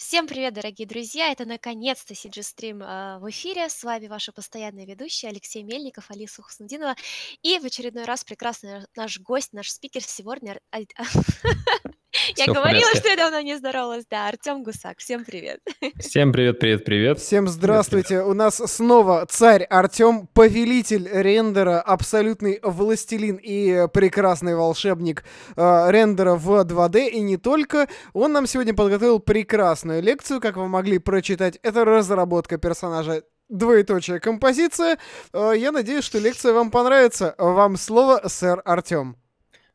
Всем привет, дорогие друзья! Это наконец-то CG Stream э, в эфире. С вами ваша постоянная ведущая Алексей Мельников, Алиса Хуснудинова. И в очередной раз прекрасный наш гость, наш спикер сегодня... А, а, Я говорила, что я давно не здоровалась. Да, Артем Гусак. Всем привет. Всем привет, привет, привет. Всем здравствуйте. У нас снова царь Артем, повелитель рендера, абсолютный властелин и прекрасный волшебник э, рендера в 2D. И не только. Он нам сегодня подготовил прекрасную лекцию, как вы могли прочитать. Это разработка персонажа двоеточие композиция. Э, я надеюсь, что лекция вам понравится. Вам слово, сэр Артем.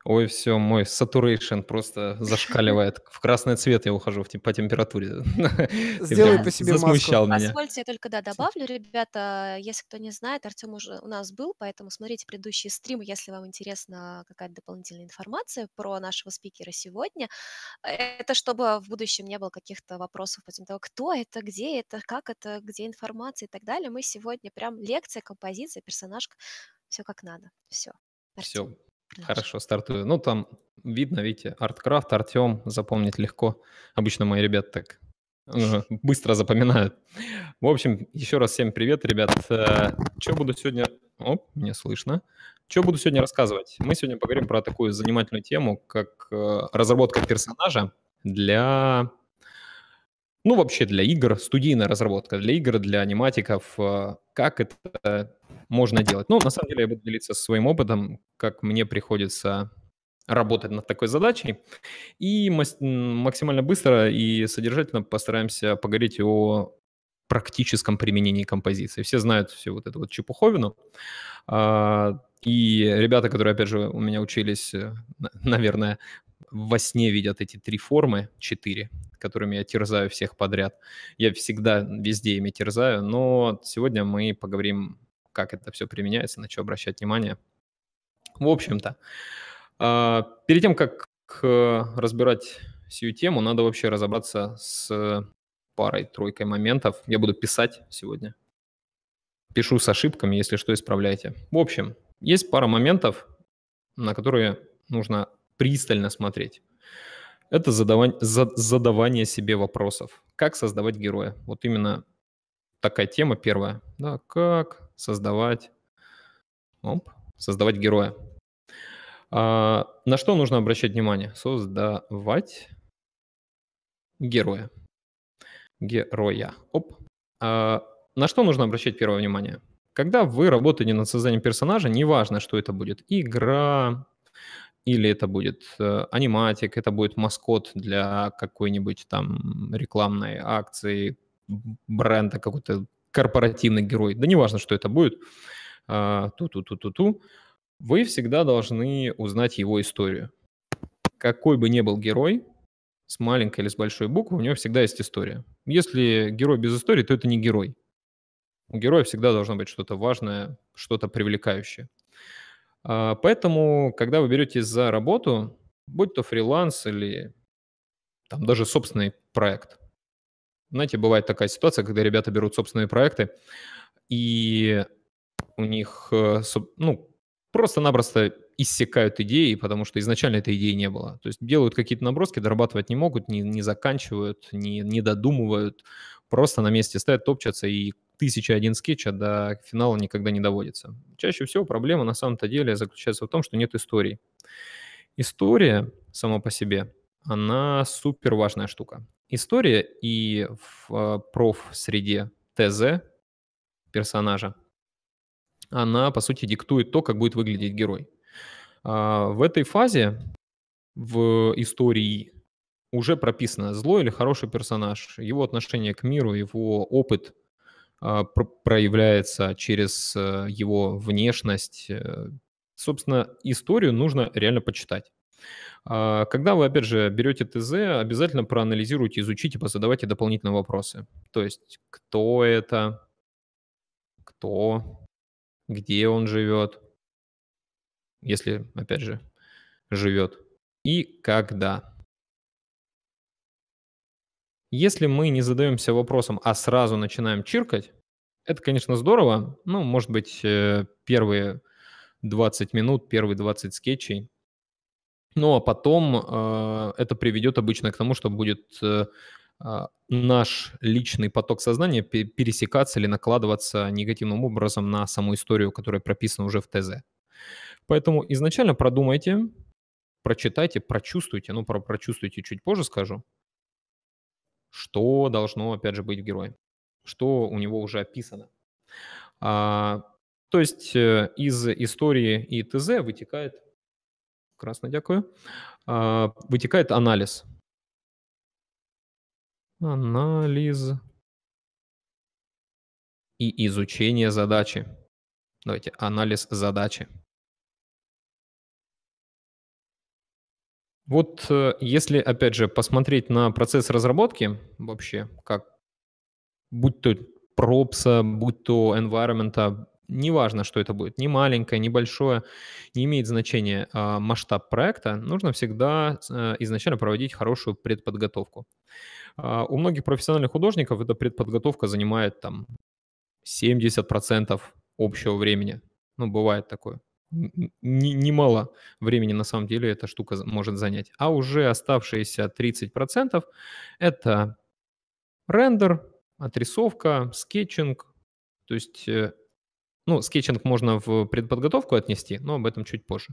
Ой, все, мой saturation просто зашкаливает. В красный цвет я ухожу в, по температуре. Сделай по себе засмущал маску. меня. Позвольте, я только да, добавлю, ребята, если кто не знает, Артем уже у нас был, поэтому смотрите предыдущие стримы, если вам интересна какая-то дополнительная информация про нашего спикера сегодня. Это чтобы в будущем не было каких-то вопросов по того, кто это, где это, как это, где информация и так далее. Мы сегодня прям лекция, композиция, персонажка, все как надо, все. Артем. Все, Хорошо, стартую. Ну, там видно, видите, Арткрафт, Артем, запомнить легко. Обычно мои ребята так ну, быстро запоминают. В общем, еще раз всем привет, ребят. Э, Что буду сегодня... Оп, не слышно. Что буду сегодня рассказывать? Мы сегодня поговорим про такую занимательную тему, как э, разработка персонажа для ну, вообще для игр, студийная разработка для игр, для аниматиков, э, как это можно делать. Ну, на самом деле я буду делиться своим опытом, как мне приходится работать над такой задачей. И максимально быстро и содержательно постараемся поговорить о практическом применении композиции. Все знают всю вот эту вот чепуховину. А, и ребята, которые, опять же, у меня учились, э, наверное, во сне видят эти три формы, четыре, которыми я терзаю всех подряд. Я всегда везде ими терзаю, но сегодня мы поговорим, как это все применяется, на что обращать внимание. В общем-то, а, перед тем, как э, разбирать всю тему, надо вообще разобраться с парой-тройкой моментов. Я буду писать сегодня. Пишу с ошибками, если что, исправляйте. В общем, есть пара моментов, на которые нужно пристально смотреть. Это задавание, задавание себе вопросов. Как создавать героя? Вот именно такая тема первая. Да, как создавать, оп, создавать героя. А, на что нужно обращать внимание? Создавать героя. Героя. Оп. А, на что нужно обращать первое внимание? Когда вы работаете над созданием персонажа, неважно, что это будет, игра, или это будет э, аниматик, это будет маскот для какой-нибудь там рекламной акции, бренда, какой-то корпоративный герой, да неважно, что это будет, а, ту-ту-ту-ту-ту, вы всегда должны узнать его историю. Какой бы ни был герой, с маленькой или с большой буквы, у него всегда есть история. Если герой без истории, то это не герой. У героя всегда должно быть что-то важное, что-то привлекающее. А, поэтому, когда вы беретесь за работу, будь то фриланс или там даже собственный проект. Знаете, бывает такая ситуация, когда ребята берут собственные проекты, и у них, э, ну, просто-напросто иссякают идеи, потому что изначально этой идеи не было. То есть делают какие-то наброски, дорабатывать не могут, не, не заканчивают, не, не додумывают, просто на месте стоят, топчатся и тысяча один скетча до финала никогда не доводится. Чаще всего проблема на самом-то деле заключается в том, что нет истории. История сама по себе, она супер важная штука. История и в а, проф-среде ТЗ персонажа, она, по сути, диктует то, как будет выглядеть герой. А, в этой фазе, в истории уже прописано зло или хороший персонаж, его отношение к миру, его опыт – а, проявляется через э, его внешность. Э, собственно, историю нужно реально почитать. А, когда вы, опять же, берете ТЗ, обязательно проанализируйте, изучите, позадавайте дополнительные вопросы. То есть, кто это, кто, где он живет, если, опять же, живет, и когда. Если мы не задаемся вопросом, а сразу начинаем чиркать, это, конечно, здорово. Ну, может быть, э, первые 20 минут, первые 20 скетчей. Ну, а потом э, это приведет обычно к тому, что будет э, а, наш личный поток сознания пересекаться или накладываться негативным образом на саму историю, которая прописана уже в ТЗ. Поэтому изначально продумайте, прочитайте, прочувствуйте, ну, про прочувствуйте чуть позже скажу, что должно, опять же, быть в герое, что у него уже описано. А, то есть э, из истории и ТЗ вытекает, красно дякую, а, вытекает анализ. Анализ и изучение задачи. Давайте, анализ задачи. Вот э, если, опять же, посмотреть на процесс разработки вообще, как будь то пропса, будь то environment, неважно, что это будет, ни маленькое, ни большое, не имеет значения а, масштаб проекта, нужно всегда э, изначально проводить хорошую предподготовку. А, у многих профессиональных художников эта предподготовка занимает там 70% общего времени. Ну, бывает такое немало времени на самом деле эта штука может занять. А уже оставшиеся 30% это рендер, отрисовка, скетчинг. То есть, э, ну, скетчинг можно в предподготовку отнести, но об этом чуть позже.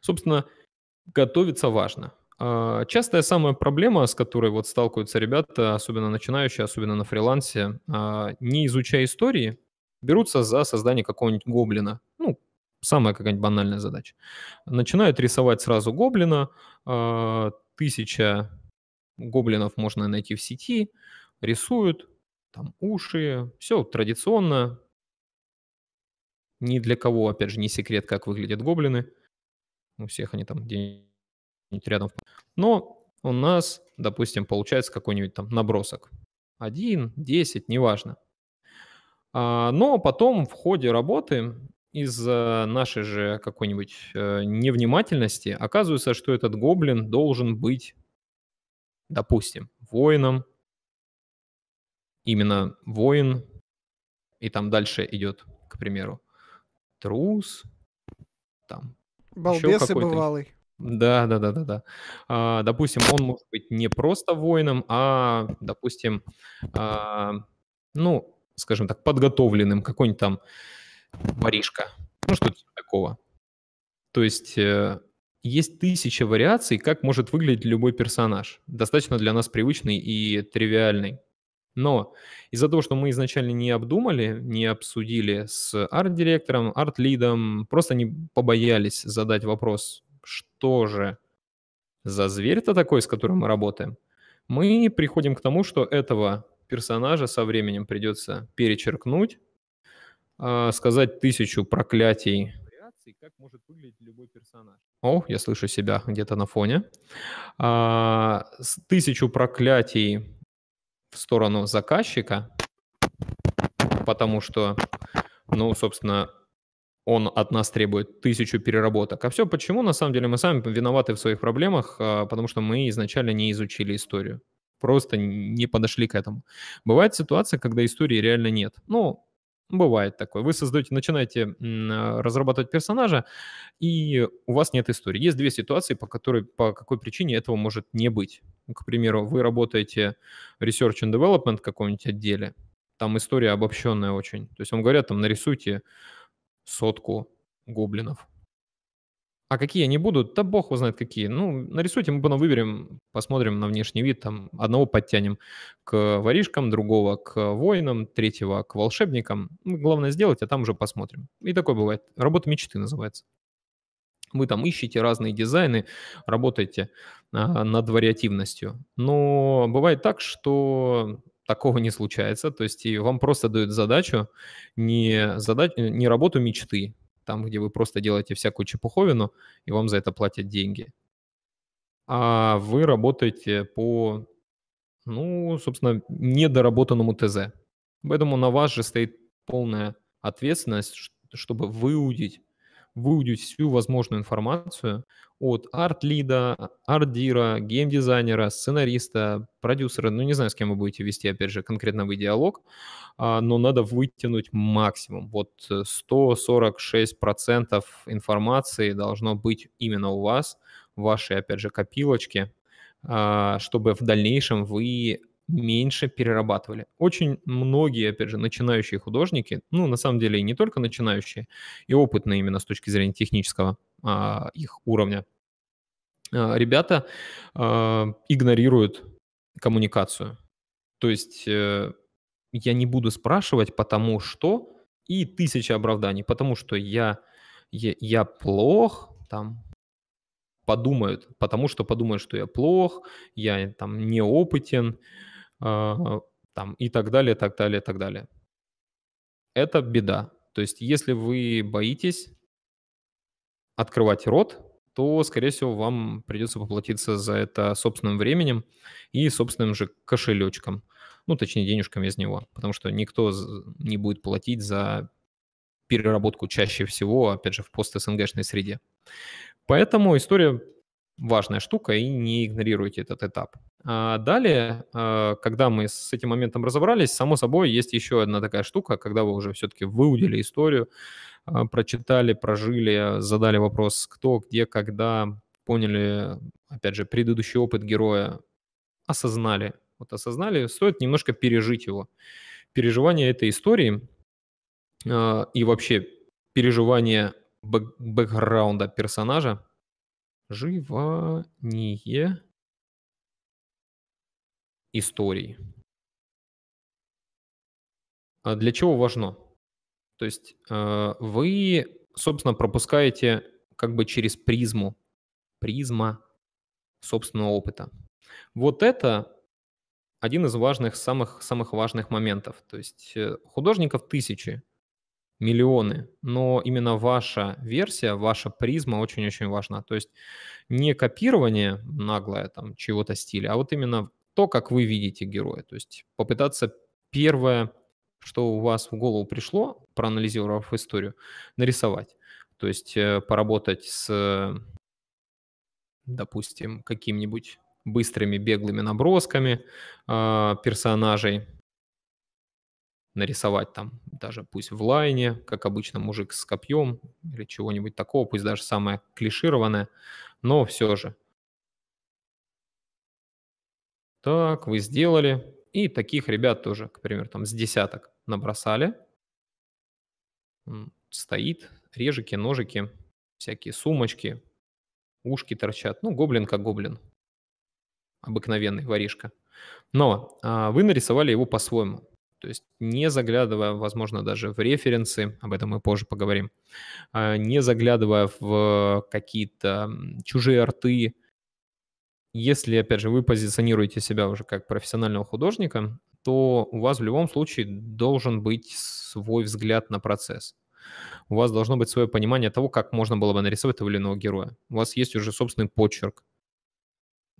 Собственно, готовиться важно. А, частая самая проблема, с которой вот сталкиваются ребята, особенно начинающие, особенно на фрилансе, а, не изучая истории, берутся за создание какого-нибудь гоблина – самая какая-нибудь банальная задача. Начинают рисовать сразу гоблина, а, тысяча гоблинов можно найти в сети, рисуют, там уши, все традиционно. Ни для кого, опять же, не секрет, как выглядят гоблины. У всех они там где-нибудь рядом. Но у нас, допустим, получается какой-нибудь там набросок. Один, десять, неважно. А, но потом в ходе работы из-за нашей же какой-нибудь э, невнимательности оказывается, что этот гоблин должен быть, допустим, воином, именно воин, и там дальше идет, к примеру, трус, там. Балбес и бывалый. Да, да, да, да, да. А, допустим, он может быть не просто воином, а, допустим, а, ну, скажем так, подготовленным, какой-нибудь там воришка. Ну, что-то типа такого. То есть э, есть тысяча вариаций, как может выглядеть любой персонаж, достаточно для нас привычный и тривиальный. Но из-за того, что мы изначально не обдумали, не обсудили с арт-директором, арт-лидом, просто не побоялись задать вопрос, что же за зверь-то такой, с которым мы работаем, мы приходим к тому, что этого персонажа со временем придется перечеркнуть, а, сказать тысячу проклятий. Как может выглядеть любой персонаж? О, я слышу себя где-то на фоне. А, тысячу проклятий в сторону заказчика, потому что, ну, собственно, он от нас требует тысячу переработок. А все почему? На самом деле мы сами виноваты в своих проблемах, а, потому что мы изначально не изучили историю. Просто не подошли к этому. Бывает ситуация, когда истории реально нет. Ну, Бывает такое. Вы создаете, начинаете а, разрабатывать персонажа, и у вас нет истории. Есть две ситуации, по, которой, по какой причине этого может не быть. К примеру, вы работаете Research and Development в каком-нибудь отделе, там история обобщенная очень. То есть вам говорят, там нарисуйте сотку гоблинов. А какие они будут? Да бог его знает какие. Ну, нарисуйте, мы потом выберем, посмотрим на внешний вид, там одного подтянем к воришкам, другого к воинам, третьего к волшебникам. Ну, главное сделать, а там уже посмотрим. И такое бывает. Работа мечты называется. Вы там ищете разные дизайны, работаете а, над вариативностью. Но бывает так, что такого не случается. То есть и вам просто дают задачу, не, задач, не работу мечты, там, где вы просто делаете всякую чепуховину, и вам за это платят деньги. А вы работаете по, ну, собственно, недоработанному ТЗ. Поэтому на вас же стоит полная ответственность, чтобы выудить выудить всю возможную информацию от арт-лида, арт-дира, геймдизайнера, сценариста, продюсера, ну не знаю, с кем вы будете вести, опять же, конкретно вы диалог, а, но надо вытянуть максимум. Вот 146% э, информации должно быть именно у вас, в вашей, опять же, копилочке, а, чтобы в дальнейшем вы меньше перерабатывали. Очень многие, опять же, начинающие художники, ну, на самом деле, и не только начинающие, и опытные именно с точки зрения технического а, их уровня, а, ребята а, игнорируют коммуникацию. То есть э, я не буду спрашивать, потому что, и тысяча оправданий, потому что я, я, я плох, там, подумают, потому что подумают, что я плох, я там неопытен, опытен а, там, и так далее, так далее, так далее. Это беда. То есть если вы боитесь открывать рот, то, скорее всего, вам придется поплатиться за это собственным временем и собственным же кошелечком. Ну, точнее, денежками из него. Потому что никто не будет платить за переработку чаще всего, опять же, в пост-СНГшной среде. Поэтому история важная штука, и не игнорируйте этот этап. А далее, э, когда мы с этим моментом разобрались, само собой, есть еще одна такая штука, когда вы уже все-таки выудили историю, э, прочитали, прожили, задали вопрос, кто, где, когда, поняли, опять же, предыдущий опыт героя, осознали. Вот осознали, стоит немножко пережить его. Переживание этой истории э, и вообще переживание бэкграунда персонажа – Проживание истории. А для чего важно? То есть э, вы, собственно, пропускаете как бы через призму, призма собственного опыта. Вот это один из важных, самых, самых важных моментов. То есть э, художников тысячи, миллионы, но именно ваша версия, ваша призма очень-очень важна. То есть не копирование наглое там чего-то стиля, а вот именно то, как вы видите героя. То есть попытаться первое, что у вас в голову пришло, проанализировав историю, нарисовать. То есть э, поработать с, допустим, каким-нибудь быстрыми беглыми набросками э, персонажей, нарисовать там даже пусть в лайне, как обычно мужик с копьем или чего-нибудь такого, пусть даже самое клишированное, но все же. Так, вы сделали. И таких ребят тоже, к примеру, там с десяток набросали. Стоит, режики, ножики, всякие сумочки, ушки торчат. Ну, гоблин как гоблин. Обыкновенный воришка. Но а, вы нарисовали его по-своему. То есть не заглядывая, возможно, даже в референсы, об этом мы позже поговорим, а, не заглядывая в какие-то чужие арты, если, опять же, вы позиционируете себя уже как профессионального художника, то у вас в любом случае должен быть свой взгляд на процесс. У вас должно быть свое понимание того, как можно было бы нарисовать того или иного героя. У вас есть уже собственный почерк,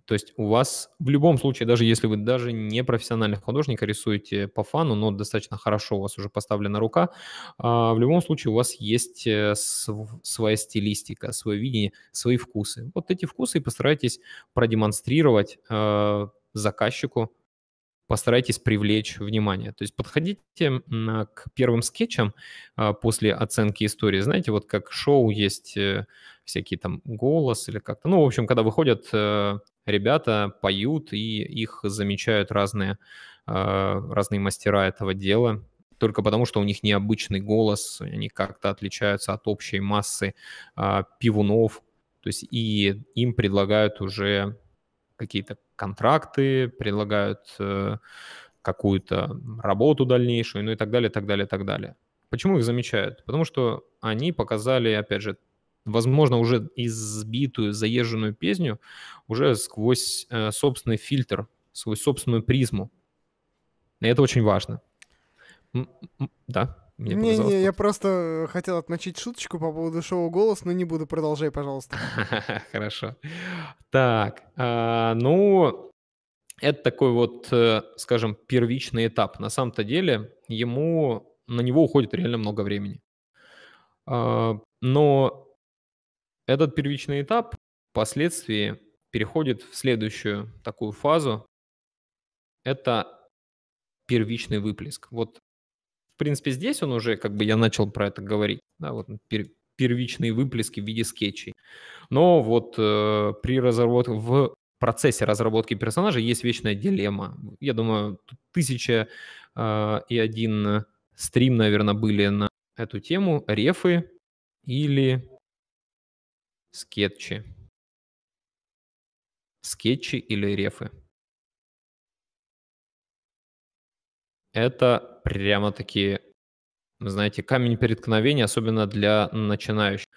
то есть у вас в любом случае, даже если вы даже не профессиональный художник, а рисуете по фану, но достаточно хорошо у вас уже поставлена рука, а, в любом случае у вас есть э, своя стилистика, свое видение, свои вкусы. Вот эти вкусы и постарайтесь продемонстрировать э, заказчику, постарайтесь привлечь внимание. То есть подходите к первым скетчам а, после оценки истории. Знаете, вот как шоу есть э, всякие там голос или как-то. Ну, в общем, когда выходят э, ребята, поют, и их замечают разные, а, разные мастера этого дела. Только потому, что у них необычный голос, они как-то отличаются от общей массы а, пивунов. То есть и им предлагают уже какие-то контракты, предлагают э, какую-то работу дальнейшую, ну и так далее, так далее, так далее. Почему их замечают? Потому что они показали, опять же, возможно, уже избитую, заезженную песню уже сквозь э, собственный фильтр, сквозь собственную призму. И это очень важно. М -м -м да. Мне не, не, я просто э, хотел отмочить шуточку по поводу шоу «Голос», но не буду. Продолжай, пожалуйста. Хорошо. Так, а, ну, это такой вот, э, скажем, первичный этап. На самом-то деле ему, на него уходит реально много времени. А, но этот первичный этап впоследствии переходит в следующую такую фазу. Это первичный выплеск. Вот в принципе, здесь он уже, как бы я начал про это говорить, да, вот пер, первичные выплески в виде скетчей. Но вот э, при разработке, в процессе разработки персонажа есть вечная дилемма. Я думаю, тысяча э, и один стрим, наверное, были на эту тему. Рефы или скетчи? Скетчи или рефы? это прямо-таки, знаете, камень преткновения, особенно для начинающих.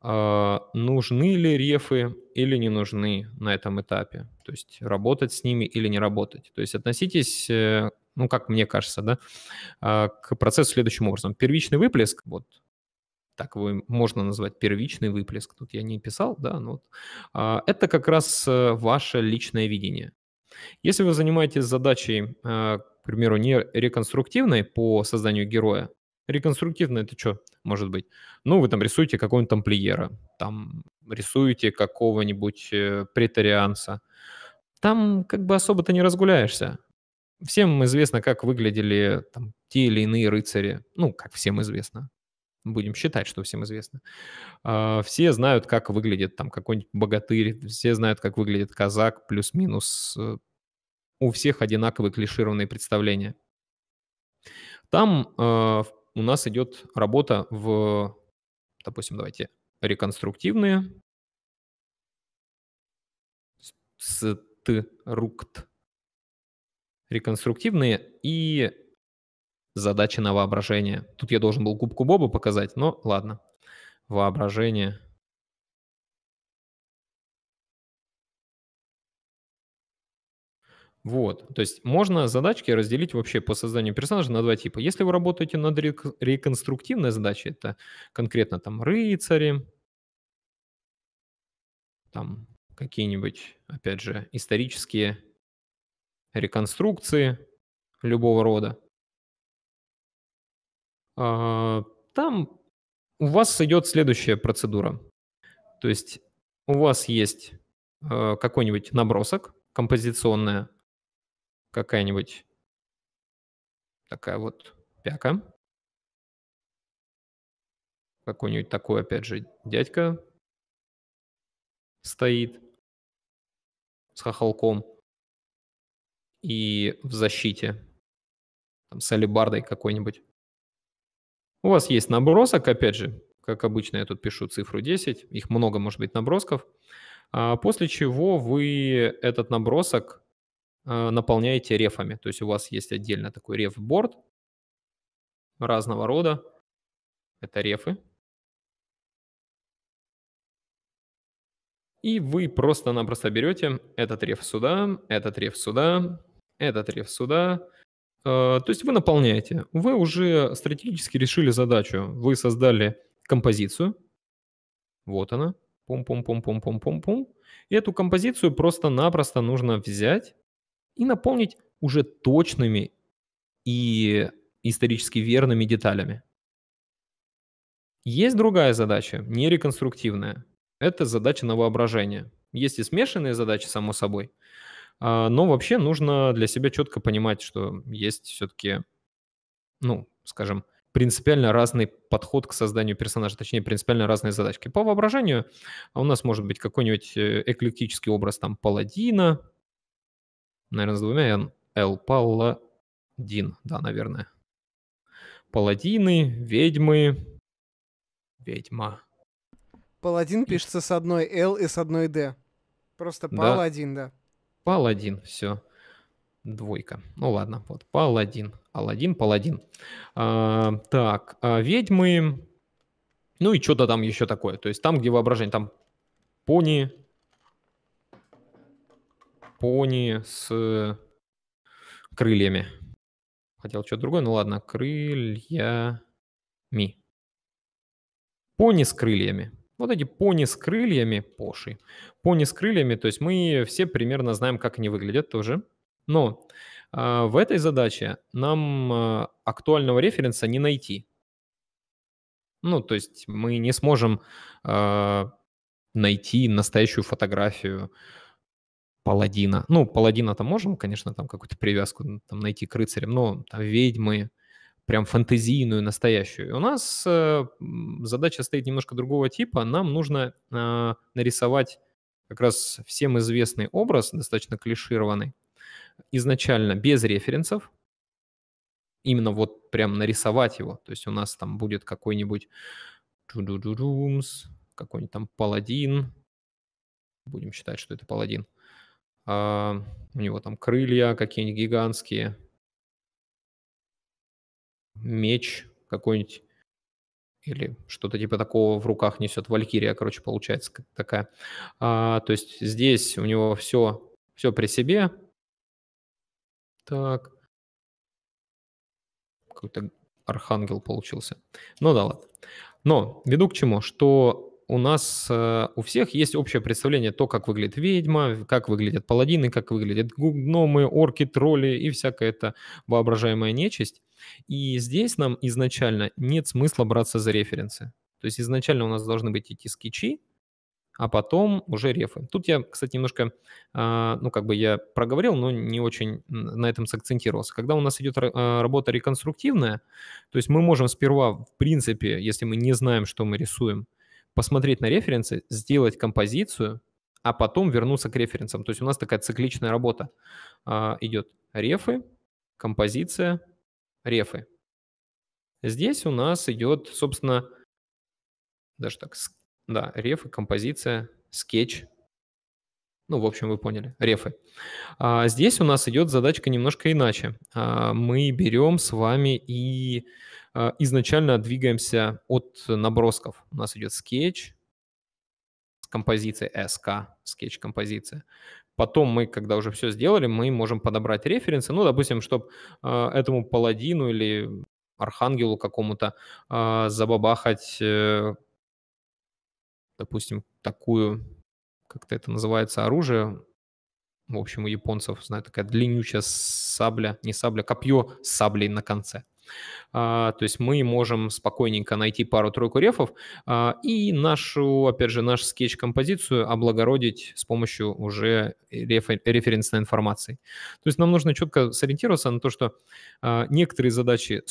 А, нужны ли рефы или не нужны на этом этапе? То есть работать с ними или не работать? То есть относитесь э, ну, как мне кажется, да, а, к процессу следующим образом. Первичный выплеск, вот так его можно назвать первичный выплеск, тут я не писал, да, но вот, а, это как раз э, ваше личное видение. Если вы занимаетесь задачей, к примеру, не реконструктивной по созданию героя. реконструктивно это что может быть? Ну, вы там рисуете какого-нибудь тамплиера, там рисуете какого-нибудь э, претарианца. Там как бы особо-то не разгуляешься. Всем известно, как выглядели там, те или иные рыцари. Ну, как всем известно. Будем считать, что всем известно. А, все знают, как выглядит там какой-нибудь богатырь, все знают, как выглядит казак, плюс-минус э, у всех одинаковые клишированные представления. Там э, у нас идет работа в, допустим, давайте, реконструктивные, структ, реконструктивные и задачи на воображение. Тут я должен был кубку Боба показать, но ладно. Воображение – Вот, то есть можно задачки разделить вообще по созданию персонажа на два типа. Если вы работаете над реконструктивной задачей, это конкретно там рыцари, там какие-нибудь, опять же, исторические реконструкции любого рода, а, там у вас идет следующая процедура. То есть у вас есть а, какой-нибудь набросок, композиционная какая-нибудь такая вот пяка. Какой-нибудь такой, опять же, дядька стоит с хохолком и в защите, там, с алибардой какой-нибудь. У вас есть набросок, опять же, как обычно я тут пишу цифру 10, их много может быть набросков, а, после чего вы этот набросок Э, наполняете рефами. То есть у вас есть отдельно такой реф-борд разного рода. Это рефы. И вы просто-напросто берете этот реф сюда, этот реф сюда, этот реф сюда. Э, то есть вы наполняете. Вы уже стратегически решили задачу. Вы создали композицию. Вот она. Пум-пум-пум-пум-пум-пум-пум. Эту композицию просто-напросто нужно взять и наполнить уже точными и исторически верными деталями. Есть другая задача, не реконструктивная. Это задача на воображение. Есть и смешанные задачи, само собой. А, но вообще нужно для себя четко понимать, что есть все-таки, ну, скажем, принципиально разный подход к созданию персонажа, точнее, принципиально разные задачки. По воображению а у нас может быть какой-нибудь э, эклектический образ там паладина, Наверное, с двумя N. Эл Паладин, да, наверное. Паладины, ведьмы, ведьма. Паладин и... пишется с одной L и с одной D. Просто Паладин, да. да. Паладин, все. Двойка. Ну ладно, вот Паладин. Аладдин, Паладин. А, так, а, ведьмы. Ну и что-то там еще такое. То есть там, где воображение, там пони, пони с крыльями. Хотел что-то другое, ну ладно, крыльями. Пони с крыльями. Вот эти пони с крыльями, поши. Пони с крыльями, то есть мы все примерно знаем, как они выглядят тоже. Но э, в этой задаче нам э, актуального референса не найти. Ну, то есть мы не сможем э, найти настоящую фотографию паладина. Ну, паладина там можем, конечно, там какую-то привязку там, найти к рыцарям, но там ведьмы, прям фантазийную, настоящую. у нас э, задача стоит немножко другого типа. Нам нужно э, нарисовать как раз всем известный образ, достаточно клишированный, изначально без референсов, именно вот прям нарисовать его. То есть у нас там будет какой-нибудь какой-нибудь там паладин. Будем считать, что это паладин. А, у него там крылья какие-нибудь гигантские. Меч какой-нибудь или что-то типа такого в руках несет Валькирия, короче, получается такая. А, то есть здесь у него все, все при себе. Так. Какой-то архангел получился. Ну да ладно. Но веду к чему, что у нас э, у всех есть общее представление то, как выглядит ведьма, как выглядят паладины, как выглядят гномы, орки, тролли и всякая эта воображаемая нечисть. И здесь нам изначально нет смысла браться за референсы. То есть изначально у нас должны быть эти скетчи, а потом уже рефы. Тут я, кстати, немножко, а, ну, как бы я проговорил, но не очень на этом сакцентировался. Когда у нас идет а, работа реконструктивная, то есть мы можем сперва, в принципе, если мы не знаем, что мы рисуем, посмотреть на референсы, сделать композицию, а потом вернуться к референсам. То есть у нас такая цикличная работа а, идет. Рефы, композиция, рефы. Здесь у нас идет, собственно, даже так, да, рефы, композиция, скетч. Ну, в общем, вы поняли, рефы. А здесь у нас идет задачка немножко иначе. А мы берем с вами и а, изначально двигаемся от набросков. У нас идет скетч с композицией SK, э, скетч-композиция. Потом мы, когда уже все сделали, мы можем подобрать референсы. Ну, допустим, чтобы а, этому паладину или архангелу какому-то а, забабахать, э, допустим, такую, как-то это называется, оружие. В общем, у японцев, знаю, такая длиннючая сабля, не сабля, копье с саблей на конце – а, то есть мы можем спокойненько найти пару-тройку рефов а, и нашу, опять же, нашу скетч-композицию облагородить с помощью уже рефер- референсной информации. То есть нам нужно четко сориентироваться на то, что а, некоторые задачи,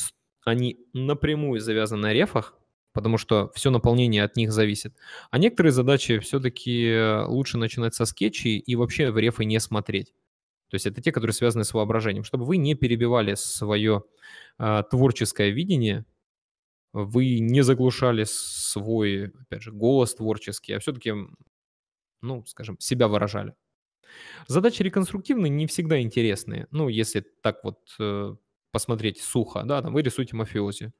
они напрямую завязаны на рефах, потому что все наполнение от них зависит. А некоторые задачи все-таки лучше начинать со скетчей и вообще в рефы не смотреть. То есть это те, которые связаны с воображением, чтобы вы не перебивали свое а, творческое видение, вы не заглушали свой, опять же, голос творческий, а все-таки, ну, скажем, себя выражали. Задачи реконструктивные не всегда интересные. Ну, если так вот э, посмотреть сухо, да, там вы рисуете мафиози.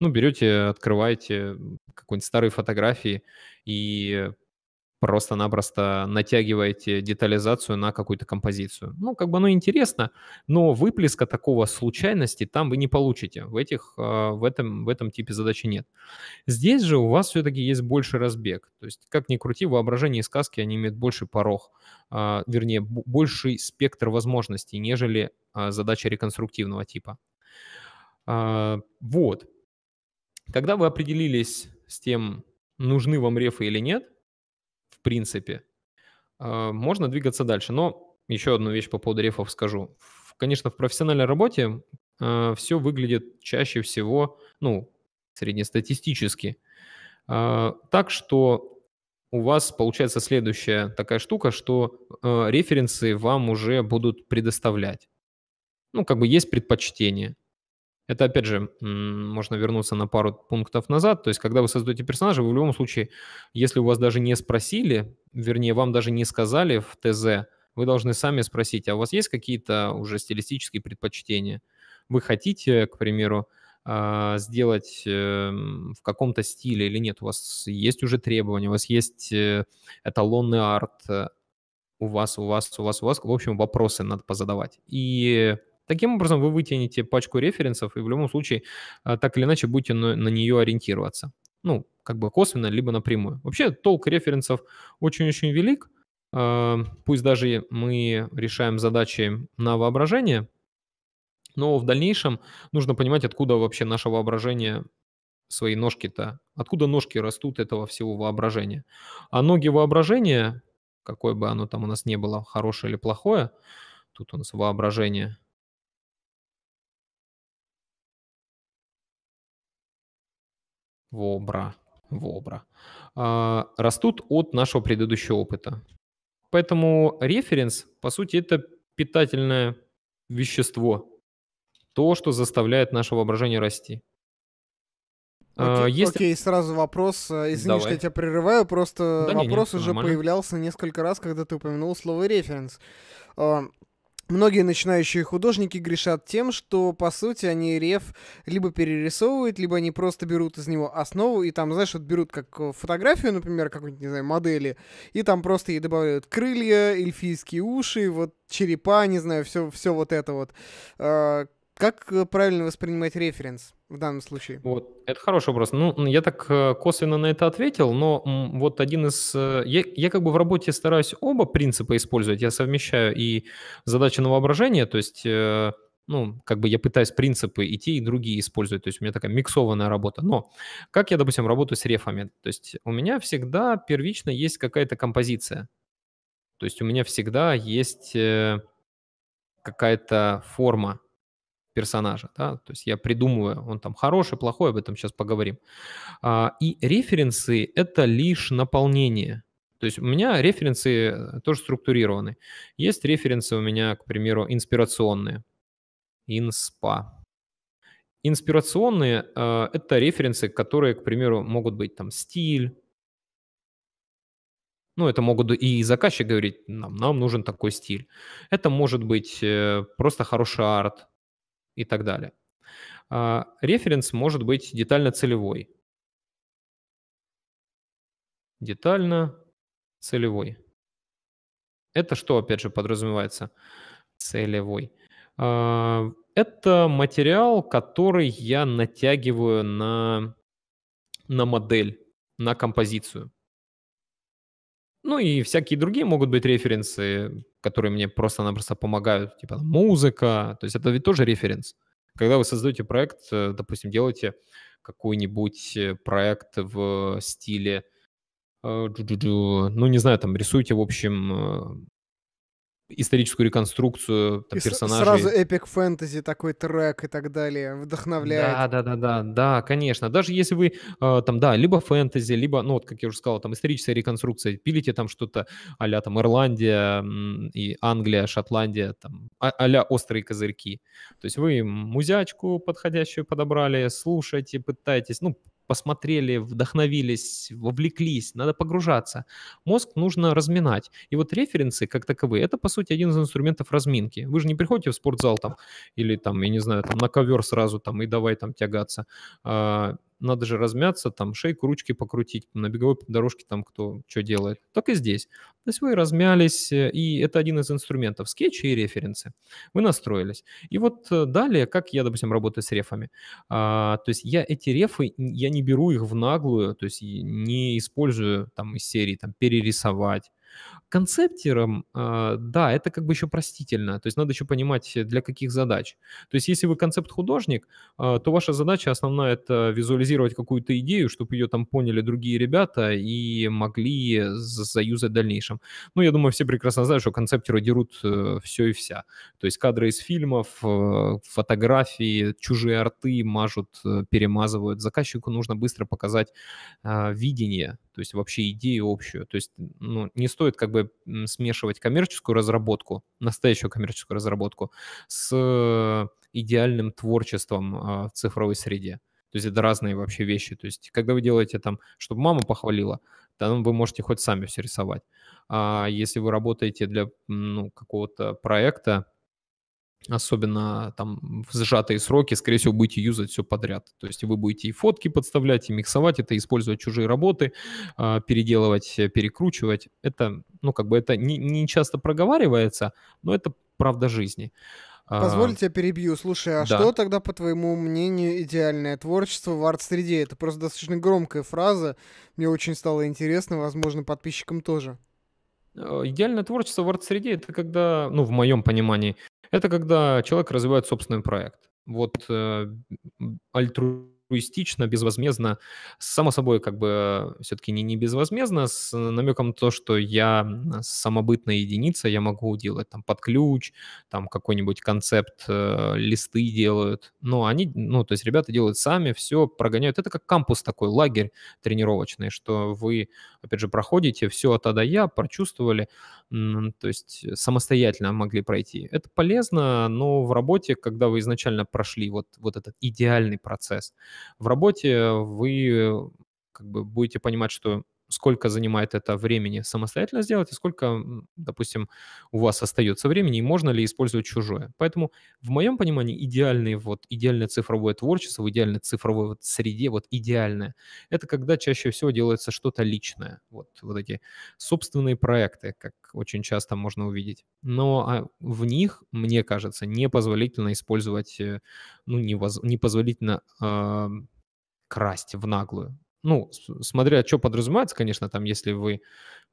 Ну, берете, открываете какой-нибудь старые фотографии и просто-напросто натягиваете детализацию на какую-то композицию. Ну, как бы оно интересно, но выплеска такого случайности там вы не получите. В, этих, а, в, этом, в этом типе задачи нет. Здесь же у вас все-таки есть больше разбег. То есть, как ни крути, воображение и сказки, они имеют больше порог, а, вернее, больший спектр возможностей, нежели а, задача реконструктивного типа. Вот. Когда вы определились с тем, нужны вам рефы или нет, принципе. Э, можно двигаться дальше. Но еще одну вещь по поводу рефов скажу. Конечно, в профессиональной работе э, все выглядит чаще всего, ну, среднестатистически. Э, так что у вас получается следующая такая штука, что референсы вам уже будут предоставлять. Ну, как бы есть предпочтение. Это, опять же, можно вернуться на пару пунктов назад. То есть, когда вы создаете персонажа, вы в любом случае, если у вас даже не спросили, вернее, вам даже не сказали в ТЗ, вы должны сами спросить, а у вас есть какие-то уже стилистические предпочтения? Вы хотите, к примеру, а, сделать эм, в каком-то стиле или нет? У вас есть уже требования, у вас есть э, эталонный арт, э, у вас, у вас, у вас, у вас, в общем, вопросы надо позадавать. И Таким образом, вы вытянете пачку референсов и в любом случае э, так или иначе будете на, на нее ориентироваться. Ну, как бы косвенно, либо напрямую. Вообще толк референсов очень-очень велик. Э, пусть даже мы решаем задачи на воображение, но в дальнейшем нужно понимать, откуда вообще наше воображение свои ножки-то, откуда ножки растут этого всего воображения. А ноги воображения, какое бы оно там у нас не было, хорошее или плохое, тут у нас воображение – Вобра. Вобра. А, растут от нашего предыдущего опыта. Поэтому референс, по сути, это питательное вещество. То, что заставляет наше воображение расти. А, окей, Если... окей, сразу вопрос. А, извини, Давай. что я тебя прерываю, просто да вопрос не, не, уже нормально. появлялся несколько раз, когда ты упомянул слово референс. Многие начинающие художники грешат тем, что, по сути, они реф либо перерисовывают, либо они просто берут из него основу, и там, знаешь, вот берут как э, фотографию, например, какую нибудь не знаю, модели, и там просто ей добавляют крылья, эльфийские уши, вот черепа, не знаю, все, все вот это вот а, как э, правильно воспринимать референс в данном случае? Вот, это хороший вопрос. Ну, я так э, косвенно на это ответил, но вот один из... Э, я, я как бы в работе стараюсь оба принципа использовать. Я совмещаю и задачи на воображение, то есть ну, как бы я пытаюсь принципы и те, и другие использовать. То есть у меня такая миксованная работа. Но как я, допустим, работаю с рефами? То есть у меня всегда первично есть какая-то композиция. То есть у меня всегда есть какая-то форма персонажа. Да? То есть я придумываю, он там хороший, плохой, об этом сейчас поговорим. А, и референсы — это лишь наполнение. То есть у меня референсы э, тоже структурированы. Есть референсы у меня, к примеру, инспирационные. Инспа. Инспирационные э, это референсы, которые, к примеру, могут быть там стиль, ну, это могут и заказчик говорить, нам, нам нужен такой стиль. Это может быть э, просто хороший арт, и так далее. А, референс может быть детально-целевой. Детально-целевой. Это что, опять же, подразумевается? Целевой. А, это материал, который я натягиваю на, на модель, на композицию. Ну и всякие другие могут быть референсы, которые мне просто-напросто помогают, типа музыка, то есть это ведь тоже референс. Когда вы создаете проект, э, допустим, делаете какой-нибудь э, проект в стиле, э, ну не знаю, там рисуете, в общем, историческую реконструкцию там, и персонажей. Сразу эпик фэнтези, такой трек и так далее, вдохновляет. Да, да, да, да, да, конечно. Даже если вы э, там, да, либо фэнтези, либо, ну вот, как я уже сказал, там историческая реконструкция, пилите там что-то а там Ирландия и Англия, Шотландия, там, а острые козырьки. То есть вы музячку подходящую подобрали, слушайте, пытаетесь, ну, посмотрели, вдохновились, вовлеклись, надо погружаться. Мозг нужно разминать. И вот референсы, как таковые, это, по сути, один из инструментов разминки. Вы же не приходите в спортзал там или там, я не знаю, там на ковер сразу там и давай там тягаться. А, надо же размяться, там шейку, ручки покрутить, на беговой дорожке там кто что делает. Так и здесь. То есть вы размялись, э, и это один из инструментов скетчи и референсы. Вы настроились. И вот э, далее, как я, допустим, работаю с рефами. А, то есть я эти рефы, я не беру их в наглую, то есть не использую там из серии там перерисовать, Концептером, а, да, это как бы еще простительно. То есть надо еще понимать, э, для каких задач. То есть если вы концепт-художник, а, то ваша задача основная – это визуализировать какую-то идею, чтобы ее там поняли другие ребята и могли заюзать в дальнейшем. Ну, я думаю, все прекрасно знают, что концептеры дерут э, все и вся. То есть кадры из фильмов, э, фотографии, чужие арты мажут, перемазывают. Заказчику нужно быстро показать а, видение, то есть вообще идею общую. То есть ну, не стоит как бы смешивать коммерческую разработку, настоящую коммерческую разработку, с э, идеальным творчеством а, в цифровой среде. То есть это разные вообще вещи. То есть когда вы делаете там, чтобы мама похвалила, там вы можете хоть сами все рисовать. А если вы работаете для ну, какого-то проекта, особенно там в сжатые сроки, скорее всего, будете юзать все подряд. То есть вы будете и фотки подставлять, и миксовать это, использовать чужие работы, а, переделывать, э, перекручивать. Это, ну, как бы это не, не часто проговаривается, но это правда жизни. А, Позвольте, я перебью. Слушай, а да. что тогда, по твоему мнению, идеальное творчество в арт-среде? Это просто достаточно громкая фраза. Мне очень стало интересно, возможно, подписчикам тоже. Э, идеальное творчество в арт-среде — это когда, ну, в моем понимании, это когда человек развивает собственный проект. Вот э, альтруизм альтруистично, безвозмездно, само собой, как бы все-таки не, не безвозмездно, с намеком на то, что я самобытная единица, я могу делать там под ключ, там какой-нибудь концепт, э, листы делают. Но они, ну, то есть ребята делают сами, все прогоняют. Это как кампус такой, лагерь тренировочный, что вы, опять же, проходите все от А до Я, прочувствовали, то есть самостоятельно могли пройти. Это полезно, но в работе, когда вы изначально прошли вот, вот этот идеальный процесс, в работе вы э, как бы будете понимать, что сколько занимает это времени самостоятельно сделать и сколько, допустим, у вас остается времени, и можно ли использовать чужое. Поэтому в моем понимании идеальный, вот, идеальное цифровое творчество в идеальной цифровой вот среде, вот идеальное, это когда чаще всего делается что-то личное. Вот, вот эти собственные проекты, как очень часто можно увидеть. Но а, в них, мне кажется, непозволительно использовать, э, ну, невоз... непозволительно э, красть в наглую. Ну, смотря, что подразумевается, конечно, там, если вы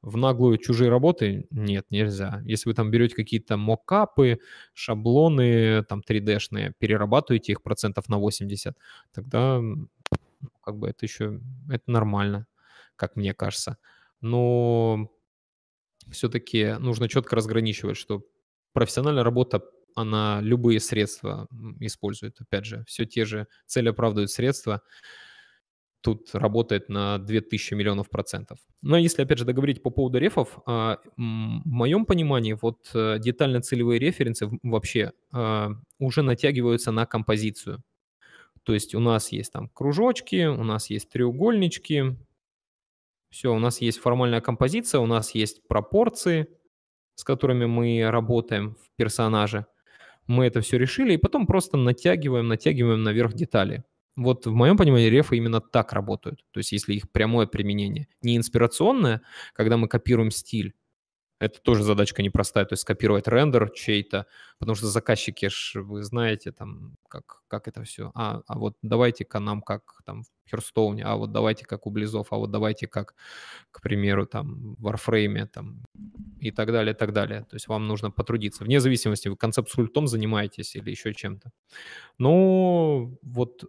в наглую чужие работы, нет, нельзя. Если вы там берете какие-то мокапы, шаблоны, там, 3D-шные, перерабатываете их процентов на 80, тогда ну, как бы это еще, это нормально, как мне кажется. Но все-таки нужно четко разграничивать, что профессиональная работа, она любые средства использует, опять же, все те же цели оправдывают средства, тут работает на 2000 миллионов процентов. Но если, опять же, договорить по поводу рефов, а, в моем понимании вот э, детально-целевые референсы вообще а, уже натягиваются на композицию. То есть у нас есть там кружочки, у нас есть треугольнички, все, у нас есть формальная композиция, у нас есть пропорции, с которыми мы работаем в персонаже. Мы это все решили и потом просто натягиваем, натягиваем наверх детали – вот в моем понимании рефы именно так работают. То есть если их прямое применение. Не инспирационное, когда мы копируем стиль, это тоже задачка непростая, то есть скопировать рендер чей-то, потому что заказчики, ж, вы знаете, там, как, как это все. А, а вот давайте-ка нам как там в Херстоуне, а вот давайте как у Близов, а вот давайте как, к примеру, там, в Warframe, там, и так далее, и так далее. То есть вам нужно потрудиться, вне зависимости, вы концепт с занимаетесь или еще чем-то. Но вот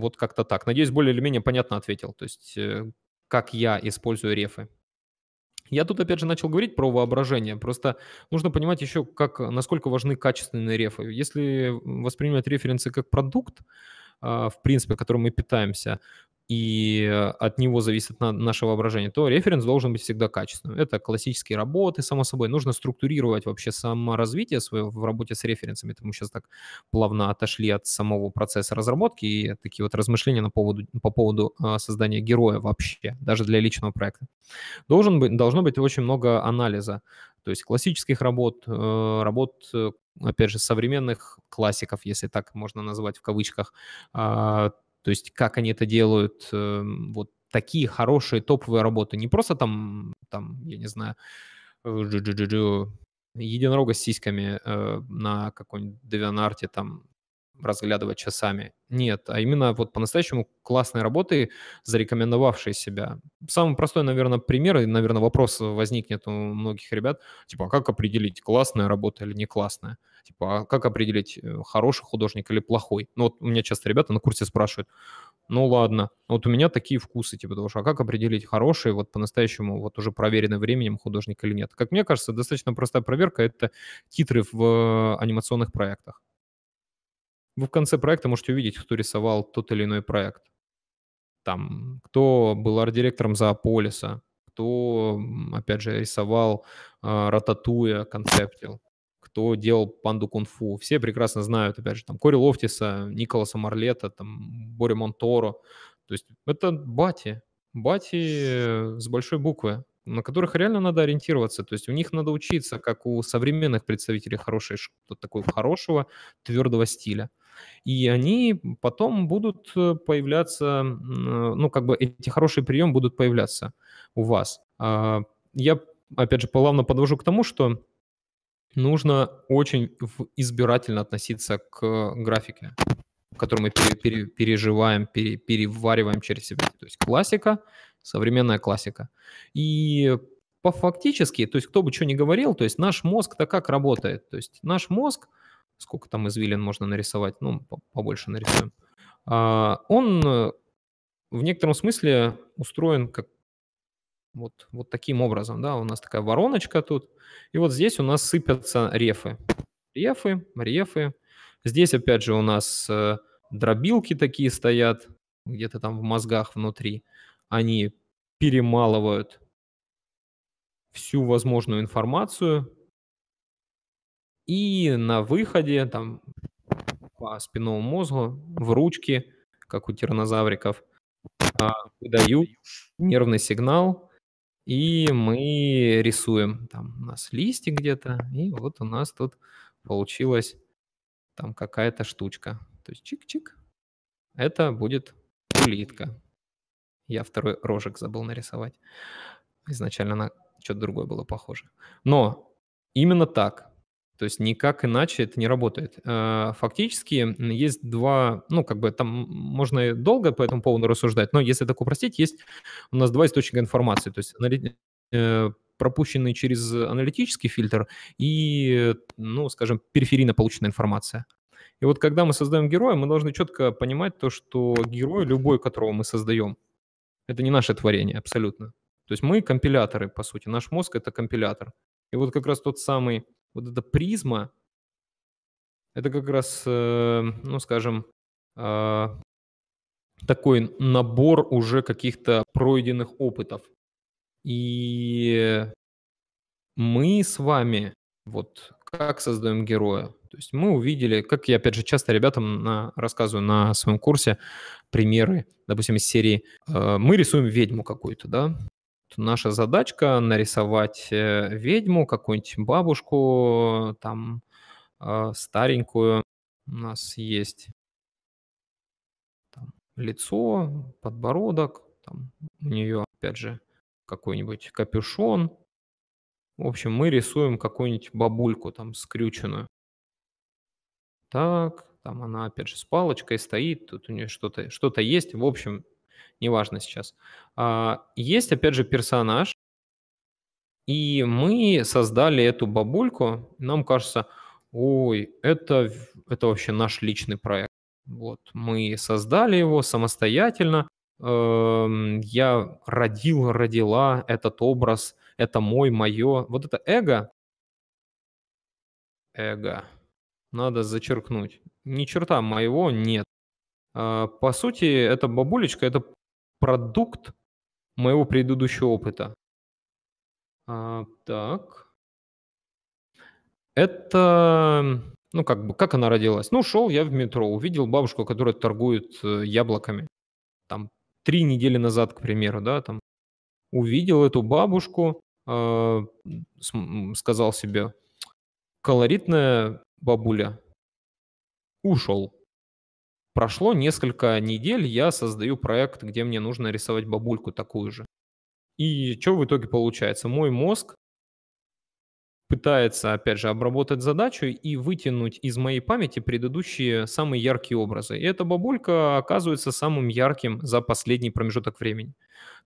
вот как-то так. Надеюсь, более или менее понятно ответил. То есть, э, как я использую рефы. Я тут опять же начал говорить про воображение. Просто нужно понимать еще, как, насколько важны качественные рефы. Если воспринимать референсы как продукт, а, в принципе, которым мы питаемся, и э, от него зависит на наше воображение, то референс должен быть всегда качественным. Это классические работы, само собой. Нужно структурировать вообще саморазвитие свое в работе с референсами. Это мы сейчас так плавно отошли от самого процесса разработки и такие вот размышления на поводу, по поводу а, создания героя вообще, даже для личного проекта. Должен быть, должно быть очень много анализа, то есть классических работ, э, работ э, опять же, современных классиков, если так можно назвать в кавычках, а, то есть как они это делают, эм, вот такие хорошие топовые работы, не просто там, там я не знаю, э, единорога с сиськами э, на какой-нибудь девианарте там разглядывать часами. Нет, а именно вот по-настоящему классные работы, зарекомендовавшие себя. Самый простой, наверное, пример, и, наверное, вопрос возникнет у многих ребят, типа, а как определить, классная работа или не классная? типа, а как определить, э, хороший художник или плохой? Ну, вот у меня часто ребята на курсе спрашивают, ну, ладно, ну вот у меня такие вкусы, типа, потому что, а как определить, хороший, вот по-настоящему, вот уже проверенный временем художник или нет? Как мне кажется, достаточно простая проверка — это титры в э, анимационных проектах. Вы в конце проекта можете увидеть, кто рисовал тот или иной проект. Там, кто был арт-директором Зоополиса, кто, опять же, рисовал э, Рататуя, концептил кто делал панду кунг-фу. Все прекрасно знают, опять же, там Кори Лофтиса, Николаса Марлета, там Бори Монторо. То есть это бати, бати с большой буквы, на которых реально надо ориентироваться. То есть у них надо учиться, как у современных представителей хорошей, такой хорошего, твердого стиля. И они потом будут э, появляться, э, ну, как бы эти хорошие приемы будут появляться у вас. А, я, опять же, плавно подвожу к тому, что нужно очень избирательно относиться к графике, которую мы пере, пере, переживаем, пере, перевариваем через себя. То есть классика, современная классика. И по фактически, то есть кто бы что ни говорил, то есть наш мозг-то как работает? То есть наш мозг, сколько там извилин можно нарисовать, ну, побольше нарисуем, а, он э, в некотором смысле устроен как вот, вот таким образом, да, у нас такая вороночка тут. И вот здесь у нас сыпятся рефы. Рефы, рефы. Здесь, опять же, у нас э, дробилки такие стоят, где-то там в мозгах внутри. Они перемалывают всю возможную информацию. И на выходе, там, по спинному мозгу, в ручке, как у тираннозавриков, а, выдают нервный сигнал, и мы рисуем. Там у нас листик где-то, и вот у нас тут получилась там какая-то штучка. То есть чик-чик, это будет улитка. Я второй рожек забыл нарисовать. Изначально на что-то другое было похоже. Но именно так. То есть никак иначе это не работает. А, фактически есть два, ну, как бы там можно долго по этому поводу рассуждать, но если так упростить, есть у нас два источника информации. То есть э, пропущенный через аналитический фильтр и, ну, скажем, периферийно полученная информация. И вот когда мы создаем героя, мы должны четко понимать то, что герой, любой, которого мы создаем, это не наше творение абсолютно. То есть мы компиляторы, по сути. Наш мозг — это компилятор. И вот как раз тот самый вот эта призма, это как раз, э, ну, скажем, э, такой набор уже каких-то пройденных опытов. И мы с вами вот как создаем героя. То есть мы увидели, как я, опять же, часто ребятам на, рассказываю на своем курсе примеры, допустим, из серии э, «Мы рисуем ведьму какую-то», да? то наша задачка нарисовать э, ведьму, какую-нибудь бабушку, там а, старенькую у нас есть там, лицо, подбородок, там, у нее опять же какой-нибудь капюшон. В общем, мы рисуем какую-нибудь бабульку там скрюченную. Так, там она опять же с палочкой стоит, тут у нее что-то что, -то, что -то есть. В общем, неважно сейчас. А, есть, опять же, персонаж, и мы создали эту бабульку, нам кажется, ой, это, это вообще наш личный проект. Вот, мы создали его самостоятельно, эм, я родил, родила этот образ, это мой, мое. Вот это эго, эго, надо зачеркнуть. Ни черта моего нет. А, по сути, эта бабулечка – это продукт моего предыдущего опыта. А, так. Это, ну как бы, как она родилась? Ну, шел я в метро, увидел бабушку, которая торгует э, яблоками. Там три недели назад, к примеру, да, там. Увидел эту бабушку, э, сказал себе, колоритная бабуля. Ушел. Прошло несколько недель, я создаю проект, где мне нужно рисовать бабульку такую же. И что в итоге получается? Мой мозг пытается, опять же, обработать задачу и вытянуть из моей памяти предыдущие самые яркие образы. И эта бабулька оказывается самым ярким за последний промежуток времени.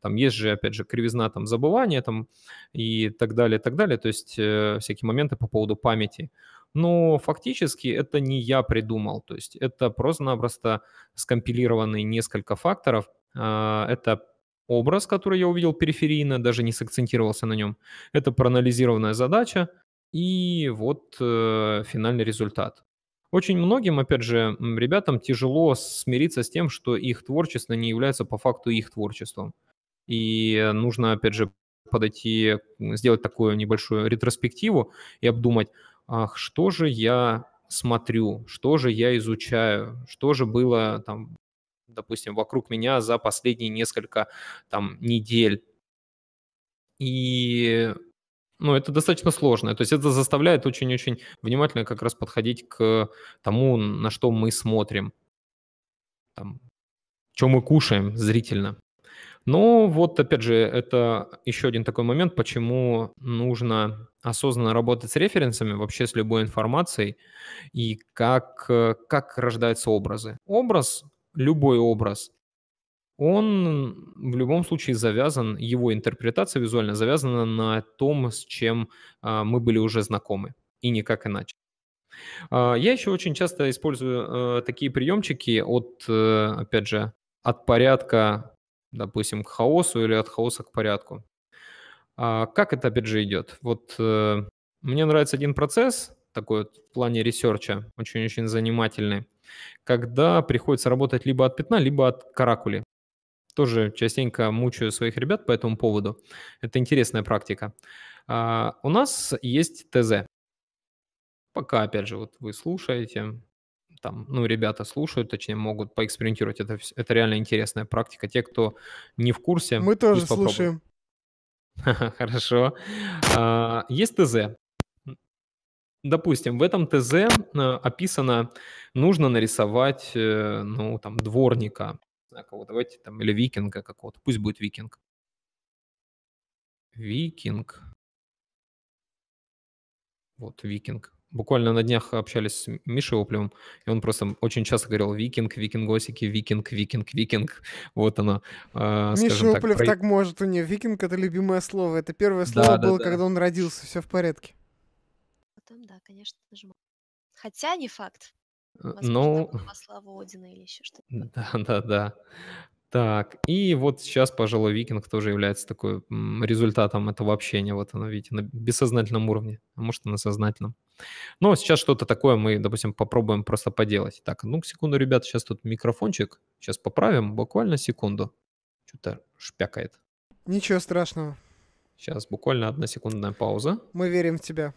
Там есть же, опять же, кривизна там забывания там, и так далее, так далее. То есть э, всякие моменты по поводу памяти но фактически это не я придумал, то есть это просто-напросто скомпилированные несколько факторов. А, это образ, который я увидел периферийно, даже не сакцентировался на нем. Это проанализированная задача и вот э, финальный результат. Очень многим, опять же, ребятам тяжело смириться с тем, что их творчество не является по факту их творчеством. И нужно, опять же, подойти, сделать такую небольшую ретроспективу и обдумать, ах, что же я смотрю, что же я изучаю, что же было там, допустим, вокруг меня за последние несколько там недель. И ну, это достаточно сложно. То есть это заставляет очень-очень внимательно как раз подходить к тому, на что мы смотрим. Там, что мы кушаем зрительно. Но ну, вот, опять же, это еще один такой момент, почему нужно осознанно работать с референсами, вообще с любой информацией, и как, э, как рождаются образы. Образ, любой образ, он в любом случае завязан, его интерпретация визуально завязана на том, с чем а, мы были уже знакомы, и никак иначе. А, я еще очень часто использую э, такие приемчики от, э, опять же, от порядка допустим, к хаосу или от хаоса к порядку. А как это, опять же, идет? Вот э, мне нравится один процесс, такой вот в плане ресерча, очень-очень занимательный, когда приходится работать либо от пятна, либо от каракули. Тоже частенько мучаю своих ребят по этому поводу. Это интересная практика. А, у нас есть ТЗ. Пока, опять же, вот вы слушаете, там, ну, ребята слушают, точнее, могут поэкспериментировать. Это, это реально интересная практика. Те, кто не в курсе... Мы тоже слушаем. Хорошо. А, есть ТЗ. Допустим, в этом ТЗ а, описано, нужно нарисовать, э, ну, там, дворника кого давайте там, или викинга какого-то, пусть будет викинг. Викинг. Вот, викинг буквально на днях общались с Мишей Оплевым, и он просто очень часто говорил «Викинг, викингосики, викинг, викинг, викинг». Вот оно, э, а, Миша так, Оплев про... так может у нее. «Викинг» — это любимое слово. Это первое слово да, было, да, да. когда он родился. Все в порядке. Потом, да, конечно, нажимал. Хотя не факт. Э, Возможно, ну, но... слава Одина или еще что-то. Да, да, да. Так, и вот сейчас, пожалуй, викинг тоже является такой результатом этого общения. Вот оно, видите, на бессознательном уровне, а может, и на сознательном. Но сейчас что-то такое мы, допустим, попробуем просто поделать. Так, ну, секунду, ребят, сейчас тут микрофончик. Сейчас поправим, буквально секунду. Что-то шпякает. Ничего страшного. Сейчас буквально одна секундная пауза. Мы верим в тебя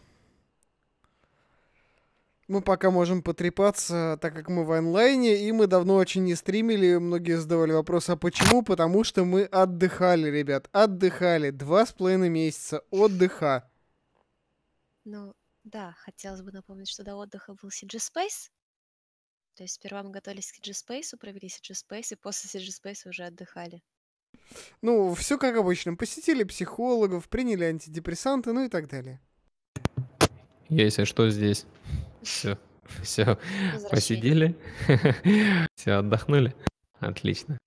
мы пока можем потрепаться, так как мы в онлайне, и мы давно очень не стримили. Многие задавали вопрос, а почему? Потому что мы отдыхали, ребят, отдыхали. Два с половиной месяца отдыха. Ну, да, хотелось бы напомнить, что до отдыха был CG Space. То есть сперва мы готовились к CG Space, провели CG Space, и после CG Space уже отдыхали. Ну, все как обычно. Посетили психологов, приняли антидепрессанты, ну и так далее. Если что, здесь. Все, все, посидели, все, отдохнули. Отлично.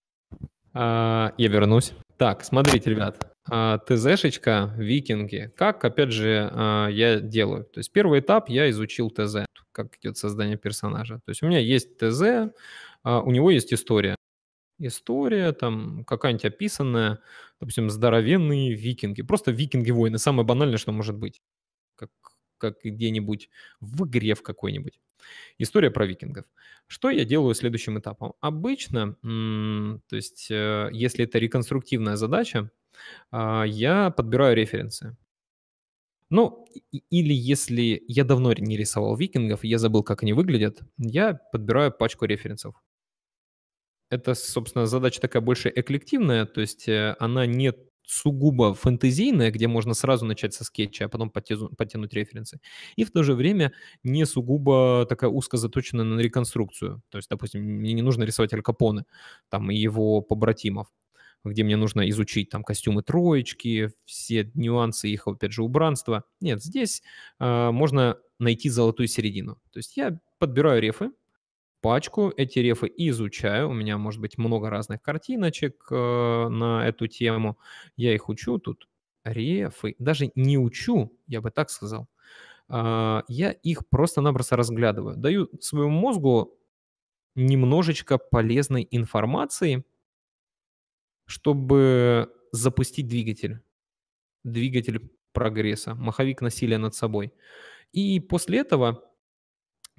А, я вернусь. Так, смотрите, ребят, а, ТЗ-шечка, викинги. Как, опять же, а, я делаю? То есть первый этап я изучил ТЗ, как идет создание персонажа. То есть у меня есть ТЗ, а, у него есть история. История там какая-нибудь описанная, допустим, здоровенные викинги. Просто викинги-воины, самое банальное, что может быть. Как как где-нибудь в игре в какой-нибудь. История про викингов. Что я делаю следующим этапом? Обычно, то есть, э, если это реконструктивная задача, а, я подбираю референсы. Ну, или если я давно не рисовал викингов, я забыл, как они выглядят, я подбираю пачку референсов. Это, собственно, задача такая больше эклективная, то есть э, она не сугубо фэнтезийное, где можно сразу начать со скетча, а потом подтяну, подтянуть референсы. И в то же время не сугубо такая узко заточенная на реконструкцию. То есть, допустим, мне не нужно рисовать Аль Капоне там, и его побратимов где мне нужно изучить там костюмы троечки, все нюансы их, опять же, убранства. Нет, здесь э, можно найти золотую середину. То есть я подбираю рефы, пачку, эти рефы изучаю, у меня может быть много разных картиночек э, на эту тему, я их учу тут, рефы, даже не учу, я бы так сказал, э, я их просто-напросто разглядываю, даю своему мозгу немножечко полезной информации, чтобы запустить двигатель, двигатель прогресса, маховик насилия над собой. И после этого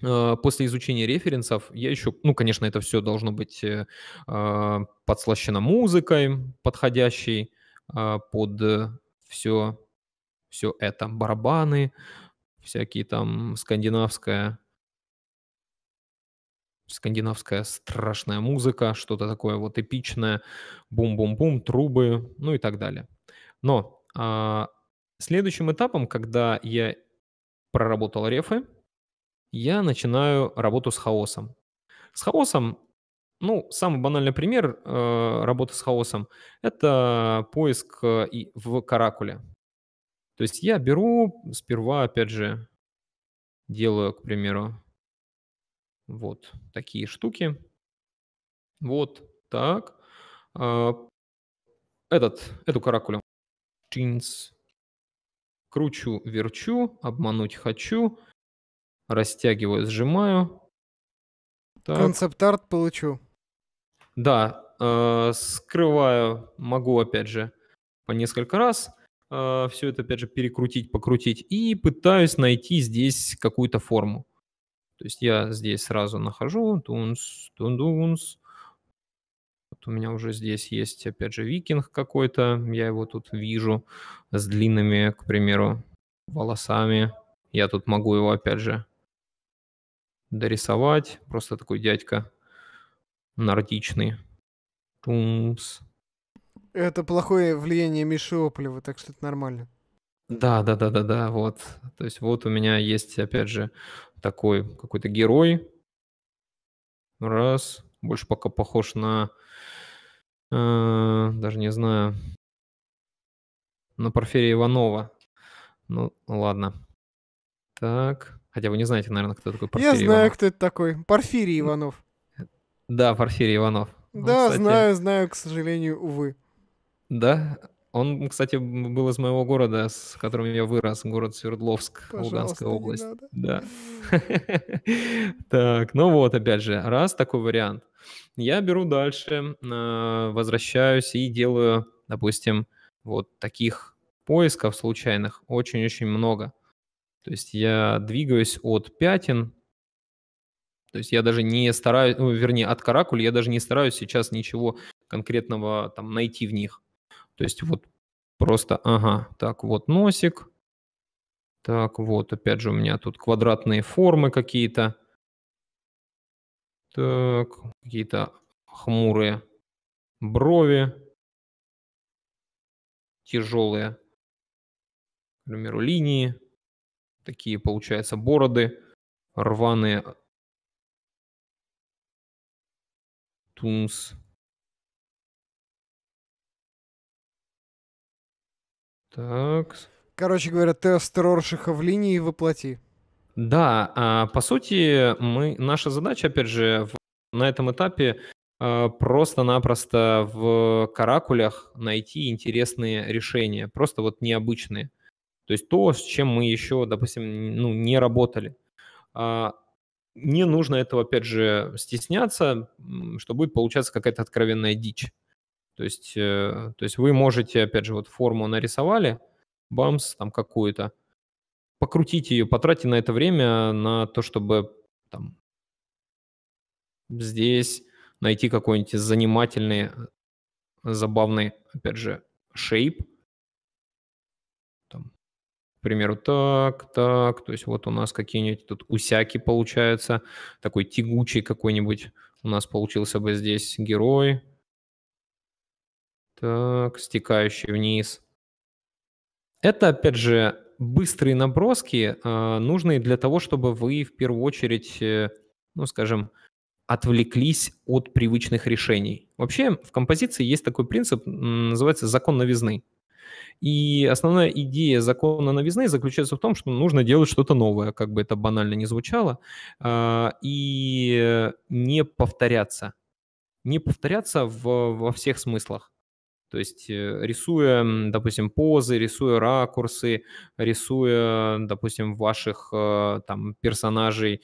Э, после изучения референсов я еще, ну, конечно, это все должно быть э, а, подслащено музыкой подходящей а, под все, э, все это, барабаны, всякие там скандинавская скандинавская страшная музыка, что-то такое вот эпичное, бум-бум-бум, трубы, ну и так далее. Но а, следующим этапом, когда я проработал рефы, я начинаю работу с хаосом. С хаосом, ну, самый банальный пример э, работы с хаосом – это поиск э, в каракуле. То есть я беру сперва, опять же, делаю, к примеру, вот такие штуки. Вот так. Э, этот, эту каракулю. Чинс. Кручу, верчу, обмануть хочу – растягиваю, сжимаю. Концепт-арт получу. Да, э, скрываю, могу опять же по несколько раз э, все это опять же перекрутить, покрутить и пытаюсь найти здесь какую-то форму. То есть я здесь сразу нахожу, тунс, тундунс. Вот у меня уже здесь есть, опять же, викинг какой-то. Я его тут вижу с длинными, к примеру, волосами. Я тут могу его, опять же, дорисовать. Просто такой дядька нордичный. Тумс. Это плохое влияние Миши Ополева, так что это нормально. Да, да, да, да, да, вот. То есть вот у меня есть, опять же, такой какой-то герой. Раз. Больше пока похож на... Э, даже не знаю. На Порфирия Иванова. Ну, ладно. Так. Хотя вы не знаете, наверное, кто такой Порфирий Я знаю, кто это такой. Порфирий Иванов. Да, Порфирий Иванов. Да, он, кстати... знаю, знаю, к сожалению, увы. Да, он, кстати, был из моего города, с которым я вырос, город Свердловск, Пожалуйста, Луганская область. Да. Так, ну вот, опять же, раз такой вариант. Я беру дальше, а, возвращаюсь и делаю, допустим, вот таких поисков случайных очень-очень много. То есть я двигаюсь от пятен, то есть я даже не стараюсь, ну, вернее, от каракуль я даже не стараюсь сейчас ничего конкретного там найти в них. То есть вот просто, ага, так вот носик, так вот, опять же у меня тут квадратные формы какие-то, так, какие-то хмурые брови, тяжелые, к примеру, линии такие, получается, бороды рваные. Тунс. Так. Короче говоря, тест Роршиха в линии воплоти. Да, а, по сути, мы, наша задача, опять же, в, на этом этапе а, просто-напросто в каракулях найти интересные решения, просто вот необычные. То есть то, с чем мы еще, допустим, ну, не работали. А, не нужно этого, опять же, стесняться, что будет получаться какая-то откровенная дичь. То есть, э, то есть вы можете, опять же, вот форму нарисовали, бамс там какую-то, покрутить ее, потратить на это время на то, чтобы там, здесь найти какой-нибудь занимательный, забавный, опять же, шейп, к примеру, так, так, то есть вот у нас какие-нибудь тут усяки получается, такой тягучий какой-нибудь у нас получился бы здесь герой. Так, стекающий вниз. Это, опять же, быстрые наброски, а, нужные для того, чтобы вы в первую очередь, э, ну, скажем, отвлеклись от привычных решений. Вообще в композиции есть такой принцип, называется закон новизны. И основная идея закона новизны заключается в том, что нужно делать что-то новое, как бы это банально не звучало, а, и не повторяться. Не повторяться в, во всех смыслах. То есть э, рисуя, допустим, позы, рисуя ракурсы, рисуя, допустим, ваших э, там персонажей э,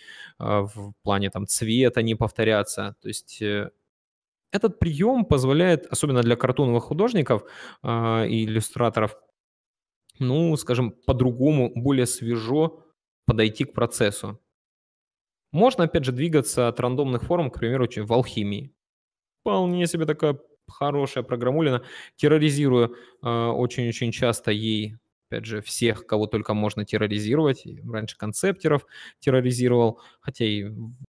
в плане там цвета не повторяться. То есть этот прием позволяет, особенно для картонных художников э, и иллюстраторов, ну, скажем, по-другому, более свежо подойти к процессу. Можно, опять же, двигаться от рандомных форм, к примеру, в алхимии. Вполне себе такая хорошая программулина. Терроризирую а, очень-очень часто ей опять же, всех, кого только можно терроризировать. Раньше концептеров терроризировал, хотя и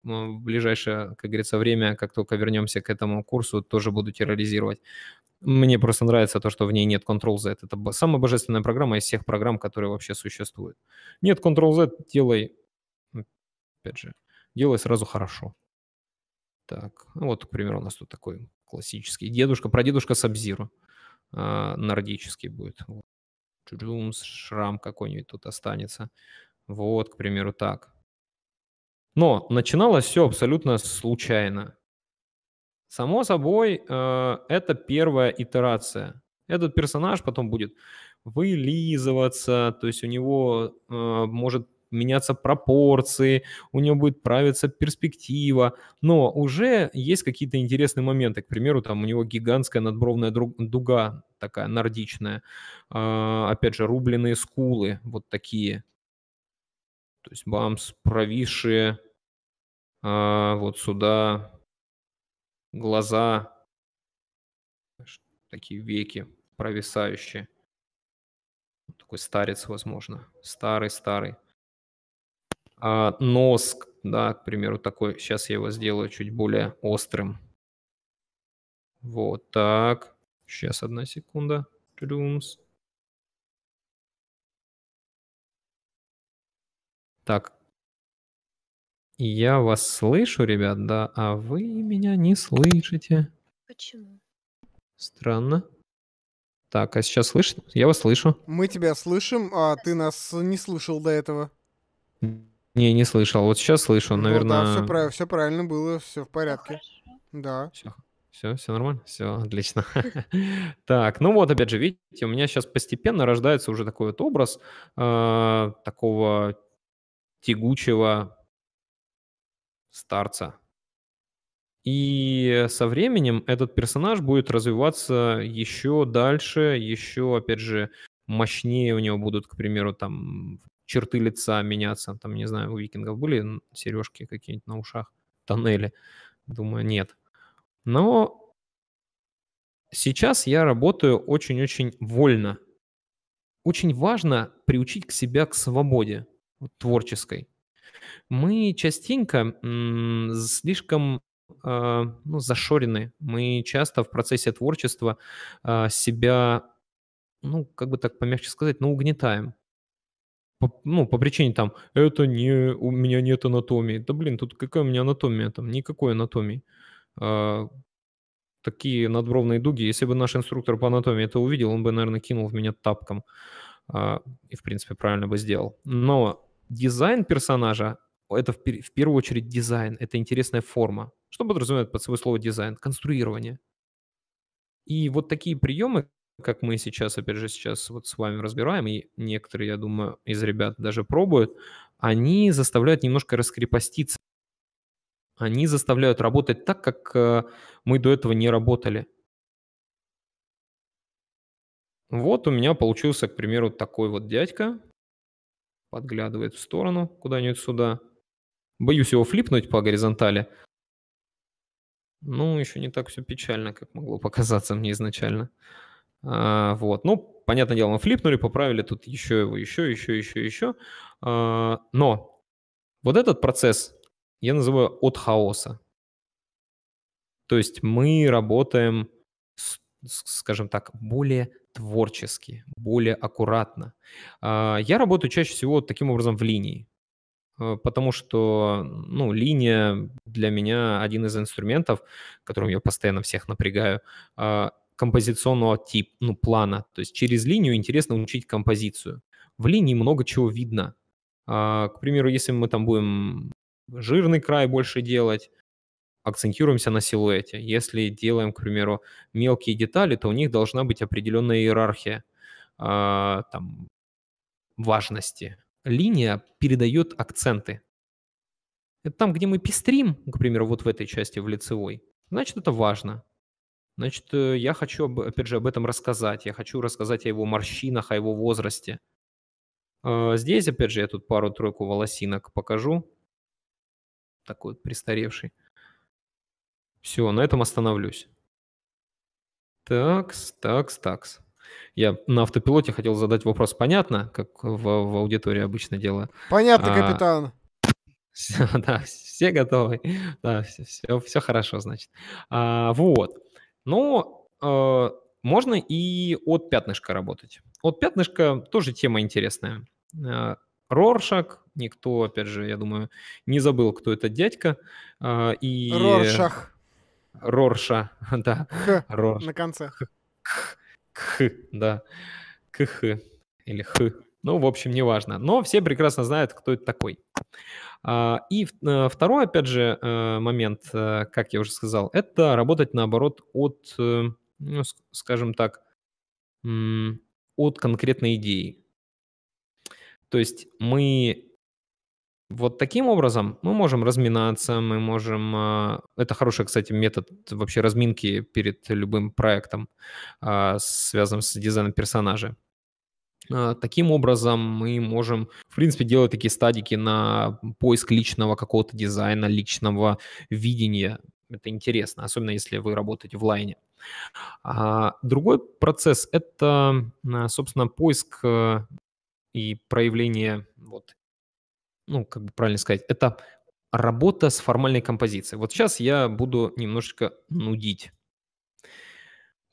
в ближайшее, как говорится, время, как только вернемся к этому курсу, тоже буду терроризировать. Мне просто нравится то, что в ней нет Control Z. Это самая божественная программа из всех программ, которые вообще существуют. Нет Control Z, делай, опять же, делай сразу хорошо. Так, ну вот, к примеру, у нас тут такой классический дедушка, прадедушка Сабзиру, а, нордический будет. Джумс, шрам какой-нибудь тут останется. Вот, к примеру, так. Но начиналось все абсолютно случайно. Само собой, э, это первая итерация. Этот персонаж потом будет вылизываться, то есть у него э, может меняться пропорции, у него будет правиться перспектива, но уже есть какие-то интересные моменты. К примеру, там у него гигантская надбровная дуга такая нордичная, а, опять же, рубленые скулы вот такие, то есть бамс, провисшие, а, вот сюда, глаза, такие веки провисающие. Такой старец, возможно, старый-старый. А, нос, да, к примеру, такой. Сейчас я его сделаю чуть более острым. Вот так. Сейчас, одна секунда. Трюмс. Так. Я вас слышу, ребят, да, а вы меня не слышите. Почему? Странно. Так, а сейчас слышно? Я вас слышу. Мы тебя слышим, а ты нас не слышал до этого. Не, не слышал. Вот сейчас слышу, ну, наверное. Да, все, прав... все правильно было, все в порядке. Ну, хорошо. Да. Все. Все, все нормально, все отлично. так, ну вот, опять же, видите, у меня сейчас постепенно рождается уже такой вот образ э, такого тягучего старца. И со временем этот персонаж будет развиваться еще дальше, еще, опять же, мощнее у него будут, к примеру, там черты лица меняться. Там, не знаю, у викингов были сережки какие-нибудь на ушах, тоннели. Думаю, нет. Но сейчас я работаю очень-очень вольно. Очень важно приучить к себя к свободе творческой. Мы частенько слишком э, ну, зашорены. Мы часто в процессе творчества э, себя, ну, как бы так помягче сказать, ну, угнетаем по, ну, по причине там, это не, у меня нет анатомии. Да блин, тут какая у меня анатомия там? Никакой анатомии. А, такие надбровные дуги. Если бы наш инструктор по анатомии это увидел, он бы, наверное, кинул в меня тапком. А, и, в принципе, правильно бы сделал. Но дизайн персонажа – это в, в первую очередь дизайн, это интересная форма. Что подразумевает под собой слово дизайн? Конструирование. И вот такие приемы, как мы сейчас, опять же, сейчас вот с вами разбираем, и некоторые, я думаю, из ребят даже пробуют, они заставляют немножко раскрепоститься. Они заставляют работать так, как э, мы до этого не работали. Вот у меня получился, к примеру, такой вот дядька. Подглядывает в сторону куда-нибудь сюда. Боюсь его флипнуть по горизонтали. Ну, еще не так все печально, как могло показаться мне изначально. А, вот. Ну, понятное дело, мы флипнули, поправили тут еще его, еще, еще, еще, еще. А, но вот этот процесс я называю от хаоса. То есть мы работаем, скажем так, более творчески, более аккуратно. А, я работаю чаще всего таким образом в линии э, потому что ну, линия для меня один из инструментов, которым я постоянно всех напрягаю, композиционного типа, ну, плана. То есть через линию интересно учить композицию. В линии много чего видно. А, к примеру, если мы там будем жирный край больше делать, акцентируемся на силуэте. Если делаем, к примеру, мелкие детали, то у них должна быть определенная иерархия а, там, важности. Линия передает акценты. Это там, где мы пестрим, к примеру, вот в этой части, в лицевой, значит, это важно. Значит, э, я хочу, опять же, об этом рассказать. Я хочу рассказать о его морщинах, о его возрасте. Э, здесь, опять же, я тут пару-тройку волосинок покажу. Такой вот престаревший. Все, на этом остановлюсь. Такс, такс, такс. Я на автопилоте хотел задать вопрос. Понятно, как в, в аудитории обычно делаю? Понятно, а, капитан. Все, да, все готовы. Да, все, все, все хорошо, значит. А, вот. Но э, можно и от пятнышка работать. От пятнышка тоже тема интересная. Э, Роршак, никто, опять же, я думаю, не забыл, кто этот дядька. Э, и... Роршах. Рорша, да. Х Рорш. на конце. Х, х, да. КХ или Х. Ну, в общем, неважно. Но все прекрасно знают, кто это такой. А, и э, второй, опять же, э, момент, э, как я уже сказал, это работать наоборот от, ну, скажем так, от конкретной идеи. То есть мы вот таким образом мы можем разминаться, мы можем... А, это хороший, кстати, метод вообще разминки перед любым проектом, а, связанным с дизайном персонажа. А, таким образом, мы можем, в принципе, делать такие стадики на поиск личного какого-то дизайна, личного видения. Это интересно, особенно если вы работаете в лайне. А, другой процесс – это, а, собственно, поиск э, и проявление, вот, ну, как бы правильно сказать, это работа с формальной композицией. Вот сейчас я буду немножечко нудить.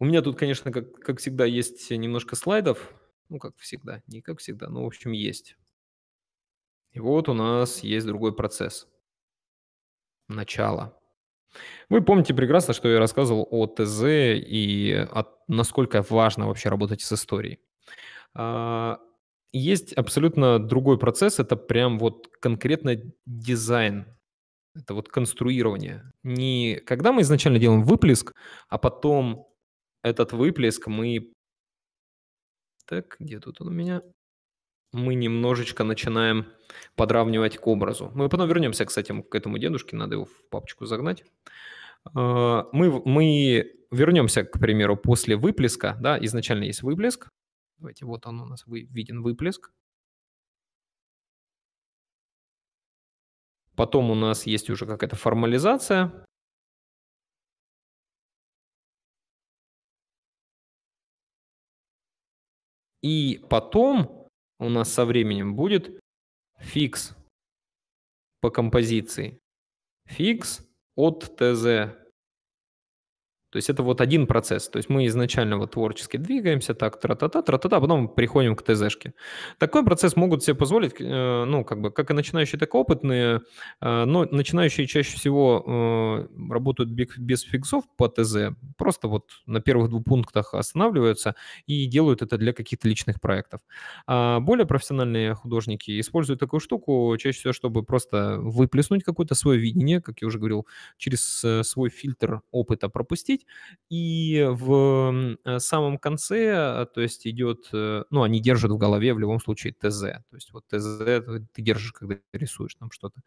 У меня тут, конечно, как, как всегда, есть немножко слайдов – ну, как всегда. Не как всегда, но, в общем, есть. И вот у нас есть другой процесс. Начало. Вы помните прекрасно, что я рассказывал о ТЗ и о, насколько важно вообще работать с историей. А, есть абсолютно другой процесс, это прям вот конкретно дизайн, это вот конструирование. Не когда мы изначально делаем выплеск, а потом этот выплеск мы так, где тут он у меня? Мы немножечко начинаем подравнивать к образу. Мы потом вернемся, кстати, к этому дедушке, надо его в папочку загнать. А, мы, мы вернемся, к примеру, после выплеска, да, изначально есть выплеск. Давайте, вот он у нас виден выплеск. Потом у нас есть уже какая-то формализация. И потом у нас со временем будет фикс по композиции. Фикс от ТЗ то есть это вот один процесс. То есть мы изначально вот творчески двигаемся, так, тра-та-та, тра-та-та, а потом приходим к ТЗшке. Такой процесс могут себе позволить, э, ну, как бы, как и начинающие, так и опытные, э, но начинающие чаще всего э, работают без фиксов по ТЗ, просто вот на первых двух пунктах останавливаются и делают это для каких-то личных проектов. А более профессиональные художники используют такую штуку чаще всего, чтобы просто выплеснуть какое-то свое видение, как я уже говорил, через свой фильтр опыта пропустить, 9. И в э, самом конце, э, то есть идет, э, ну, они держат в голове в любом случае ТЗ. То есть вот ТЗ ты держишь, когда рисуешь там что-то.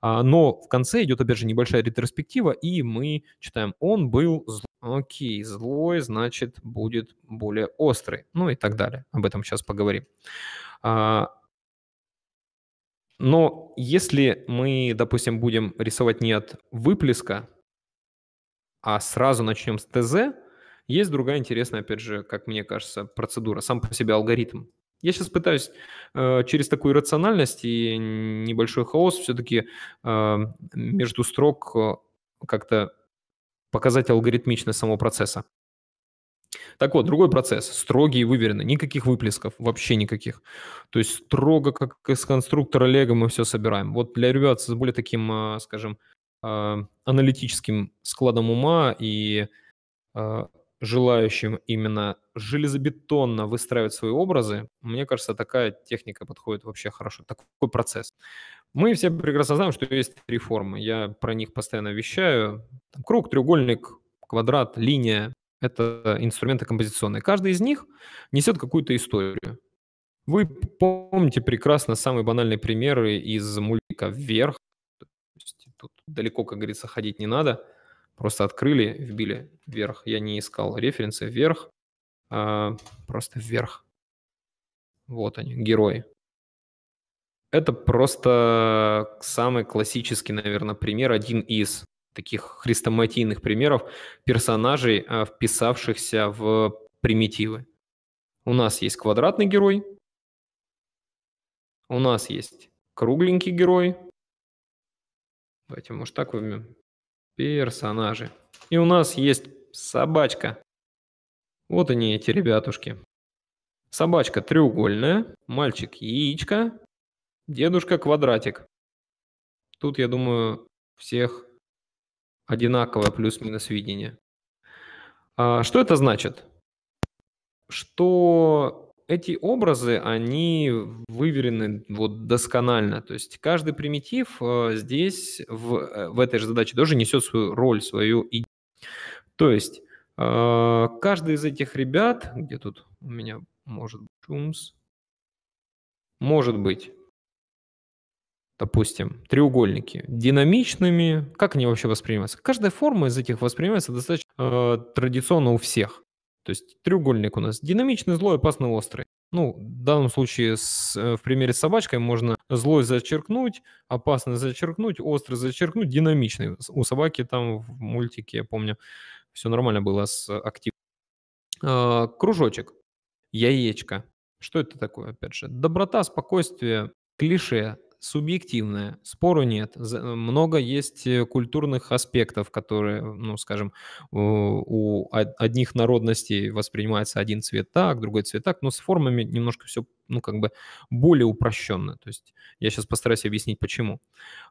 А, но в конце идет, опять же, небольшая ретроспектива, и мы читаем, он был злой. Окей, злой, значит, будет более острый. Ну и так далее. Об этом сейчас поговорим. А, но если мы, допустим, будем рисовать не от выплеска а сразу начнем с ТЗ, есть другая интересная, опять же, как мне кажется, процедура, сам по себе алгоритм. Я сейчас пытаюсь э, через такую рациональность и небольшой хаос все-таки э, между строк э, как-то показать алгоритмичность самого процесса. Так вот, другой процесс, строгий и выверенный, никаких выплесков, вообще никаких. То есть строго, как из конструктора Лего мы все собираем. Вот для ребят с более таким, э, скажем, а, аналитическим складом ума и а, желающим именно железобетонно выстраивать свои образы, мне кажется, такая техника подходит вообще хорошо, такой процесс. Мы все прекрасно знаем, что есть три формы. Я про них постоянно вещаю. Там круг, треугольник, квадрат, линия – это инструменты композиционные. Каждый из них несет какую-то историю. Вы помните прекрасно самые банальные примеры из мультика «Вверх», далеко, как говорится, ходить не надо. Просто открыли, вбили вверх. Я не искал референсы вверх, а просто вверх. Вот они, герои. Это просто самый классический, наверное, пример, один из таких хрестоматийных примеров персонажей, а, вписавшихся в примитивы. У нас есть квадратный герой, у нас есть кругленький герой, Давайте, может, так возьмем. Персонажи. И у нас есть собачка. Вот они, эти ребятушки. Собачка треугольная, мальчик яичко, дедушка квадратик. Тут, я думаю, всех одинаковое плюс-минус видение. А что это значит? Что эти образы, они выверены вот досконально. То есть каждый примитив э, здесь, в, э, в этой же задаче, тоже несет свою роль, свою идею. То есть э, каждый из этих ребят, где тут у меня может быть шумс, может быть, допустим, треугольники динамичными. Как они вообще воспринимаются? Каждая форма из этих воспринимается достаточно э, традиционно у всех. То есть треугольник у нас динамичный, злой, опасный, острый. Ну, в данном случае с, э, в примере с собачкой можно злой зачеркнуть, опасный зачеркнуть, острый зачеркнуть, динамичный. У собаки там в мультике, я помню, все нормально было с активом. А, кружочек, яичко. Что это такое, опять же? Доброта, спокойствие, клише, субъективное, спору нет. Э, много есть э, культурных аспектов, которые, ну, скажем, у одних народностей воспринимается один цвет так, другой цвет так, но с формами немножко все, ну, как бы более упрощенно. То есть я сейчас постараюсь объяснить, почему.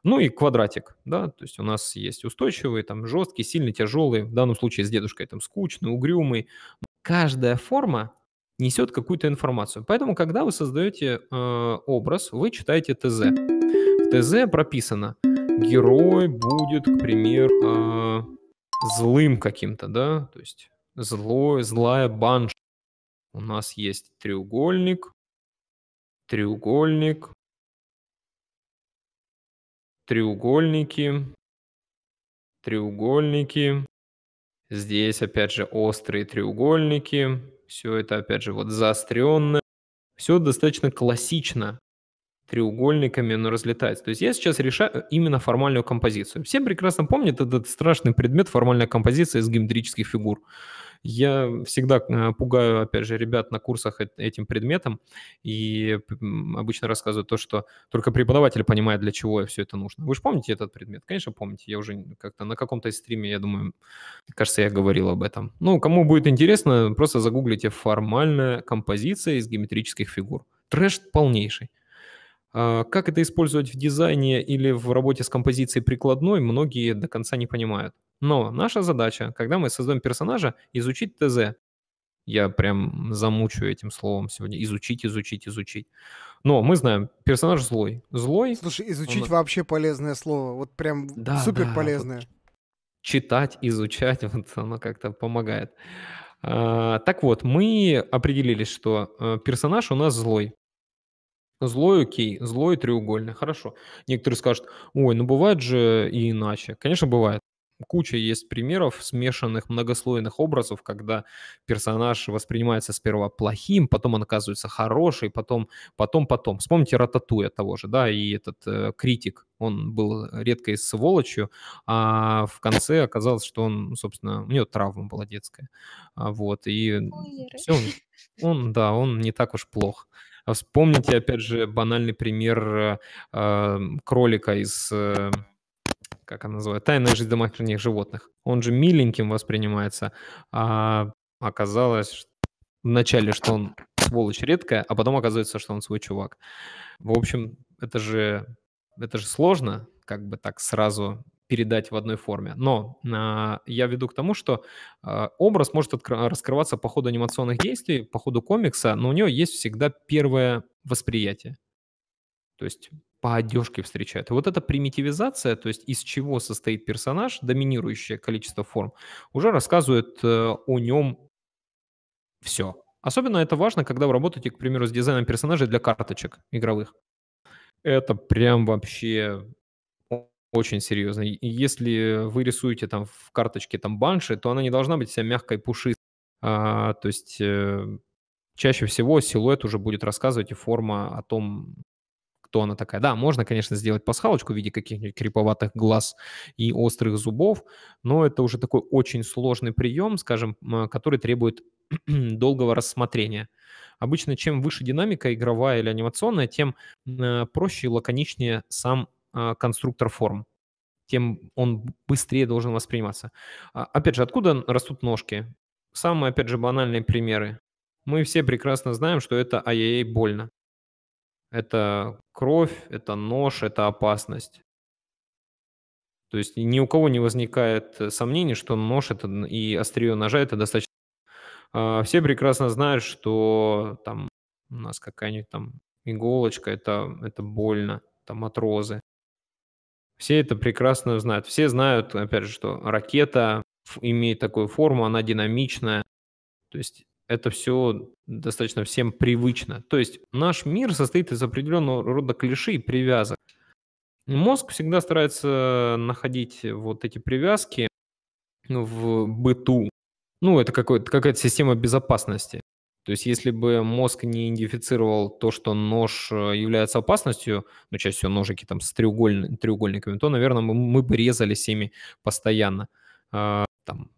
Ну и квадратик, да, то есть у нас есть устойчивый, там, жесткий, сильный, тяжелый, в данном случае с дедушкой там скучный, угрюмый. Каждая форма несет какую-то информацию. Поэтому, когда вы создаете э, образ, вы читаете ТЗ. В ТЗ прописано, герой будет, к примеру, э, злым каким-то, да, то есть злой, злая банш. У нас есть треугольник, треугольник, треугольники, треугольники. Здесь, опять же, острые треугольники все это, опять же, вот заостренное, все достаточно классично треугольниками, но разлетается. То есть я сейчас решаю э, именно формальную композицию. Все прекрасно помнят этот страшный предмет формальная композиция из геометрических фигур. Я всегда э, пугаю, опять же, ребят на курсах этим предметом и обычно рассказываю то, что только преподаватель понимает, для чего все это нужно. Вы же помните этот предмет? Конечно, помните. Я уже как-то на каком-то стриме, я думаю, кажется, я говорил об этом. Ну, кому будет интересно, просто загуглите «формальная композиция из геометрических фигур». Трэш полнейший. А как это использовать в дизайне или в работе с композицией прикладной, многие до конца не понимают. Но наша задача, когда мы создаем персонажа, изучить ТЗ. Я прям замучу этим словом сегодня. Изучить, изучить, изучить. Но мы знаем, персонаж злой. Злой. Слушай, изучить он... вообще полезное слово. Вот прям да, супер полезное. Да, вот читать, изучать, вот оно как-то помогает. А, так вот, мы определились, что э, персонаж у нас злой. Злой окей, злой треугольный, хорошо. Некоторые скажут, ой, ну бывает же и иначе. Конечно, бывает. Куча есть примеров смешанных многослойных образов, когда персонаж воспринимается сперва плохим, потом он оказывается хороший, потом, потом, потом. Вспомните Рататуя того же, да, и этот э, критик, он был редкой сволочью, а в конце оказалось, что он, собственно, у него травма была детская. А, вот, и Ой, все, он, да, он не так уж плох. А вспомните, опять же, банальный пример э, э кролика из... Э, как она называется, «Тайная жизнь домашних животных». Он же миленьким воспринимается, а оказалось вначале, что он сволочь редкая, а потом оказывается, что он свой чувак. В общем, это же, это же сложно, как бы так сразу передать в одной форме. Но э, я веду к тому, что э, образ может откр- раскрываться по ходу анимационных действий, по ходу комикса, но у него есть всегда первое восприятие. То есть по одежке встречают. И вот эта примитивизация, то есть из чего состоит персонаж, доминирующее количество форм, уже рассказывает э, о нем все. Особенно это важно, когда вы работаете, к примеру, с дизайном персонажей для карточек игровых. Это прям вообще очень серьезно. если вы рисуете там в карточке там банши, то она не должна быть вся мягкой пушистой. А, то есть э, чаще всего силуэт уже будет рассказывать и форма о том, кто она такая. Да, можно, конечно, сделать пасхалочку в виде каких-нибудь криповатых глаз и острых зубов, но это уже такой очень сложный прием, скажем, который требует долгого рассмотрения. Обычно чем выше динамика игровая или анимационная, тем э, проще и лаконичнее сам а, конструктор форм тем он быстрее должен восприниматься. А, опять же, откуда растут ножки? Самые, опять же, банальные примеры. Мы все прекрасно знаем, что это ай-яй-яй больно. Это кровь, это нож, это опасность. То есть ни у кого не возникает э, сомнений, что нож это, и острие ножа это достаточно. А, все прекрасно знают, что там у нас какая-нибудь там иголочка, это, это больно, там отрозы. Все это прекрасно знают. Все знают, опять же, что ракета имеет такую форму, она динамичная. То есть это все достаточно всем привычно. То есть наш мир состоит из определенного рода клише и привязок. Мозг всегда старается находить вот эти привязки в быту. Ну, это какая-то система безопасности. То есть если бы мозг не идентифицировал то, что нож э, является опасностью, ну, чаще всего ножики там с треуголь... треугольниками, то, наверное, мы, мы бы резались ими постоянно. А, там.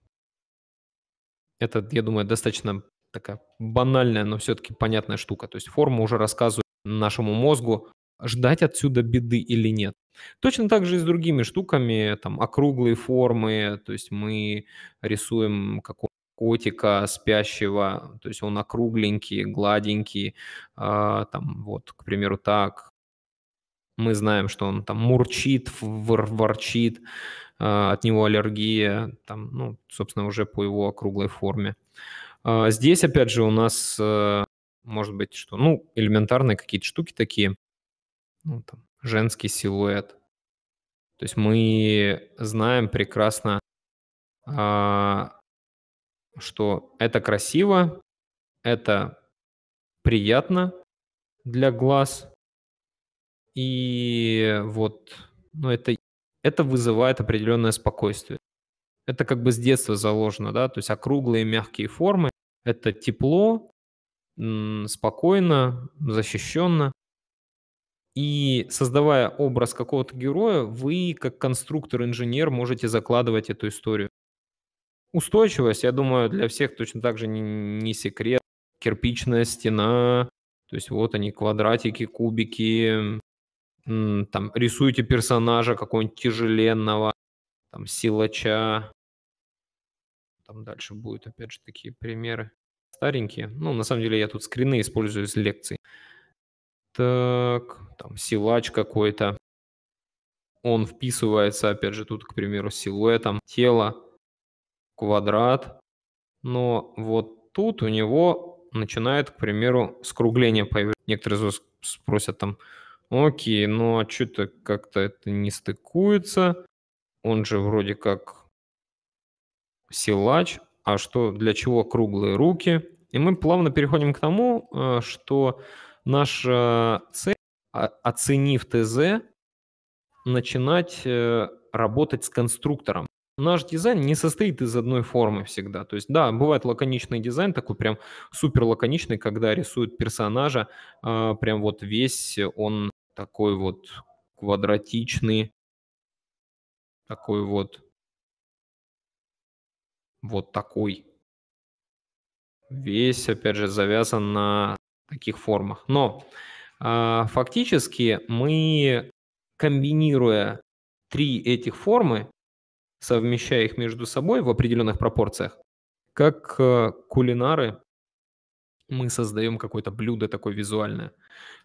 Это, я думаю, достаточно такая банальная, но все-таки понятная штука. То есть форма уже рассказывает нашему мозгу, ждать отсюда беды или нет. Точно так же и с другими штуками, там округлые формы, то есть мы рисуем какого котика спящего, то есть он округленький, гладенький, э, там вот, к примеру, так. Мы знаем, что он там мурчит, вор ворчит, э, от него аллергия, там, ну, собственно, уже по его округлой форме. Э, а, здесь, опять же, у нас э, может быть что? Ну, элементарные какие-то штуки такие. Ну, там, женский силуэт. То есть мы знаем прекрасно, а, что это красиво, это приятно для глаз. И вот, ну, это, это вызывает определенное спокойствие. Это как бы с детства заложено, да, то есть округлые мягкие формы, это тепло, спокойно, защищенно. И создавая образ какого-то героя, вы как конструктор-инженер можете закладывать эту историю. Устойчивость, я думаю, для всех точно так же не, не секрет. Кирпичная стена, то есть вот они, квадратики, кубики, там рисуете персонажа какого-нибудь тяжеленного, там силача, там дальше будут, опять же, такие примеры старенькие. Ну, на самом деле, я тут скрины использую из лекций. Так, там силач какой-то. Он вписывается, опять же, тут, к примеру, силуэтом тела, квадрат. Но вот тут у него начинает, к примеру, скругление появляться. Некоторые из вас спросят там, окей, ну а что-то как-то это не стыкуется. Он же вроде как силач, а что для чего круглые руки. И мы плавно переходим к тому, э, что наша цель, оценив ТЗ, начинать э, работать с конструктором. Наш дизайн не состоит из одной формы всегда. То есть, да, бывает лаконичный дизайн, такой прям супер лаконичный, когда рисуют персонажа, э, прям вот весь он такой вот квадратичный, такой вот вот такой. Весь, опять же, завязан на таких формах. Но э, фактически мы, комбинируя три этих формы, совмещая их между собой в определенных пропорциях, как э, кулинары мы создаем какое-то блюдо такое визуальное.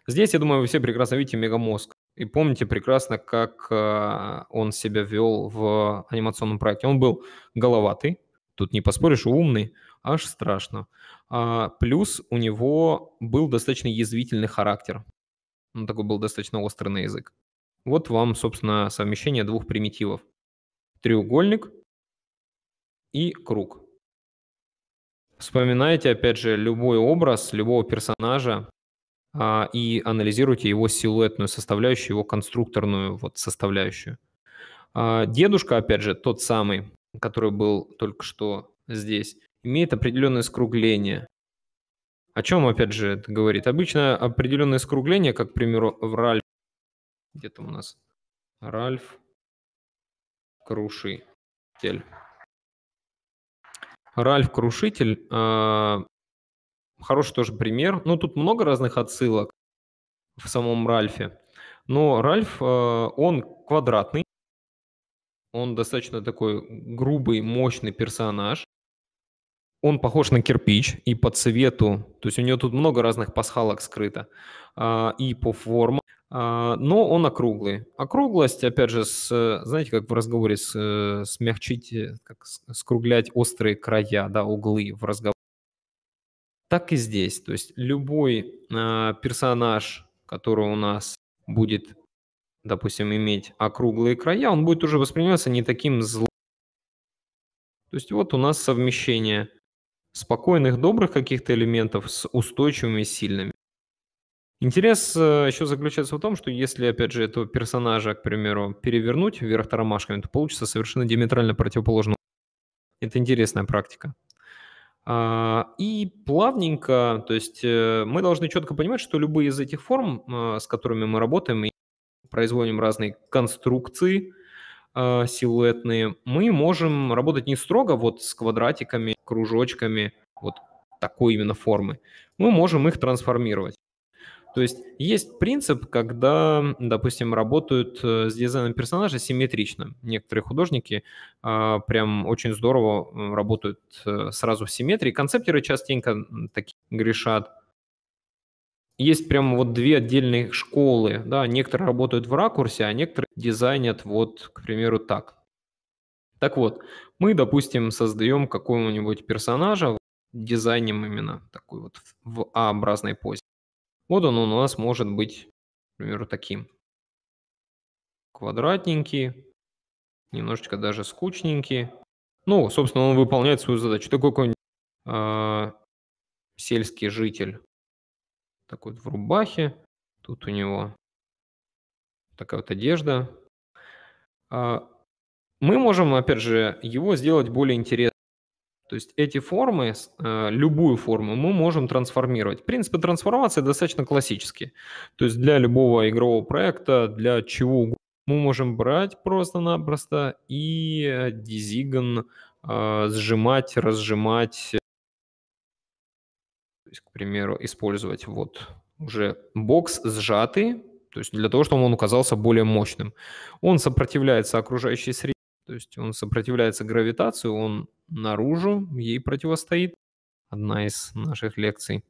Здесь, я думаю, вы все прекрасно видите мегамозг. И помните прекрасно, как э, он себя вел в анимационном проекте. Он был головатый, Тут не поспоришь, умный, аж страшно. А, плюс у него был достаточно язвительный характер. Он такой был достаточно острый на язык. Вот вам, собственно, совмещение двух примитивов. Треугольник и круг. Вспоминайте, опять же, любой образ, любого персонажа а, и анализируйте его силуэтную составляющую, его конструкторную вот составляющую. А, дедушка, опять же, тот самый, который был только что здесь, имеет определенное скругление. О чем, опять же, это говорит? Обычно определенное скругление, как, к примеру, в Ральф, где там у нас Ральф Крушитель. Ральф Крушитель, а, хороший тоже пример. Ну, тут много разных отсылок в самом Ральфе. Но Ральф, он квадратный, он достаточно такой грубый, мощный персонаж. Он похож на кирпич и по цвету, то есть у него тут много разных пасхалок скрыто, а, и по формам, а, но он округлый. Округлость, опять же, с, знаете, как в разговоре с, смягчить, как скруглять острые края, да, углы в разговоре. Так и здесь, то есть любой а, персонаж, который у нас будет допустим, иметь округлые края, он будет уже восприниматься не таким злым. То есть вот у нас совмещение спокойных, добрых каких-то элементов с устойчивыми, сильными. Интерес э, еще заключается в том, что если, опять же, этого персонажа, к примеру, перевернуть вверх тормашками, то получится совершенно диаметрально противоположно. Это интересная практика. А, и плавненько, то есть э, мы должны четко понимать, что любые из этих форм, э, с которыми мы работаем, производим разные конструкции э, силуэтные, мы можем работать не строго вот с квадратиками, кружочками, вот такой именно формы. Мы можем их трансформировать. То есть есть принцип, когда, допустим, работают э, с дизайном персонажа симметрично. Некоторые художники э, прям очень здорово работают э, сразу в симметрии. Концептеры частенько такие грешат есть прям вот две отдельные школы, да, некоторые работают в ракурсе, а некоторые дизайнят вот, к примеру, так. Так вот, мы, допустим, создаем какого-нибудь персонажа, дизайним именно такой вот в А-образной позе. Вот он у нас может быть, к примеру, таким. Квадратненький, немножечко даже скучненький. Ну, собственно, он выполняет свою задачу. Такой какой-нибудь э, сельский житель такой вот в рубахе. Тут у него такая вот одежда. А, мы можем, опять же, его сделать более интересным. То есть эти формы, а, любую форму мы можем трансформировать. Принципы трансформации достаточно классические. То есть для любого игрового проекта, для чего угодно, мы можем брать просто-напросто и э, дизиган а, сжимать, разжимать есть, к примеру, использовать вот уже бокс сжатый, то есть для того, чтобы он оказался более мощным. Он сопротивляется окружающей среде, то есть он сопротивляется гравитации, он наружу, ей противостоит. Одна из наших лекций.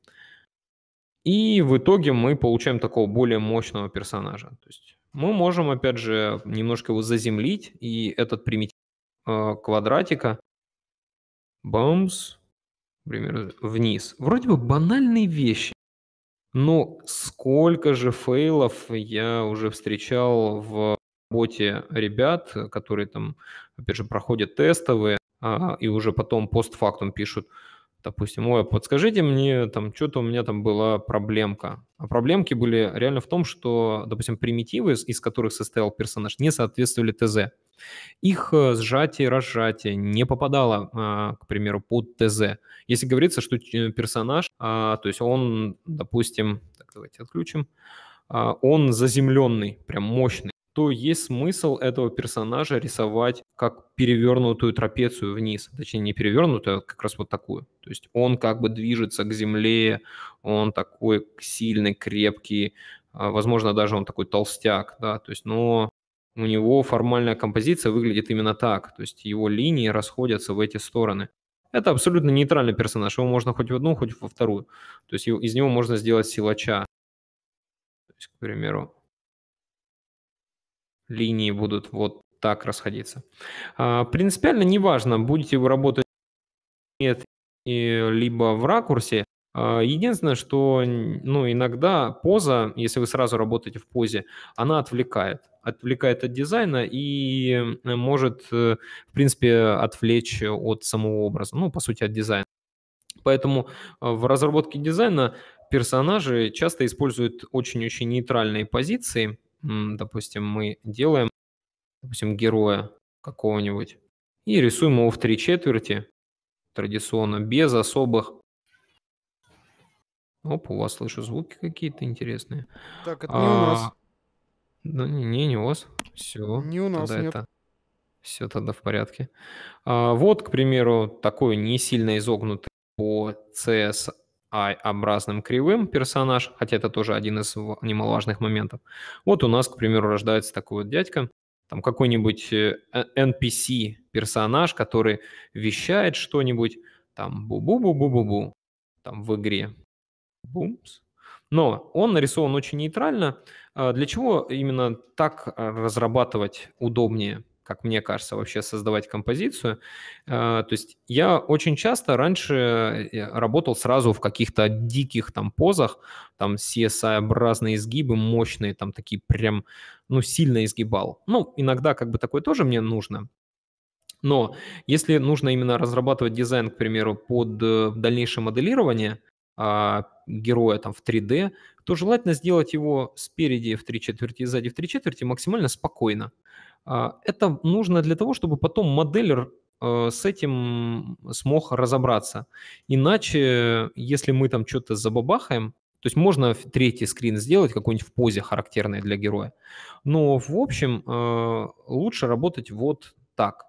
И в итоге мы получаем такого более мощного персонажа. То есть мы можем, опять же, немножко его заземлить, и этот примитив э, квадратика, бамс, например, вниз. Вроде бы банальные вещи, но сколько же фейлов я уже встречал в работе ребят, которые там, опять же, проходят тестовые, а, и уже потом постфактум пишут – допустим, ой, подскажите мне, там, что-то у меня там была проблемка. А проблемки были реально в том, что, допустим, примитивы, из которых состоял персонаж, не соответствовали ТЗ. Их э, сжатие, разжатие не попадало, а, к примеру, под ТЗ. Если говорится, что персонаж, а, то есть он, допустим, так, давайте отключим, а, он заземленный, прям мощный, то есть смысл этого персонажа рисовать как перевернутую трапецию вниз. Точнее, не перевернутую, а как раз вот такую. То есть он как бы движется к земле, он такой сильный, крепкий, а, возможно, даже он такой толстяк, да, то есть, но у него формальная композиция выглядит именно так, то есть его линии расходятся в эти стороны. Это абсолютно нейтральный персонаж, его можно хоть в одну, хоть во вторую. То есть из него можно сделать силача. То есть, к примеру, линии будут вот так расходиться. А, принципиально неважно, будете вы работать нет, либо в ракурсе. А, единственное, что ну, иногда поза, если вы сразу работаете в позе, она отвлекает. Отвлекает от дизайна и может, э, в принципе, отвлечь от самого образа, ну, по сути, от дизайна. Поэтому а, в разработке дизайна персонажи часто используют очень-очень нейтральные позиции – допустим, мы делаем, допустим, героя какого-нибудь и рисуем его в три четверти, традиционно, без особых... Оп, у вас слышу звуки какие-то интересные. Так, это не а... у нас. Да ну, не, не, не у вас. Все. Не у нас, тогда нет. Это... Все тогда в порядке. А, вот, к примеру, такой не сильно изогнутый по CS I-образным кривым персонаж, хотя это тоже один из немаловажных моментов. Вот у нас, к примеру, рождается такой вот дядька, там какой-нибудь NPC э, персонаж, который вещает что-нибудь, там бу-бу-бу-бу-бу-бу, там в игре. Бумс. Но он нарисован очень нейтрально. А для чего именно так э, разрабатывать удобнее? как мне кажется, вообще создавать композицию. А, то есть я очень часто раньше э, работал сразу в каких-то диких там позах, там CSI-образные изгибы мощные, там такие прям, ну, сильно изгибал. Ну, иногда как бы такое тоже мне нужно. Но если нужно именно разрабатывать дизайн, к примеру, под э, дальнейшее моделирование, а, героя там в 3D, то желательно сделать его спереди в 3 четверти и сзади в 3 четверти максимально спокойно. А, это нужно для того, чтобы потом моделлер э, с этим смог разобраться. Иначе, если мы там что-то забабахаем, то есть можно третий скрин сделать какой-нибудь в позе характерной для героя. Но в общем э, лучше работать вот так.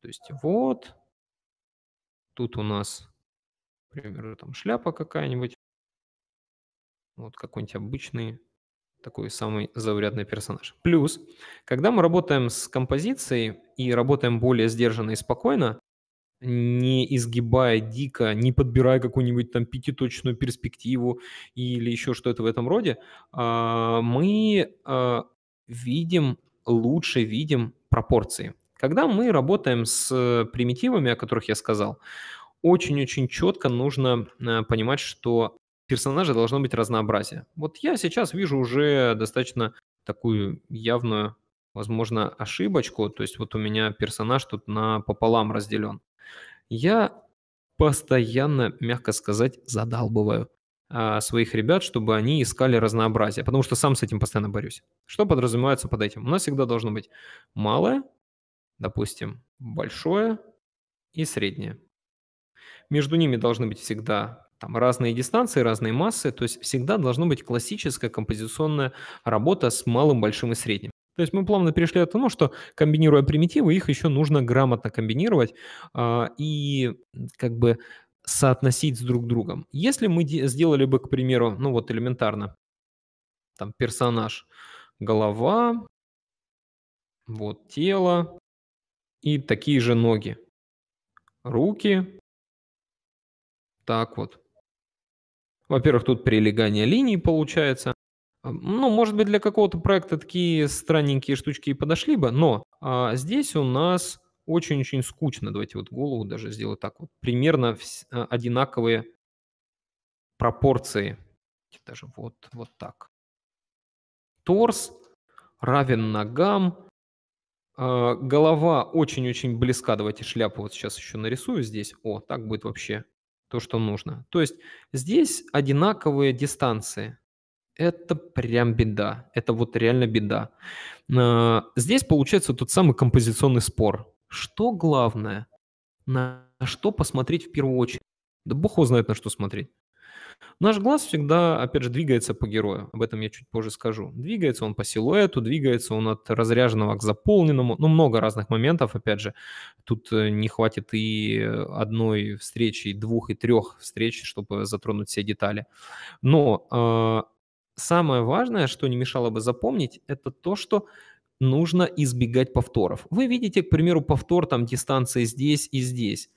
То есть вот тут у нас, например, там шляпа какая-нибудь. Вот какой-нибудь обычный такой самый заурядный персонаж. Плюс, когда мы работаем с композицией и работаем более сдержанно и спокойно, не изгибая дико, не подбирая какую-нибудь там пятиточную перспективу или еще что-то в этом роде, а, мы а, видим, лучше видим пропорции. Когда мы работаем с э, примитивами, о которых я сказал, очень-очень четко нужно э, понимать, что персонажа должно быть разнообразие. Вот я сейчас вижу уже достаточно такую явную, возможно, ошибочку. То есть вот у меня персонаж тут на пополам разделен. Я постоянно, мягко сказать, задалбываю а, своих ребят, чтобы они искали разнообразие, потому что сам с этим постоянно борюсь. Что подразумевается под этим? У нас всегда должно быть малое, допустим, большое и среднее. Между ними должны быть всегда там разные дистанции, разные массы, то есть всегда должна быть классическая композиционная работа с малым, большим и средним. То есть мы плавно перешли от того, что комбинируя примитивы, их еще нужно грамотно комбинировать а, и как бы соотносить с друг другом. Если мы сделали бы, к примеру, ну вот элементарно, там персонаж, голова, вот тело и такие же ноги, руки, так вот, во-первых, тут прилегание линий получается. А, ну, может быть, для какого-то проекта такие странненькие штучки и подошли бы, но а, здесь у нас очень-очень скучно. Давайте вот голову даже сделаю так вот. Примерно а, одинаковые пропорции. Даже вот, вот так. Торс равен ногам. А, голова очень-очень близка. Давайте шляпу вот сейчас еще нарисую здесь. О, так будет вообще то, что нужно. То есть здесь одинаковые дистанции. Это прям беда. Это вот реально беда. Э, здесь получается тот самый композиционный спор. Что главное? На что посмотреть в первую очередь? Да бог его знает, на что смотреть. Наш глаз всегда, опять же, двигается по герою. Об этом я чуть позже скажу. Двигается он по силуэту, двигается он от разряженного к заполненному. Ну, много разных моментов, опять же. Тут э, не хватит и э, одной встречи, и двух, и трех встреч, чтобы затронуть все детали. Но э, самое важное, что не мешало бы запомнить, это то, что нужно избегать повторов. Вы видите, к примеру, повтор там дистанции здесь и здесь.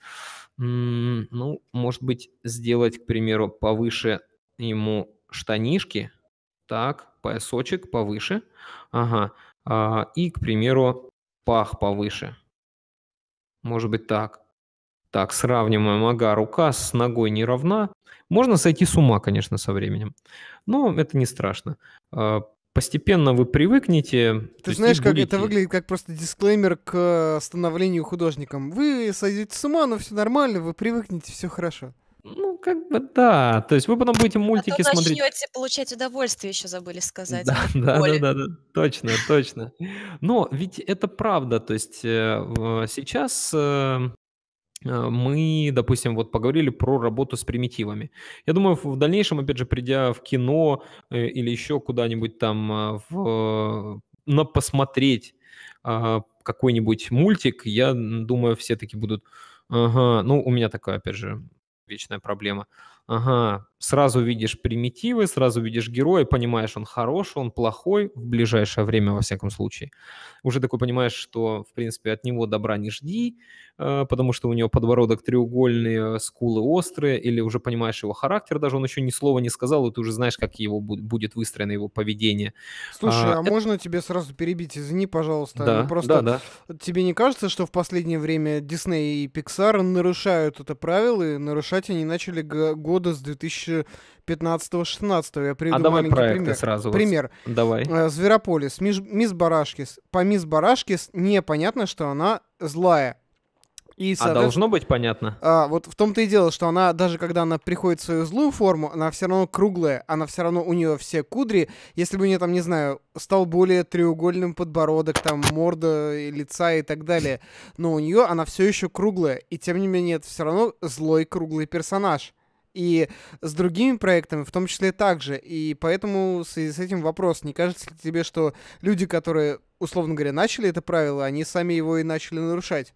Ну, может быть, сделать, к примеру, повыше ему штанишки. Так, поясочек повыше. Ага. А, и, к примеру, пах повыше. Может быть, так. Так, сравниваем, ага, рука с ногой не равна. Можно сойти с ума, конечно, со временем. Но это не страшно. А, Постепенно вы привыкнете. Ты знаешь, как будете... это выглядит как просто дисклеймер к э, становлению художником. Вы сойдете с ума, но все нормально, вы привыкнете, все хорошо. Ну, как бы да. То есть вы потом будете мультики а то смотреть. начнете получать удовольствие, еще забыли сказать. Да, да, да, да, да, точно, точно. Но ведь это правда. То есть э, э, сейчас Э, мы, допустим, вот поговорили про работу с примитивами. Я думаю, в дальнейшем, опять же, придя в кино э, или еще куда-нибудь там а, в, э, на посмотреть а, какой-нибудь мультик, я думаю, все таки будут, ага, ну, у меня такая, опять же, вечная проблема. Ага, сразу видишь примитивы, сразу видишь героя, понимаешь, он хороший, он плохой в ближайшее время, во всяком случае. Уже такой понимаешь, что, в принципе, от него добра не жди, Э, потому что у него подбородок треугольный, э, скулы острые, или уже понимаешь его характер, даже он еще ни слова не сказал, и ты уже знаешь, как его будет выстроено его поведение. Слушай, а, а это... можно тебе сразу перебить? Извини, пожалуйста. Да, ну, просто да, да. Тебе не кажется, что в последнее время Дисней и Pixar нарушают это правило, и нарушать они начали года с 2000 15-16. Я приведу а давай маленький проекты пример. сразу. Пример. Давай. Э, Зверополис, Мисс Барашкис. По Мисс Барашкис непонятно, что она злая. И, а должно быть понятно? А, вот в том-то и дело, что она, даже когда она приходит в свою злую форму, она все равно круглая, она все равно, у нее все кудри. Если бы у нее там, не знаю, стал более треугольным подбородок, там, морда, лица и так далее. Но у нее она все еще круглая. И тем не менее, это все равно злой круглый персонаж и с другими проектами в том числе также. И поэтому в связи с этим вопрос, не кажется ли тебе, что люди, которые, условно говоря, начали это правило, они сами его и начали нарушать?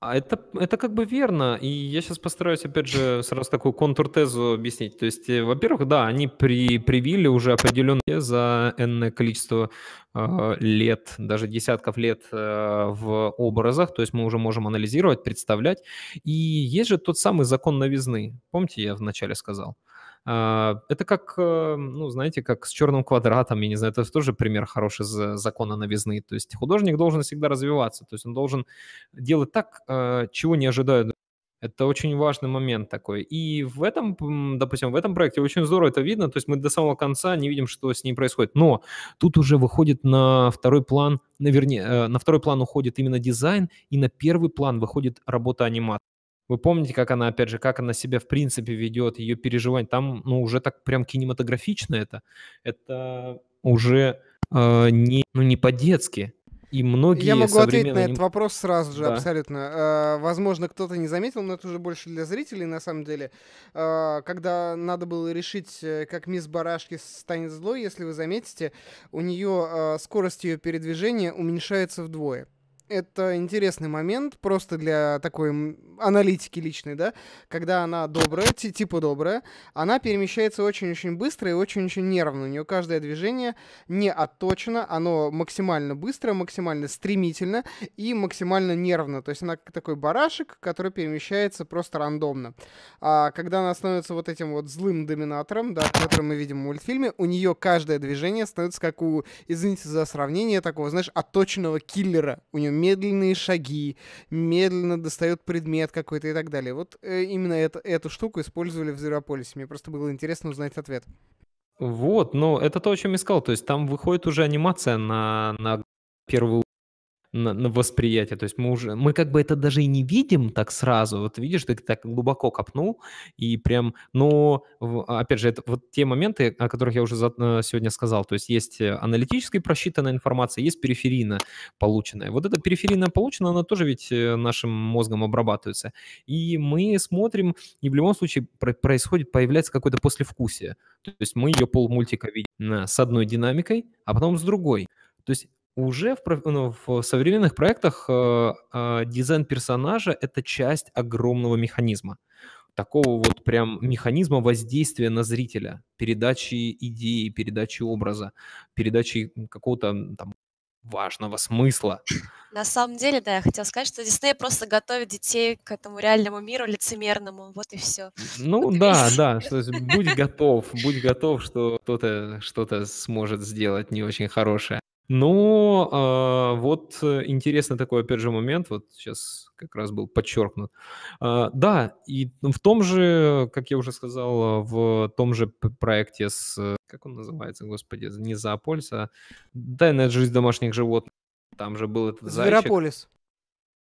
А это, это как бы верно, и я сейчас постараюсь, опять же, сразу такую контртезу объяснить. То есть, э, во-первых, да, они при, привили уже определенные за энное количество э, лет, даже десятков лет э, в образах, то есть мы уже можем анализировать, представлять. И есть же тот самый закон новизны, помните, я вначале сказал? Э, а, это как, э, ну, знаете, как с черным квадратом, я не знаю, это тоже пример хороший из закона новизны. То есть художник должен всегда развиваться, то есть он должен делать так, э, чего не ожидают это очень важный момент такой. И в этом, допустим, в этом проекте очень здорово это видно. То есть мы до самого конца не видим, что с ним происходит. Но тут уже выходит на второй план, на, вернее, э, на второй план уходит именно дизайн, и на первый план выходит работа аниматора. Вы помните, как она, опять же, как она себя в принципе ведет, ее переживания? Там, ну, уже так прям кинематографично это. Это уже э, не, ну, не по-детски. И многие Я могу современные... ответить на этот вопрос сразу же, да. абсолютно. Э, возможно, кто-то не заметил, но это уже больше для зрителей, на самом деле. Э, когда надо было решить, э, как мисс Барашки станет злой, если вы заметите, у нее э, скорость ее передвижения уменьшается вдвое это интересный момент, просто для такой аналитики личной, да, когда она добрая, типа добрая, она перемещается очень-очень быстро и очень-очень нервно. У нее каждое движение не отточено, оно максимально быстро, максимально стремительно и максимально нервно. То есть она такой барашек, который перемещается просто рандомно. А когда она становится вот этим вот злым доминатором, да, который мы видим в мультфильме, у нее каждое движение становится как у, извините за сравнение, такого, знаешь, отточенного киллера. У нее медленные шаги, медленно достает предмет какой-то и так далее. Вот э, именно это, эту штуку использовали в Зерополисе. Мне просто было интересно узнать ответ. Вот, но это то, о чем я сказал. То есть там выходит уже анимация на, на первый на, на восприятие. То есть мы уже, мы как бы это даже и не видим так сразу. Вот видишь, ты так глубоко копнул и прям, но опять же, это вот те моменты, о которых я уже за, э, сегодня сказал. То есть есть э, аналитически просчитанная информация, есть периферийно полученная. Вот эта периферийно полученная, она тоже ведь э, нашим мозгом обрабатывается. И мы смотрим, и в любом случае происходит, появляется какое-то послевкусие. То есть мы ее полмультика видим с одной динамикой, а потом с другой. То есть уже в, ну, в современных проектах э, э, дизайн персонажа – это часть огромного механизма. Такого вот прям механизма воздействия на зрителя, передачи идеи, передачи образа, передачи какого-то там важного смысла. На самом деле, да, я хотела сказать, что Дисней просто готовит детей к этому реальному миру лицемерному, вот и все. Ну вот да, весь. да, то есть будь готов, будь готов, что кто-то что-то сможет сделать не очень хорошее. Но а, э, вот интересный такой, опять же, момент, вот сейчас как раз был подчеркнут. Э, да, и в том же, как я уже сказал, в том же проекте с, э, как он называется, господи, не Зоополис, а «Тайная жизнь домашних животных». Там же был этот зайчик. Зверополис. зайчик.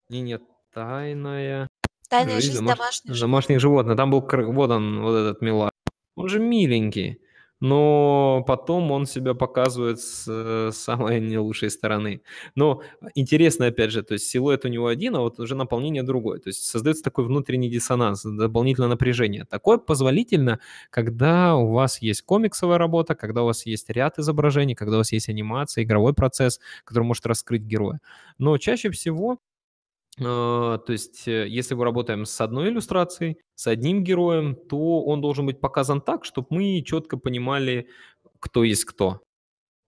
Не, нет, «Тайная...» «Тайная жизнь, жизнь домашних... домашних животных». Там был, вот он, вот этот милар. Он же миленький но потом он себя показывает э, с самой не лучшей стороны. Но интересно, опять же, то есть силуэт у него один, а вот уже наполнение другое. То есть создается такой внутренний диссонанс, дополнительное напряжение. Такое позволительно, когда у вас есть комиксовая работа, когда у вас есть ряд изображений, когда у вас есть анимация, игровой процесс, который может раскрыть героя. Но чаще всего Э, то есть, э, если мы работаем с одной иллюстрацией, с одним героем, то он должен быть показан так, чтобы мы четко понимали, кто есть кто,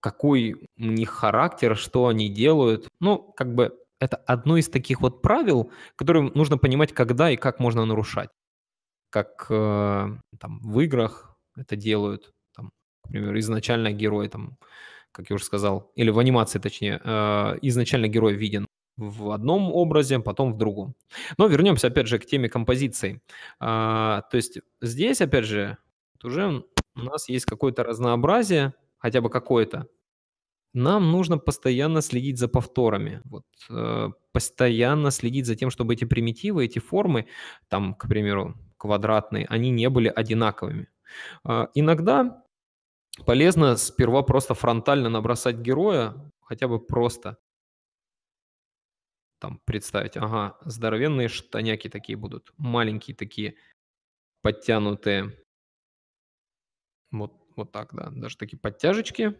какой у них характер, что они делают. Ну, как бы это одно из таких вот правил, которые нужно понимать, когда и как можно нарушать. Как э, там, в играх это делают, там, например, изначально герой там как я уже сказал, или в анимации, точнее, изначально герой виден в одном образе, потом в другом. Но вернемся, опять же, к теме композиции. А, то есть здесь, опять же, уже у нас есть какое-то разнообразие, хотя бы какое-то. Нам нужно постоянно следить за повторами, вот, э, постоянно следить за тем, чтобы эти примитивы, эти формы, там, к примеру, квадратные, они не были одинаковыми. Э, иногда полезно сперва просто фронтально набросать героя, хотя бы просто, там представить, ага, здоровенные штаняки такие будут, маленькие такие, подтянутые. Вот, вот так, да, даже такие подтяжечки.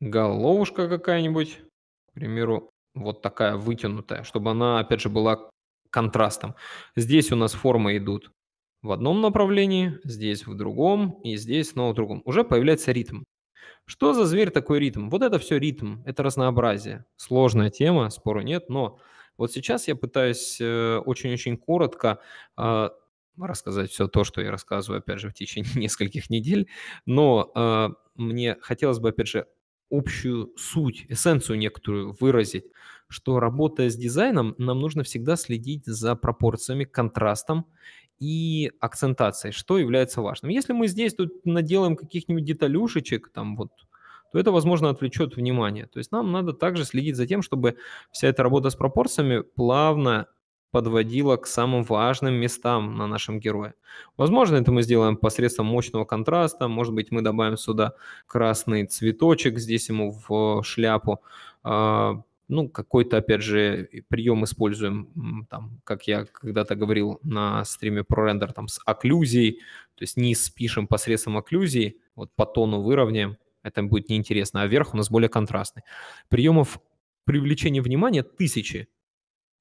Головушка какая-нибудь, к примеру, вот такая вытянутая, чтобы она, опять же, была контрастом. Здесь у нас формы идут в одном направлении, здесь в другом, и здесь снова в другом. Уже появляется ритм. Что за зверь такой ритм? Вот это все ритм, это разнообразие. Сложная тема, спору нет, но вот сейчас я пытаюсь э, очень-очень коротко а, рассказать все то, что я рассказываю, опять же, в течение нескольких недель, но а, мне хотелось бы, опять же, общую суть, эссенцию некоторую выразить, что работая с дизайном, нам нужно всегда следить за пропорциями, контрастом и акцентацией, что является важным. Если мы здесь тут наделаем каких-нибудь деталюшечек, там вот, то это, возможно, отвлечет внимание. То есть нам надо также следить за тем, чтобы вся эта работа с пропорциями плавно подводила к самым важным местам на нашем герое. Возможно, это мы сделаем посредством мощного контраста, может быть, мы добавим сюда красный цветочек, здесь ему в шляпу, а, ну, какой-то, опять же, прием используем, там, как я когда-то говорил на стриме про рендер, там, с окклюзией, то есть низ пишем посредством окклюзии, вот по тону выровняем, это будет неинтересно, а вверх у нас более контрастный. Приемов привлечения внимания тысячи.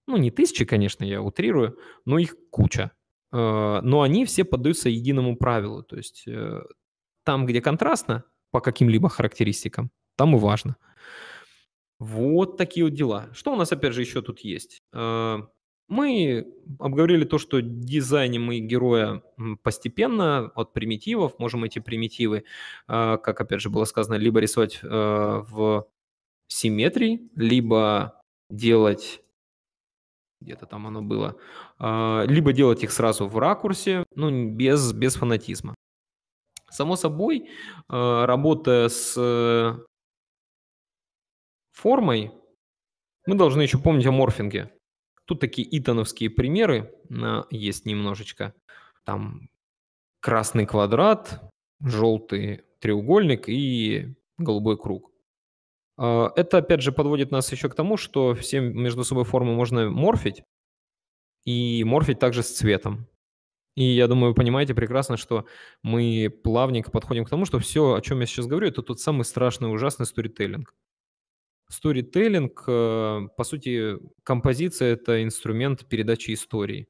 Ну, не тысячи, конечно, я утрирую, но их куча. Э, но они все поддаются единому правилу, то есть э, там, где контрастно по каким-либо характеристикам, там и важно – вот такие вот дела. Что у нас, опять же, еще тут есть? Э, мы обговорили то, что дизайним мы героя постепенно от примитивов. Можем эти примитивы, э, как опять же было сказано, либо рисовать э, в симметрии, либо делать где-то там оно было, либо делать их сразу в ракурсе, ну, без, без фанатизма. Само собой, работая с формой, мы должны еще помнить о морфинге. Тут такие итоновские примеры а, есть немножечко. Там красный квадрат, желтый треугольник и голубой круг. А, это, опять же, подводит нас еще к тому, что все между собой формы можно морфить, и морфить также с цветом. И я думаю, вы понимаете прекрасно, что мы плавненько подходим к тому, что все, о чем я сейчас говорю, это тот самый страшный, ужасный сторителлинг. Сторителлинг, э, по сути, композиция – это инструмент передачи истории.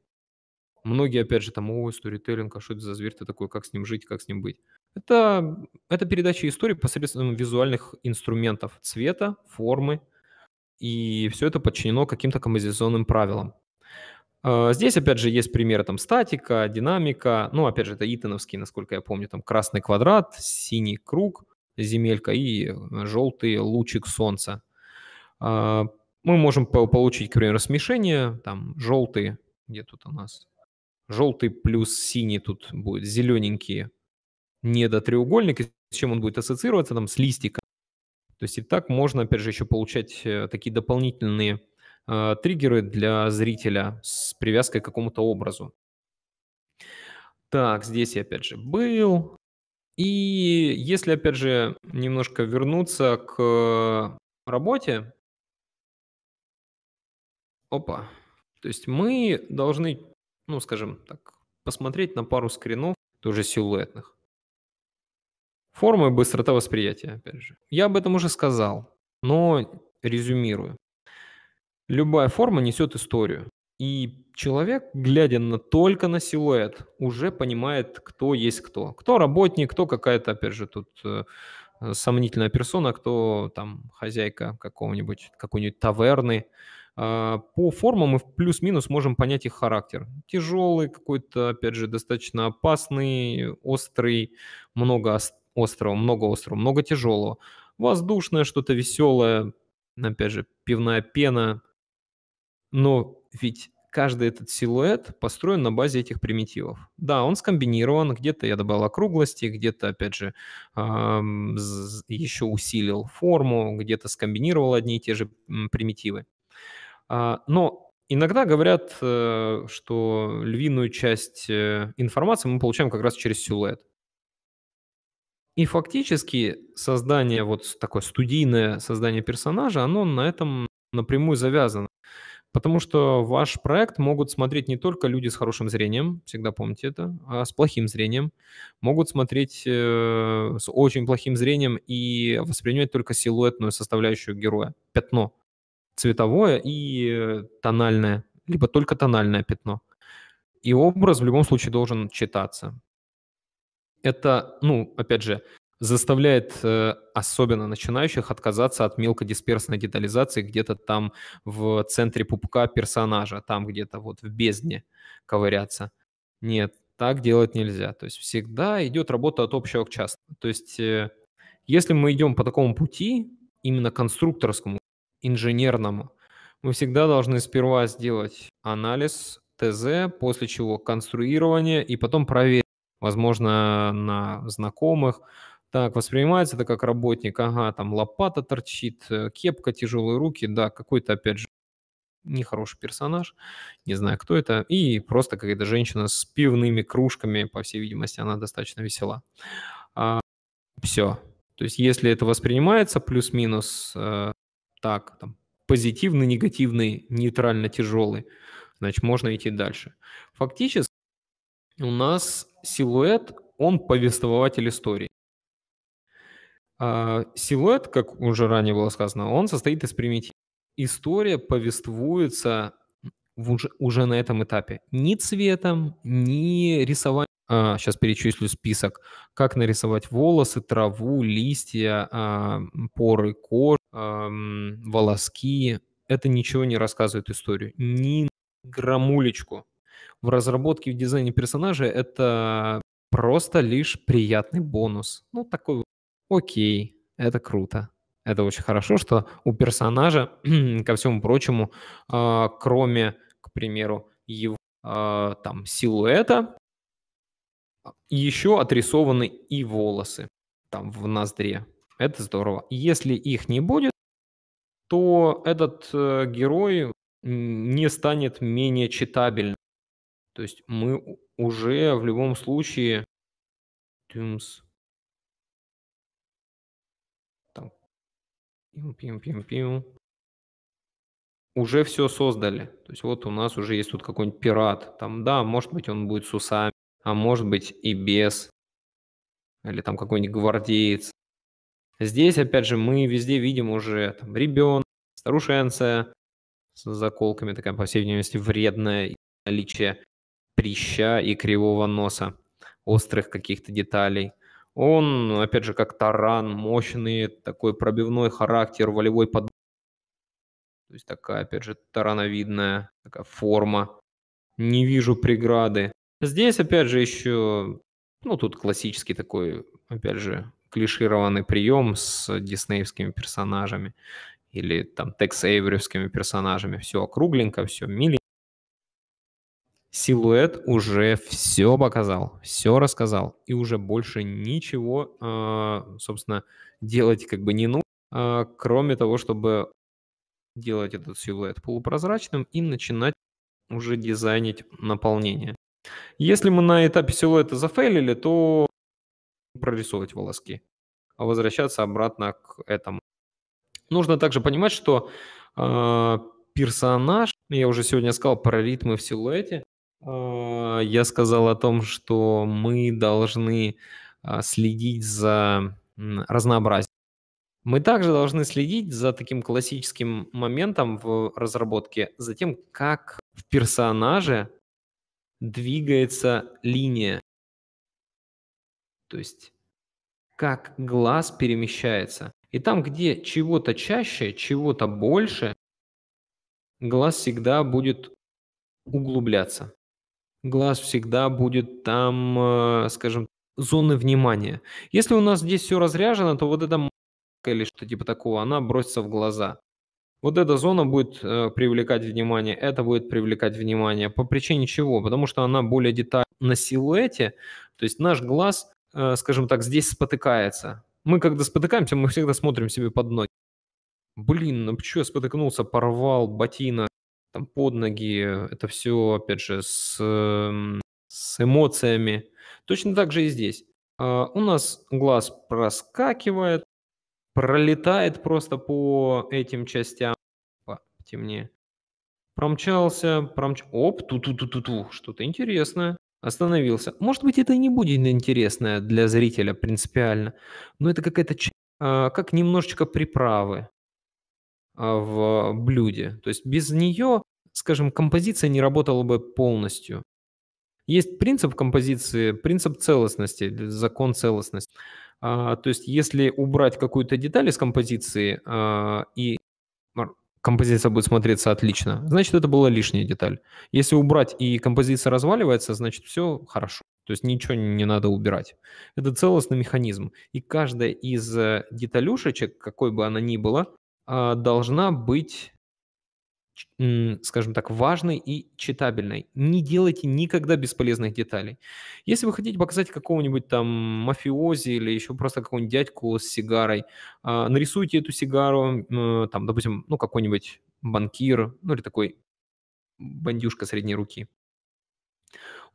Многие, опять же, там, ой, сторителлинг, а что это за зверь ты такой, как с ним жить, как с ним быть? Это, это передача истории посредством визуальных инструментов цвета, формы, и все это подчинено каким-то композиционным правилам. Э, здесь, опять же, есть примеры там статика, динамика, ну, опять же, это Итоновский, насколько я помню, там красный квадрат, синий круг, земелька и э, желтый лучик солнца. А, мы можем получить, к примеру, смешение, там, желтые, где тут у нас, желтый плюс синий тут будет зелененький недотреугольник, и с чем он будет ассоциироваться, там, с листиком. То есть и так можно, опять же, еще получать э, такие дополнительные э, триггеры для зрителя с привязкой к какому-то образу. Так, здесь я опять же был. И если, опять же, немножко вернуться к э, работе, Опа. То есть мы должны, ну, скажем так, посмотреть на пару скринов, тоже силуэтных. Форма и быстрота восприятия, опять же. Я об этом уже сказал, но резюмирую. Любая форма несет историю. И человек, глядя на, только на силуэт, уже понимает, кто есть кто. Кто работник, кто какая-то, опять же, тут э, сомнительная персона, кто там хозяйка какого-нибудь, какой-нибудь таверны, а, по формам мы плюс-минус можем понять их характер. Тяжелый какой-то, опять же, достаточно опасный, острый, много острого, много острого, много тяжелого. Воздушное, что-то веселое, опять же, пивная пена. Но ведь каждый этот силуэт построен на базе этих примитивов. Да, он скомбинирован, где-то я добавил округлости, где-то, опять же, еще усилил форму, где-то скомбинировал одни и те же примитивы. А, но иногда говорят, э, что львиную часть э, информации мы получаем как раз через силуэт. И фактически создание, вот такое студийное создание персонажа, оно на этом напрямую завязано. Потому что ваш проект могут смотреть не только люди с хорошим зрением, всегда помните это, а с плохим зрением. Могут смотреть э, с очень плохим зрением и воспринимать только силуэтную составляющую героя, пятно цветовое и тональное, либо только тональное пятно. И образ в любом случае должен читаться. Это, ну, опять же, заставляет э, особенно начинающих отказаться от мелкодисперсной детализации где-то там в центре пупка персонажа, там где-то вот в бездне ковыряться. Нет, так делать нельзя. То есть всегда идет работа от общего к частному. То есть э, если мы идем по такому пути, именно конструкторскому, инженерному. Мы всегда должны сперва сделать анализ ТЗ, после чего конструирование и потом проверить, возможно, на знакомых. Так, воспринимается это как работник, ага, там лопата торчит, э, кепка, тяжелые руки, да, какой-то, опять же, нехороший персонаж, не знаю, кто это, и просто какая-то женщина с пивными кружками, по всей видимости, она достаточно весела. А, все. То есть если это воспринимается плюс-минус э, так, там, позитивный, негативный, нейтрально тяжелый. Значит, можно идти дальше. Фактически у нас силуэт, он повествователь истории. А силуэт, как уже ранее было сказано, он состоит из примитивов. История повествуется уже, уже на этом этапе ни цветом, ни рисованием. А, сейчас перечислю список. Как нарисовать волосы, траву, листья, а, поры кожи эм, волоски. Это ничего не рассказывает историю. Ни грамулечку. В разработке и в дизайне персонажа это просто лишь приятный бонус. Ну, такой, окей, это круто. Это очень хорошо, что у персонажа, ко всему прочему, э, кроме, к примеру, его э, там силуэта, а, еще отрисованы и волосы там в ноздре. Это здорово. Если их не будет, то этот э, герой не станет менее читабельным. То есть мы уже в любом случае... Тюмс. Там. Пим, пим, пим, пим. Уже все создали. То есть вот у нас уже есть тут какой-нибудь пират. Там, да, может быть, он будет с усами, а может быть и без. Или там какой-нибудь гвардеец. Здесь, опять же, мы везде видим уже там, ребенок, старушенция с заколками, такая, по всей видимости, вредная, наличие прища и кривого носа, острых каких-то деталей. Он, опять же, как таран, мощный, такой пробивной характер, волевой под... То есть такая, опять же, тарановидная такая форма. Не вижу преграды. Здесь, опять же, еще, ну, тут классический такой, опять же, клишированный прием с диснеевскими персонажами или там текс эйвревскими персонажами. Все округленько, все миленько. Силуэт уже все показал, все рассказал, и уже больше ничего, а, собственно, делать как бы не нужно, а, кроме того, чтобы делать этот силуэт полупрозрачным и начинать уже дизайнить наполнение. Если мы на этапе силуэта зафейлили, то прорисовывать волоски, а возвращаться обратно к этому. Нужно также понимать, что э, персонаж, я уже сегодня сказал про ритмы в силуэте, э, я сказал о том, что мы должны э, следить за э, разнообразием. Мы также должны следить за таким классическим моментом в разработке, за тем, как в персонаже двигается линия. То есть как глаз перемещается. И там, где чего-то чаще, чего-то больше, глаз всегда будет углубляться. Глаз всегда будет там, э, скажем, зоны внимания. Если у нас здесь все разряжено, то вот эта или что типа такого, она бросится в глаза. Вот эта зона будет э, привлекать внимание, это будет привлекать внимание. По причине чего? Потому что она более детально на силуэте. То есть наш глаз Э, скажем так, здесь спотыкается. Мы когда спотыкаемся, мы всегда смотрим себе под ноги. Блин, ну почему я спотыкнулся, порвал ботина, там под ноги, это все, опять же, с, эм, с эмоциями. Точно так же и здесь. А, у нас глаз проскакивает, пролетает просто по этим частям. Темнее. Промчался, промч... Оп, ту-ту-ту-ту-ту, что-то интересное остановился. Может быть, это не будет интересное для зрителя принципиально, но это какая-то а, как немножечко приправы а, в блюде. То есть без нее, скажем, композиция не работала бы полностью. Есть принцип композиции, принцип целостности, закон целостности. А, то есть если убрать какую-то деталь из композиции и композиция будет смотреться отлично, значит, это была лишняя деталь. Если убрать и композиция разваливается, значит, все хорошо. То есть ничего не надо убирать. Это целостный механизм. И каждая из э, деталюшечек, какой бы она ни была, а, должна быть скажем так, важной и читабельной. Не делайте никогда бесполезных деталей. Если вы хотите показать какого-нибудь там мафиози или еще просто какого-нибудь дядьку с сигарой, а, нарисуйте эту сигару, там, допустим, ну, какой-нибудь банкир, ну, или такой бандюшка средней руки.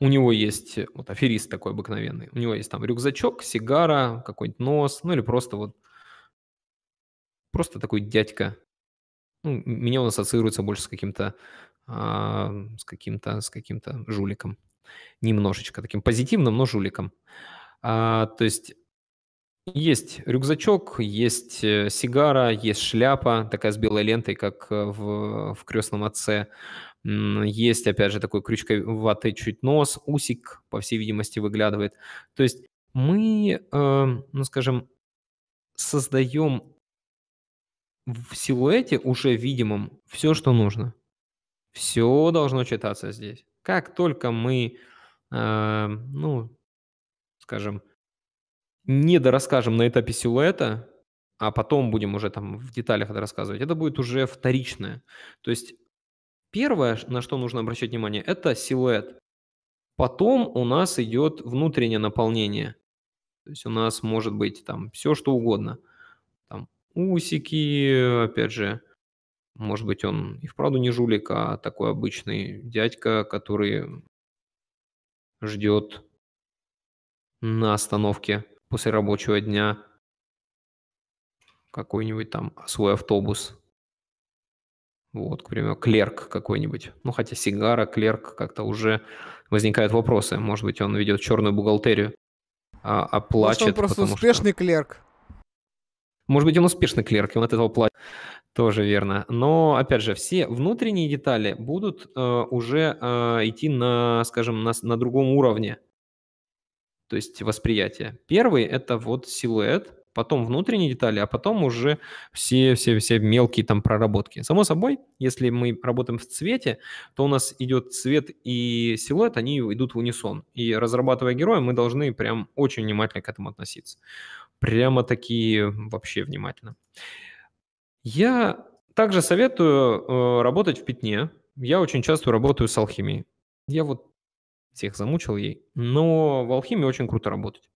У него есть, вот аферист такой обыкновенный, у него есть там рюкзачок, сигара, какой-нибудь нос, ну или просто вот, просто такой дядька ну, меня он ассоциируется больше с каким-то а, с каким-то с каким-то жуликом. Немножечко таким позитивным, но жуликом. А, то есть есть рюкзачок, есть э, сигара, есть шляпа, такая с белой лентой, как э, в, в крестном отце. Есть, опять же, такой ваты чуть нос, усик, по всей видимости, выглядывает. То есть мы, э, ну скажем, создаем в силуэте уже видимом все, что нужно. Все должно читаться здесь. Как только мы, э, ну, скажем, не недорасскажем на этапе силуэта, а потом будем уже там в деталях это рассказывать, это будет уже вторичное. То есть первое, на что нужно обращать внимание, это силуэт. Потом у нас идет внутреннее наполнение. То есть у нас может быть там все, что угодно – усики, опять же, может быть, он и вправду не жулик, а такой обычный дядька, который ждет на остановке после рабочего дня какой-нибудь там свой автобус. Вот, к примеру, клерк какой-нибудь. Ну, хотя сигара, клерк, как-то уже возникают вопросы. Может быть, он ведет черную бухгалтерию, а, а плачет. Может, он просто успешный что... клерк. Может быть, он успешный клерк, и он от этого платит. Тоже верно. Но, опять же, все внутренние детали будут э, уже э, идти на, скажем, на, на другом уровне, то есть восприятие. Первый – это вот силуэт, потом внутренние детали, а потом уже все-все-все мелкие там проработки. Само собой, если мы работаем в цвете, то у нас идет цвет и силуэт, они идут в унисон. И разрабатывая героя, мы должны прям очень внимательно к этому относиться прямо такие вообще внимательно. Я также советую э, работать в пятне. Я очень часто работаю с алхимией. Я вот всех замучил ей, но в алхимии очень круто работать.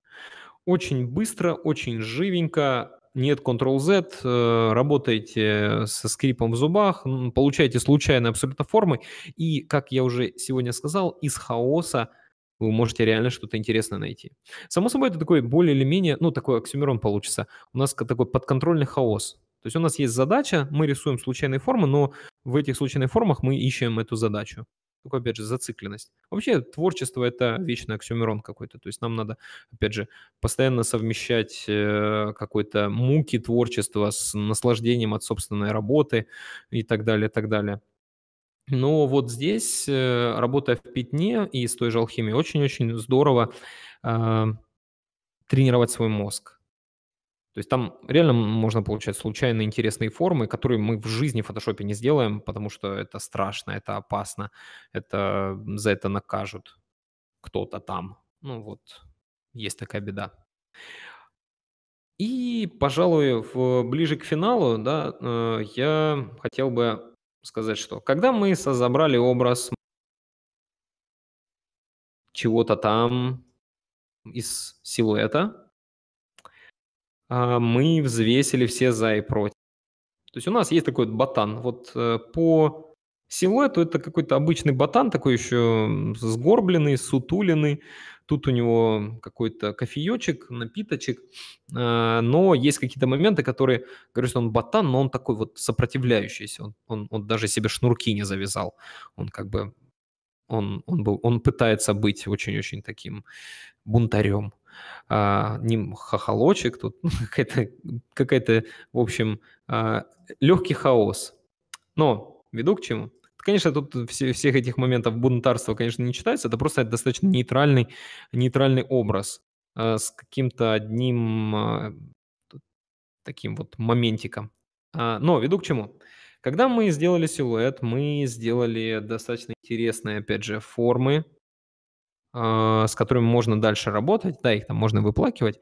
Очень быстро, очень живенько, нет Ctrl-Z, э, работаете со скрипом в зубах, получаете случайные абсолютно формы, и, как я уже сегодня сказал, из хаоса вы можете реально что-то интересное найти. Само собой, это такой более или менее, ну, такой оксюмерон получится. У нас такой подконтрольный хаос. То есть у нас есть задача, мы рисуем случайные формы, но в этих случайных формах мы ищем эту задачу. Такой, опять же, зацикленность. Вообще творчество — это вечный оксюмерон какой-то. То есть нам надо, опять же, постоянно совмещать э, какой-то муки творчества с наслаждением от собственной работы и так далее, и так далее. Но вот здесь, э, работая в пятне и с той же алхимией, очень-очень здорово э, тренировать свой мозг. То есть там реально можно получать случайно интересные формы, которые мы в жизни в фотошопе не сделаем, потому что это страшно, это опасно, это за это накажут кто-то там. Ну вот, есть такая беда. И, пожалуй, в, ближе к финалу, да, э, я хотел бы сказать, что когда мы созабрали образ чего-то там из силуэта, а, мы взвесили все за и против. То есть у нас есть такой вот ботан. Вот э, по силуэту это какой-то обычный ботан, такой еще сгорбленный, сутуленный, Тут у него какой-то кофеечек, напиточек, а, но есть какие-то моменты, которые, говорю, что он ботан, но он такой вот сопротивляющийся, он, он, он даже себе шнурки не завязал, он как бы, он, он, был, он пытается быть очень-очень таким бунтарем. А, ним хохолочек, тут какая-то, какая-то, в общем, а, легкий хаос. Но веду к чему? конечно, тут все, всех этих моментов бунтарства, конечно, не читается. Это просто достаточно нейтральный, нейтральный образ э, с каким-то одним э, таким вот моментиком. А, но веду к чему. Когда мы сделали силуэт, мы сделали достаточно интересные, опять же, формы, а, с которыми можно дальше работать, да, их там можно выплакивать.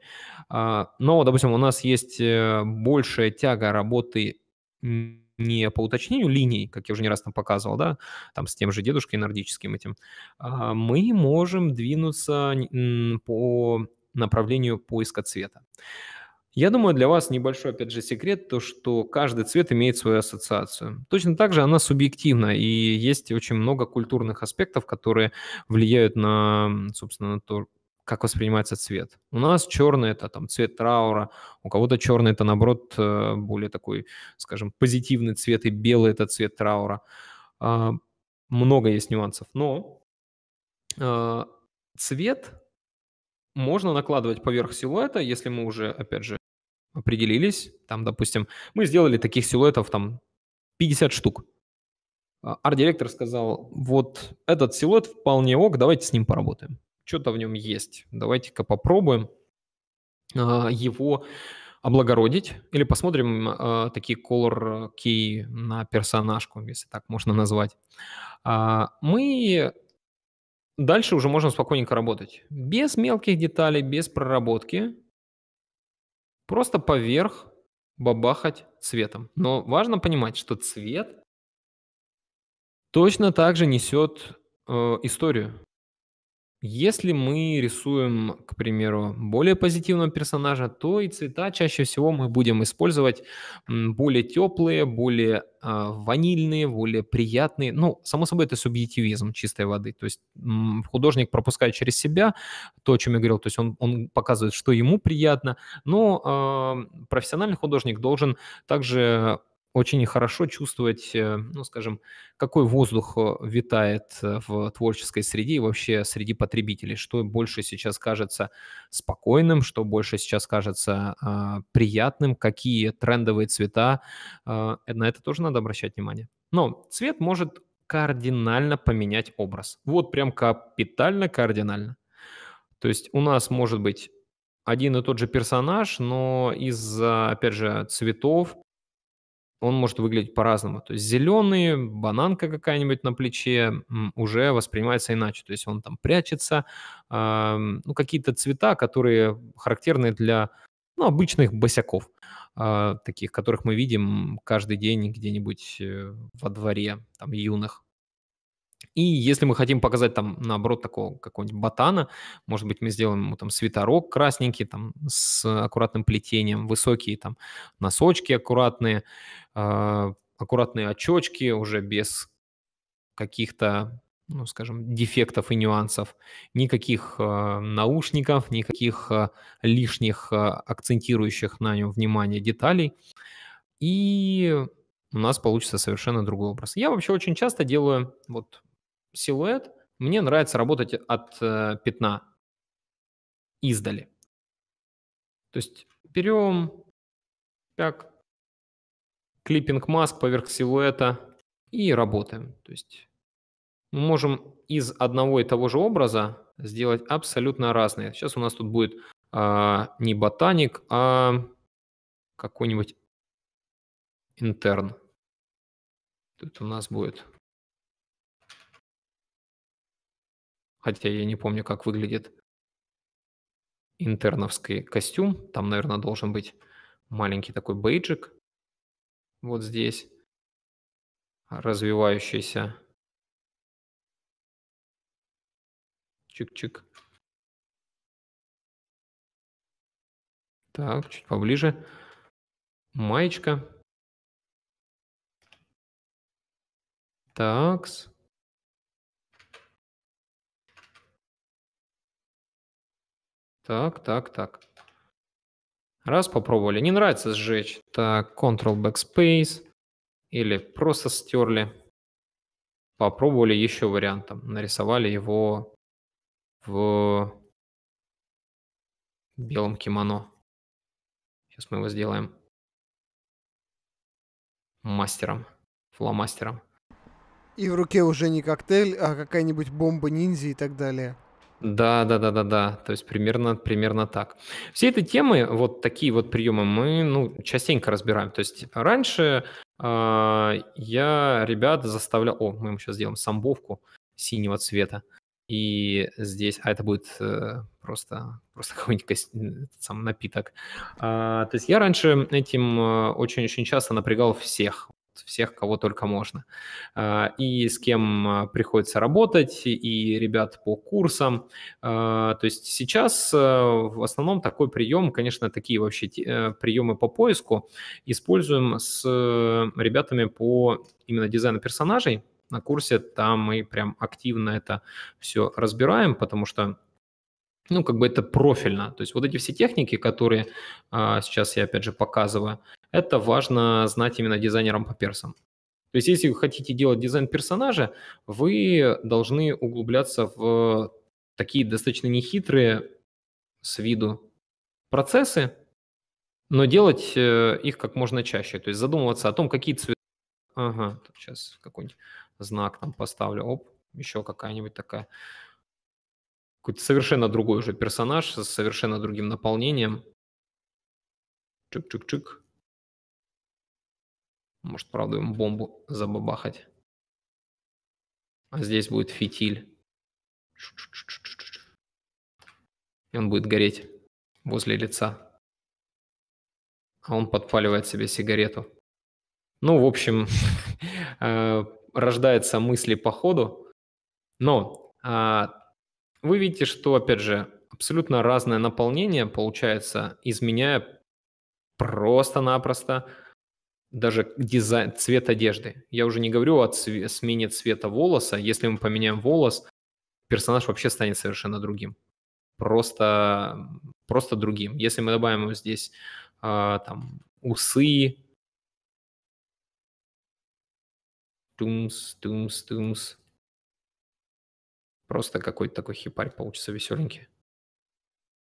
А, но, допустим, у нас есть э, большая тяга работы не по уточнению линий, как я уже не раз там показывал, да, там с тем же дедушкой нордическим этим, а мы можем двинуться по направлению поиска цвета. Я думаю, для вас небольшой, опять же, секрет, то, что каждый цвет имеет свою ассоциацию. Точно так же она субъективна, и есть очень много культурных аспектов, которые влияют на, собственно, на то, как воспринимается цвет. У нас черный – это там цвет траура, у кого-то черный – это, наоборот, э, более такой, скажем, позитивный цвет, и белый – это цвет траура. А, много есть нюансов, но а, цвет можно накладывать поверх силуэта, если мы уже, опять же, определились. Там, допустим, мы сделали таких силуэтов там 50 штук. А, арт-директор сказал, вот этот силуэт вполне ок, давайте с ним поработаем что-то в нем есть. Давайте-ка попробуем а, его облагородить или посмотрим э, такие color key на персонажку, если так можно назвать. А, мы дальше уже можем спокойненько работать. Без мелких деталей, без проработки. Просто поверх бабахать цветом. Но важно понимать, что цвет точно так же несет э, историю. Если мы рисуем, к примеру, более позитивного персонажа, то и цвета чаще всего мы будем использовать более теплые, более э, ванильные, более приятные. Ну, само собой, это субъективизм чистой воды. То есть художник пропускает через себя то, о чем я говорил. То есть он, он показывает, что ему приятно. Но э, профессиональный художник должен также очень хорошо чувствовать, э, ну, скажем, какой воздух э, витает э, в творческой среде и вообще среди потребителей, что больше сейчас кажется спокойным, что больше сейчас кажется э, приятным, какие трендовые цвета. Э, на это тоже надо обращать внимание. Но цвет может кардинально поменять образ. Вот прям капитально кардинально. То есть у нас может быть один и тот же персонаж, но из-за, опять же, цветов, он может выглядеть по-разному. То есть зеленый, бананка какая-нибудь на плече уже воспринимается иначе. То есть он там прячется. Ну, какие-то цвета, которые характерны для ну, обычных босяков, а, таких, которых мы видим каждый день где-нибудь э, во дворе, там, юных. И если мы хотим показать там, наоборот, такого какого-нибудь ботана, может быть, мы сделаем ему там свитерок красненький, там, с аккуратным плетением, высокие там носочки аккуратные, э, аккуратные очочки уже без каких-то, ну, скажем, дефектов и нюансов, никаких э, наушников, никаких э, лишних акцентирующих на нем внимание деталей. И у нас получится совершенно другой образ. Я вообще очень часто делаю вот силуэт, мне нравится работать от э, пятна издали. То есть берем как клиппинг маск поверх силуэта и работаем. То есть мы можем из одного и того же образа сделать абсолютно разные. Сейчас у нас тут будет а, не ботаник, а какой-нибудь интерн. Тут у нас будет хотя я не помню, как выглядит интерновский костюм. Там, наверное, должен быть маленький такой бейджик вот здесь, развивающийся. Чик-чик. Так, чуть поближе. Маечка. Такс. Так, так, так. Раз, попробовали. Не нравится сжечь. Так, Ctrl Backspace. Или просто стерли. Попробовали еще вариантом. Нарисовали его в белом кимоно. Сейчас мы его сделаем мастером, фломастером. И в руке уже не коктейль, а какая-нибудь бомба ниндзя и так далее. Да, да, да, да, да. То есть примерно, примерно так. Все эти темы, вот такие вот приемы, мы ну, частенько разбираем. То есть раньше э, я ребят заставлял... О, мы ему сейчас сделаем самбовку синего цвета. И здесь, а это будет э, просто, просто какой-нибудь сам напиток. А, то есть я раньше этим э, очень-очень часто напрягал всех всех, кого только можно. А, и с кем а, приходится работать, и ребят по курсам. А, то есть сейчас в основном такой прием, конечно, такие вообще э, приемы по поиску используем с э, ребятами по именно дизайну персонажей. На курсе там мы прям активно это все разбираем, потому что ну, как бы это профильно. То есть вот эти все техники, которые а, сейчас я, опять же, показываю, это важно знать именно дизайнерам по персам. То есть если вы хотите делать дизайн персонажа, вы должны углубляться в такие достаточно нехитрые с виду процессы, но делать э, их как можно чаще. То есть задумываться о том, какие цвета... Ага, сейчас какой-нибудь знак там поставлю. Оп, еще какая-нибудь такая какой-то совершенно другой уже персонаж с совершенно другим наполнением. Чик-чик-чик. Может, правда, ему бомбу забабахать. А здесь будет фитиль. И он будет гореть возле лица. А он подпаливает себе сигарету. Ну, в общем, э, рождается мысли по ходу. Но а, вы видите, что, опять же, абсолютно разное наполнение получается, изменяя просто-напросто даже дизайн, цвет одежды. Я уже не говорю о цве- смене цвета волоса. Если мы поменяем волос, персонаж вообще станет совершенно другим. Просто, просто другим. Если мы добавим здесь э, там, усы, тумс, тумс, тумс, Просто какой-то такой хипарь получится веселенький.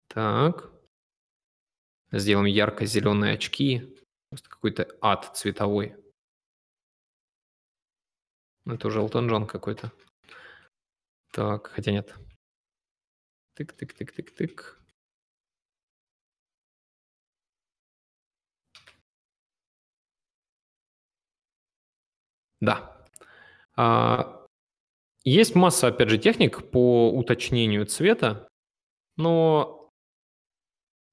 Так. Сделаем ярко-зеленые очки. Просто какой-то ад цветовой. Ну, это уже Элтон какой-то. Так, хотя нет. Тык-тык-тык-тык-тык. Да. А, есть масса, опять же, техник по уточнению цвета, но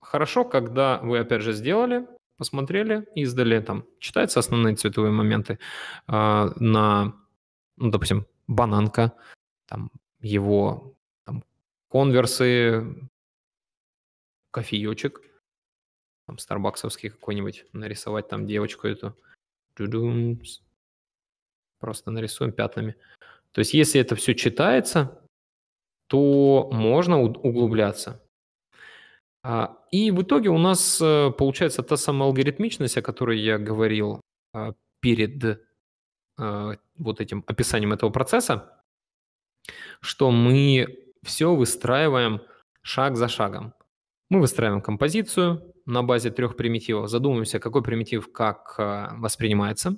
хорошо, когда вы, опять же, сделали, посмотрели, издали, там, читаются основные цветовые моменты э, на, ну, допустим, бананка, там, его там, конверсы, кофеечек, там, старбаксовский какой-нибудь, нарисовать там девочку эту. Просто нарисуем пятнами. То есть если это все читается, то можно углубляться. А, и в итоге у нас э, получается та самая алгоритмичность, о которой я говорил а, перед а, вот этим описанием этого процесса, что мы все выстраиваем шаг за шагом. Мы выстраиваем композицию на базе трех примитивов, задумываемся, какой примитив как э, воспринимается,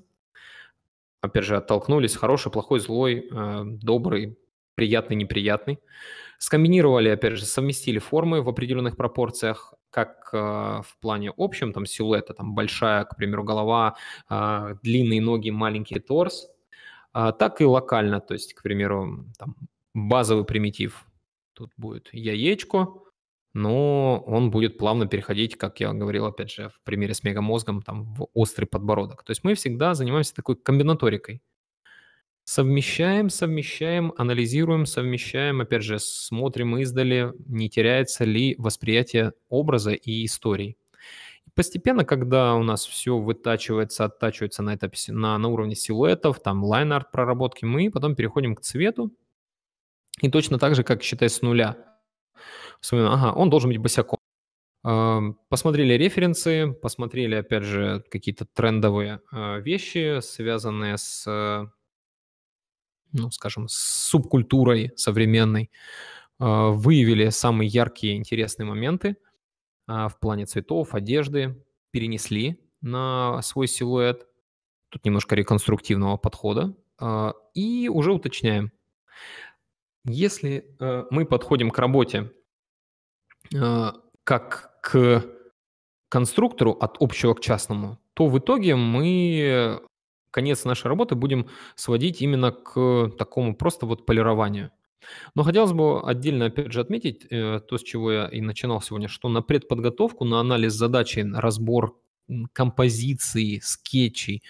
опять же, оттолкнулись, хороший, плохой, злой, э, добрый, приятный, неприятный. Скомбинировали, опять же, совместили формы в определенных пропорциях, как э, в плане общем, там силуэта, там большая, к примеру, голова, э, длинные ноги, маленький торс, а, так и локально, то есть, к примеру, там базовый примитив, тут будет яичко, но он будет плавно переходить, как я говорил, опять же, в примере с мегамозгом, там, в острый подбородок. То есть мы всегда занимаемся такой комбинаторикой. Совмещаем, совмещаем, анализируем, совмещаем, опять же, смотрим издали, не теряется ли восприятие образа и истории. Постепенно, когда у нас все вытачивается, оттачивается на, этапе, на, на уровне силуэтов, там лайн-арт проработки, мы потом переходим к цвету. И точно так же, как считай с нуля – вспоминаю, ага, он должен быть босяком. Посмотрели референсы, посмотрели, опять же, какие-то трендовые а, вещи, связанные с, а, ну, скажем, с субкультурой современной. А, выявили самые яркие, интересные моменты в плане цветов, одежды, перенесли на свой силуэт. Тут немножко реконструктивного подхода. И уже уточняем. Если мы подходим к работе Э, как к конструктору от общего к частному, то в итоге мы конец нашей работы будем сводить именно к такому просто вот полированию. Но хотелось бы отдельно, опять же, отметить э, то, с чего я и начинал сегодня, что на предподготовку, на анализ задачи, разбор композиции, скетчей,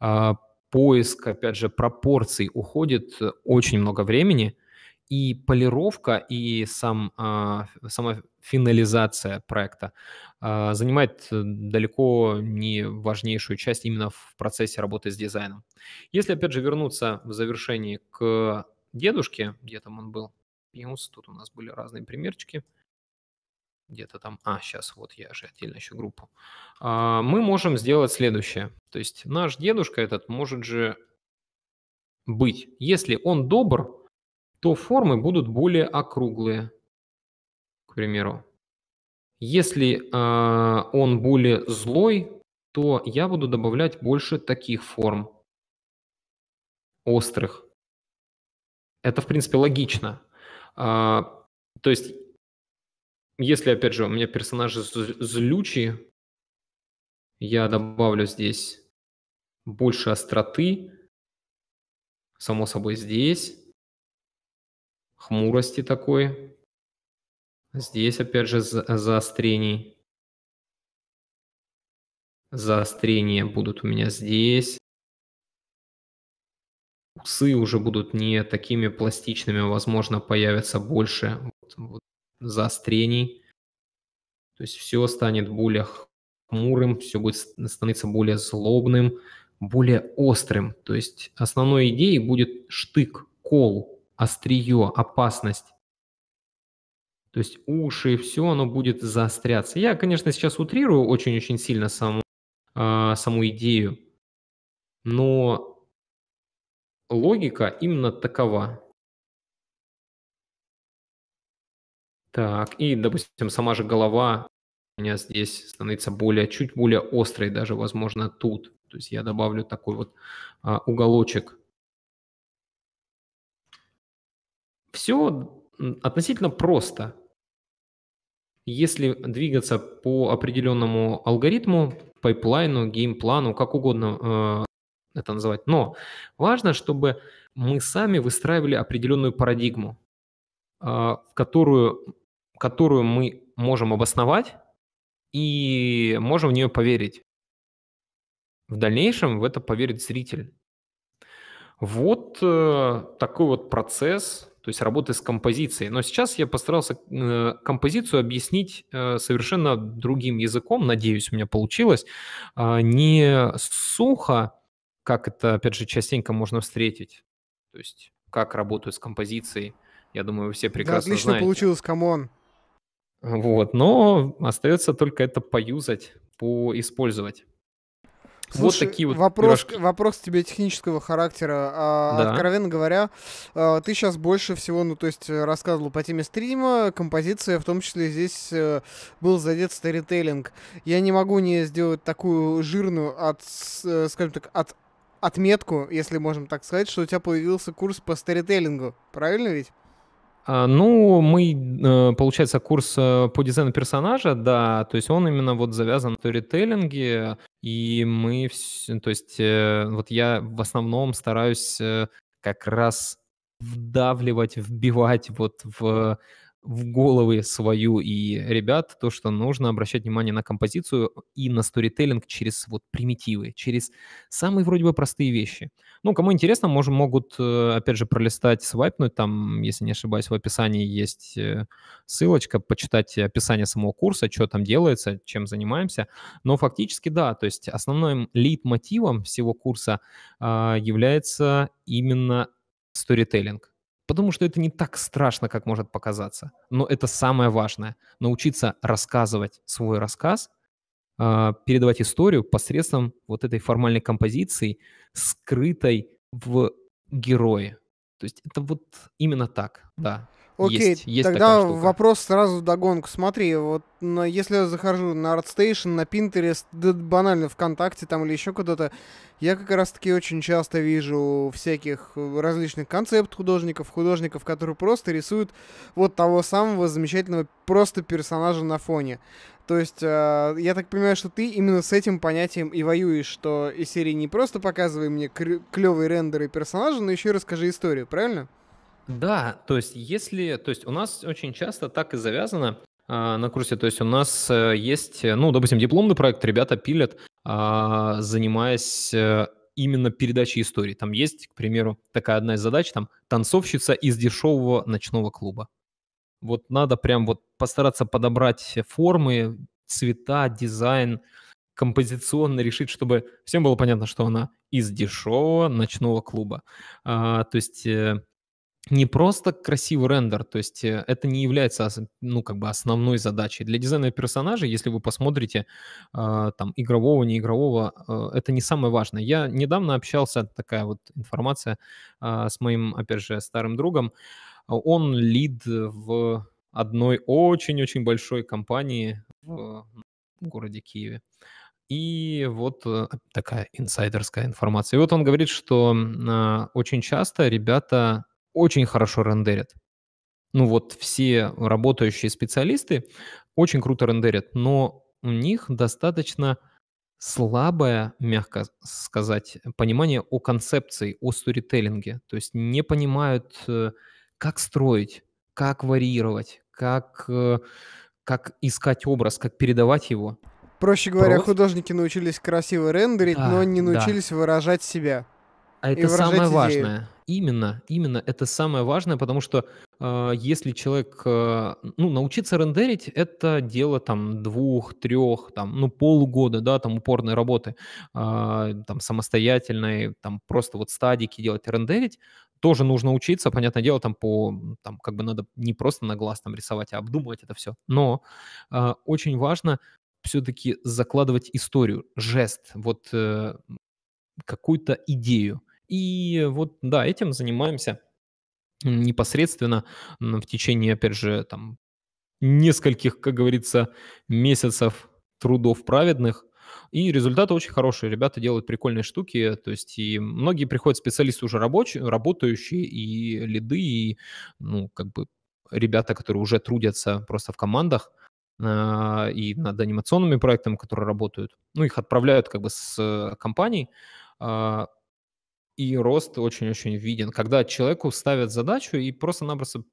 э, поиск, опять же, пропорций уходит очень много времени – и полировка, и сам, а, сама финализация проекта а, занимает э, далеко не важнейшую часть именно в процессе работы с дизайном. Если, опять же, вернуться в завершении к дедушке, где там он был, Пьюс, тут у нас были разные примерчики, где-то там, а, сейчас вот я же отдельно еще группу, а, мы можем сделать следующее. То есть наш дедушка этот может же быть, если он добр, то формы будут более округлые, к примеру. Если э, он более злой, то я буду добавлять больше таких форм, острых. Это, в принципе, логично. Э, то есть, если, опять же, у меня персонажи злючие, я добавлю здесь больше остроты, само собой здесь хмурости такой. Здесь, опять же, заострений. Заострения будут у меня здесь. Усы уже будут не такими пластичными, возможно, появятся больше вот, вот, заострений. То есть все станет более хмурым, все будет становиться более злобным, более острым. То есть основной идеей будет штык, кол, острие, опасность. То есть уши, и все оно будет заостряться. Я, конечно, сейчас утрирую очень-очень сильно саму, э, саму идею, но логика именно такова. Так, и, допустим, сама же голова у меня здесь становится более, чуть более острой даже, возможно, тут. То есть я добавлю такой вот а, уголочек Все относительно просто. Если двигаться по определенному алгоритму, пайплайну, геймплану, как угодно э, это называть. Но важно, чтобы мы сами выстраивали определенную парадигму, э, которую, которую мы можем обосновать и можем в нее поверить. В дальнейшем в это поверит зритель. Вот э, такой вот процесс то есть работы с композицией. Но сейчас я постарался э, композицию объяснить э, совершенно другим языком, надеюсь, у меня получилось, а, не сухо, как это, опять же, частенько можно встретить, то есть как работают с композицией, я думаю, вы все прекрасно да, отлично знаете. получилось, камон. Вот, но остается только это поюзать, поиспользовать. Слушай, вот такие вот вопрос, пирожки. вопрос тебе технического характера. А, да. Откровенно говоря, а, ты сейчас больше всего, ну, то есть, э, рассказывал по теме стрима, композиция, в том числе здесь а, был задет старителлинг. Я не могу не сделать такую жирную от, э, скажем так, от отметку, если можем так сказать, что у тебя появился курс по старителлингу. Правильно ведь? А, ну, мы, э, получается, курс э, по дизайну персонажа, да, то есть он именно вот завязан в сторителлинге, и мы, ну, то есть э, вот я в основном стараюсь как раз вдавливать, вбивать вот в, в головы свою и ребят то, что нужно обращать внимание на композицию и на сторителлинг через вот примитивы, через самые вроде бы простые вещи – ну, кому интересно, можем, могут, э, опять же, пролистать, свайпнуть. Там, если не ошибаюсь, в описании есть э, ссылочка, почитать описание самого курса, что там делается, чем занимаемся. Но фактически, да, то есть основным лид-мотивом всего курса э, является именно сторителлинг. Потому что это не так страшно, как может показаться. Но это самое важное. Научиться рассказывать свой рассказ а, передавать историю посредством вот этой формальной композиции, скрытой в герое. То есть это вот именно так, да. Окей, есть, есть тогда вопрос сразу в догонку. Смотри, вот ну, если я захожу на ArtStation, на Pinterest, да, банально ВКонтакте там или еще куда-то, я как раз-таки очень часто вижу всяких э, различных концепт художников, художников, которые просто рисуют вот того самого замечательного просто персонажа на фоне. То есть, э, я так понимаю, что ты именно с этим понятием и воюешь, что из серии не просто показывай мне клевые рендеры персонажа, но еще и расскажи историю, правильно? Да, то есть, если. То есть, у нас очень часто так и завязано э, на курсе. То есть, у нас э, есть, э, ну, допустим, дипломный проект, ребята пилят, а, э, занимаясь именно передачи истории. Там есть, к примеру, такая одна из задач, там, танцовщица из дешевого ночного клуба. Вот надо прям вот постараться подобрать формы, цвета, дизайн, композиционно решить, чтобы всем было понятно, что она из дешевого ночного клуба. А, то есть э, не просто красивый рендер, то есть э, это не является, ну, как бы основной задачей. Для дизайна персонажей, если вы посмотрите, а, там, игрового, не игрового, а, это не самое важное. Я недавно общался, такая вот информация, а, с моим, опять же, старым другом, он лид в одной очень-очень большой компании в городе Киеве. И вот э, такая инсайдерская информация. И вот он говорит, что э, очень часто ребята очень хорошо рендерят. Ну вот все работающие специалисты очень круто рендерят, но у них достаточно слабое, мягко сказать, понимание о концепции, о сторителлинге. То есть не понимают э, как строить, как варьировать, как, э, как искать образ, как передавать его. Проще говоря, Просто... художники научились красиво рендерить, да, но не научились да. выражать себя. А это самое идею. важное. Именно, именно это самое важное, потому что э, если человек, э, ну, научиться рендерить, это дело там двух, трех, там, ну, полгода, да, там упорной работы, э, там самостоятельной, там просто вот стадики делать, рендерить, тоже нужно учиться, понятное дело, там по, там как бы надо не просто на глаз там рисовать, а обдумывать это все. Но э, очень важно все-таки закладывать историю, жест, вот э, какую-то идею. И вот, да, этим занимаемся непосредственно в течение, опять же, там нескольких, как говорится, месяцев трудов праведных, и результаты очень хорошие. Ребята делают прикольные штуки. То есть и многие приходят специалисты уже рабочие, работающие, и лиды, и, ну, как бы ребята, которые уже трудятся просто в командах а, и над анимационными проектами, которые работают, ну, их отправляют как бы с э, компаний, а, и рост очень-очень виден, когда человеку ставят задачу, и просто-напросто,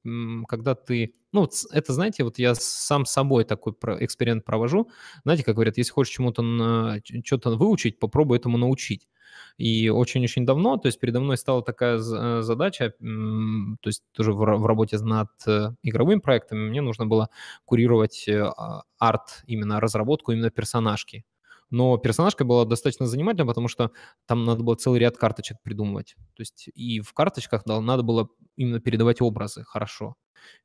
когда ты... Ну, это, знаете, вот я сам собой такой эксперимент провожу. Знаете, как говорят, если хочешь чему-то что-то выучить, попробуй этому научить. И очень-очень давно, то есть передо мной стала такая задача, то есть тоже в работе над э, игровыми проектами, мне нужно было курировать э, а, арт, именно разработку, именно персонажки но персонажка была достаточно занимательна, потому что там надо было целый ряд карточек придумывать. То есть и в карточках надо было именно передавать образы хорошо.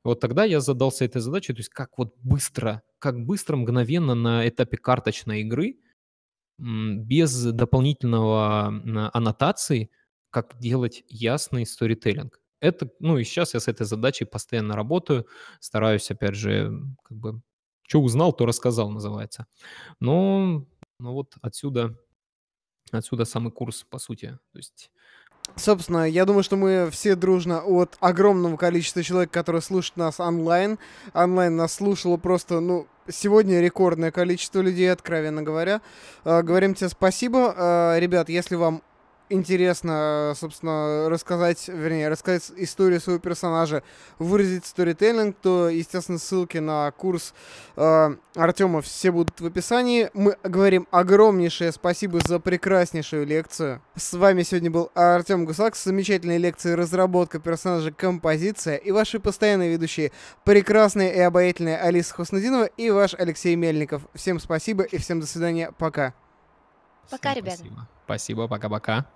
И вот тогда я задался этой задачей, то есть как вот быстро, как быстро, мгновенно на этапе карточной игры без дополнительного аннотации, как делать ясный сторителлинг. Это, ну и сейчас я с этой задачей постоянно работаю, стараюсь, опять же, как бы, что узнал, то рассказал, называется. Но ну вот отсюда, отсюда самый курс, по сути. То есть Собственно, я думаю, что мы все дружно от огромного количества человек, которые слушают нас онлайн. Онлайн нас слушало просто, ну, сегодня рекордное количество людей, откровенно говоря. Э, говорим тебе спасибо. Э, ребят, если вам интересно, э, собственно, рассказать, вернее, рассказать историю своего персонажа, выразить сторителлинг, то, естественно, ссылки на курс э, Артема все будут в описании. Мы говорим огромнейшее спасибо за прекраснейшую лекцию. С вами сегодня был Артем Гусак с замечательной лекцией «Разработка персонажа композиция» и ваши постоянные ведущие, прекрасная и обаятельная Алиса Хуснудинова и ваш Алексей Мельников. Всем спасибо и всем до свидания. Пока. Пока, всем ребята. Спасибо, пока-пока.